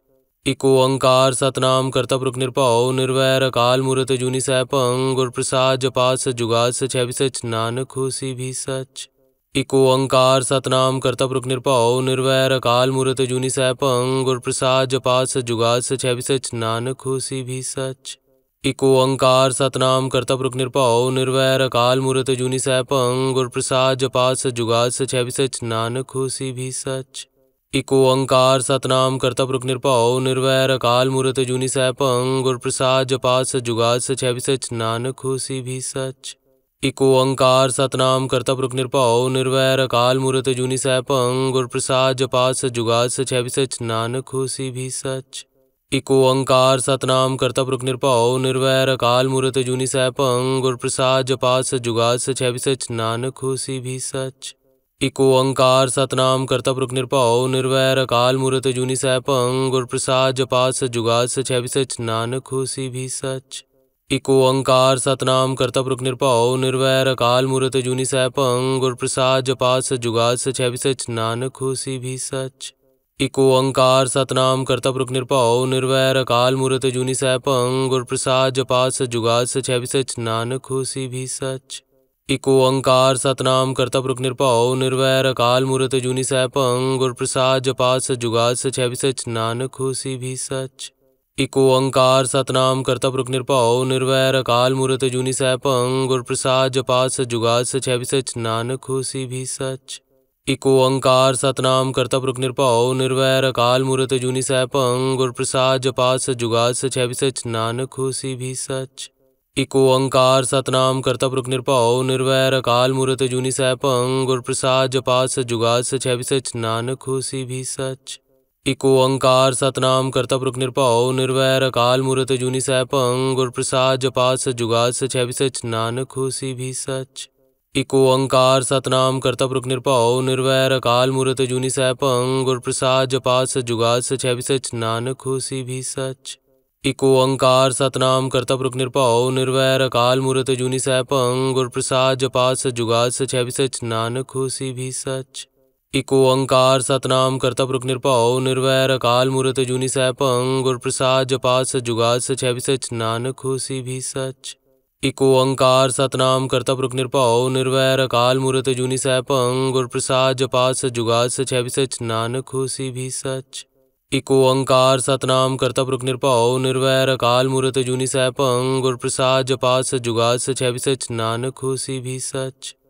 A: इको अंकार सतनाम कर्ता पुरुख निरभाव निर्वैर अकाल मूर्त जूनी सैपंग गुरप्रसाद प्रसाद जपात सच जुगात सच है भी सच नानक होसी भी सच इको अंकार सतनाम कर्ता पुरुष निरभाव निर्वैर अकाल मूर्त जूनी सैपंग गुर प्रसाद जपात सच जुगात सच है भी सच नानक होसी भी सच इको अंकार सतनाम कर्ता पुरुष निरभाव निर्वैर अकाल मूर्त जूनी सैपंग गुर प्रसाद जपात सच सच है भी सच नानक होसी भी सच इको अंकार सतनाम कर्ता पुरुष निरभाव निर्वैर अकाल मूर्त जूनी सैपंग गुर प्रसाद जपात सच जुगात सच है भी सच नानक होसी भी सच इको अंकार सतनाम कर्ता पुरुष निरपाओ निर्वैर अकाल मूर्त जूनी सैपं गुर प्रसाद जपात सच जुगात सच है भी सच नानक होसी भी सच इको अंकार सतनाम कर्ता पुरुष निरपाओ निर्वैर अकाल मूर्त जूनी सैपं गुर प्रसाद जपात सच जुगात सच है भी सच नानक होसी भी सच इको अंकार सतनाम कर्ता पुरुष निरपाओ निर्वैर अकाल मूर्त जूनी सैपं गुर प्रसाद जपात सच जुगात सच है भी सच नानक होसी भी सच इको अंकार सतनाम कर्तव्य पुरुख निरभाव निर्वैर अकाल मूर्त जूनी सैपंग गुर प्रसाद जपात सजुगात सच है सच नानक होसी भी सच इको अंकार सतनाम कर्तव्य पुरुख निरभाव निर्वैर अकाल मूर्त जूनी सैपंग गुर प्रसाद जपात सजुगात सच है सच नानक होसी भी सच इको अंकार सतनाम कर्तव्य पुरुख निरभाव निर्वैर अकाल मूर्त जूनी सैपंग गुर प्रसाद जपात सजुगात सच है सच नानक होसी भी सच इको अंकार सतनाम कर्तव्य निरपाओ निर्वैर अकाल मूर्त जूनी सैपंग गुरप्रसाद जपा जपात सच जुगात सच है भी सच नानक होसी भी सच इको अंकार सतनाम कर्तव्य निरपाओ निर्वैर अकाल मूर्त जूनी सैपंग गुरप्रसाद जपा जपात सच जुगात सच है भी सच नानक होसी भी सच इको अंकार सतनाम कर्तव्य निरपाओ निर्वैर अकाल मूर्त जूनी सैपंग गुरप्रसाद जपा जपात सच जुगात सच है भी सच नानक होसी भी सच इको अंकार सतनाम कर्ता पुरुष निरभाव निर्वैर अकाल मूर्त जूनी सैपंग गुर प्रसाद जपात सच जुगात सच है भी सच नानक होसी भी सच इको अंकार सतनाम कर्ता पुरुष निरभाव निर्वैर अकाल मूर्त जूनी सैपंग गुर प्रसाद जपात सच जुगात सच है भी सच नानक होसी भी सच इको अंकार सतनाम कर्ता पुरुष निरभाव निर्वैर अकाल मूर्त जूनी सैपंग गुर प्रसाद जपात सच जुगात सच है भी सच नानक होसी भी सच इको अंकार सतनाम कर्तप रुख निरपाओ निर्वैर अकाल मूर्त जूनी सैपंग गुर प्रसाद जपात सच जुगात सच है भी सच नानक होसी भी सच इको अंकार सतनाम कर्तप रुख निरपाओ निर्वैर अकाल मूर्त जूनी सैपंग गुर प्रसाद जपात सच जुगात सच है भी सच नानक होसी भी सच इको अंकार सतनाम कर्तप रुख निरपाओ निर्वैर अकाल मूर्त जूनी सैपंग गुर प्रसाद जपात सच जुगात सच है भी सच नानक होसी भी सच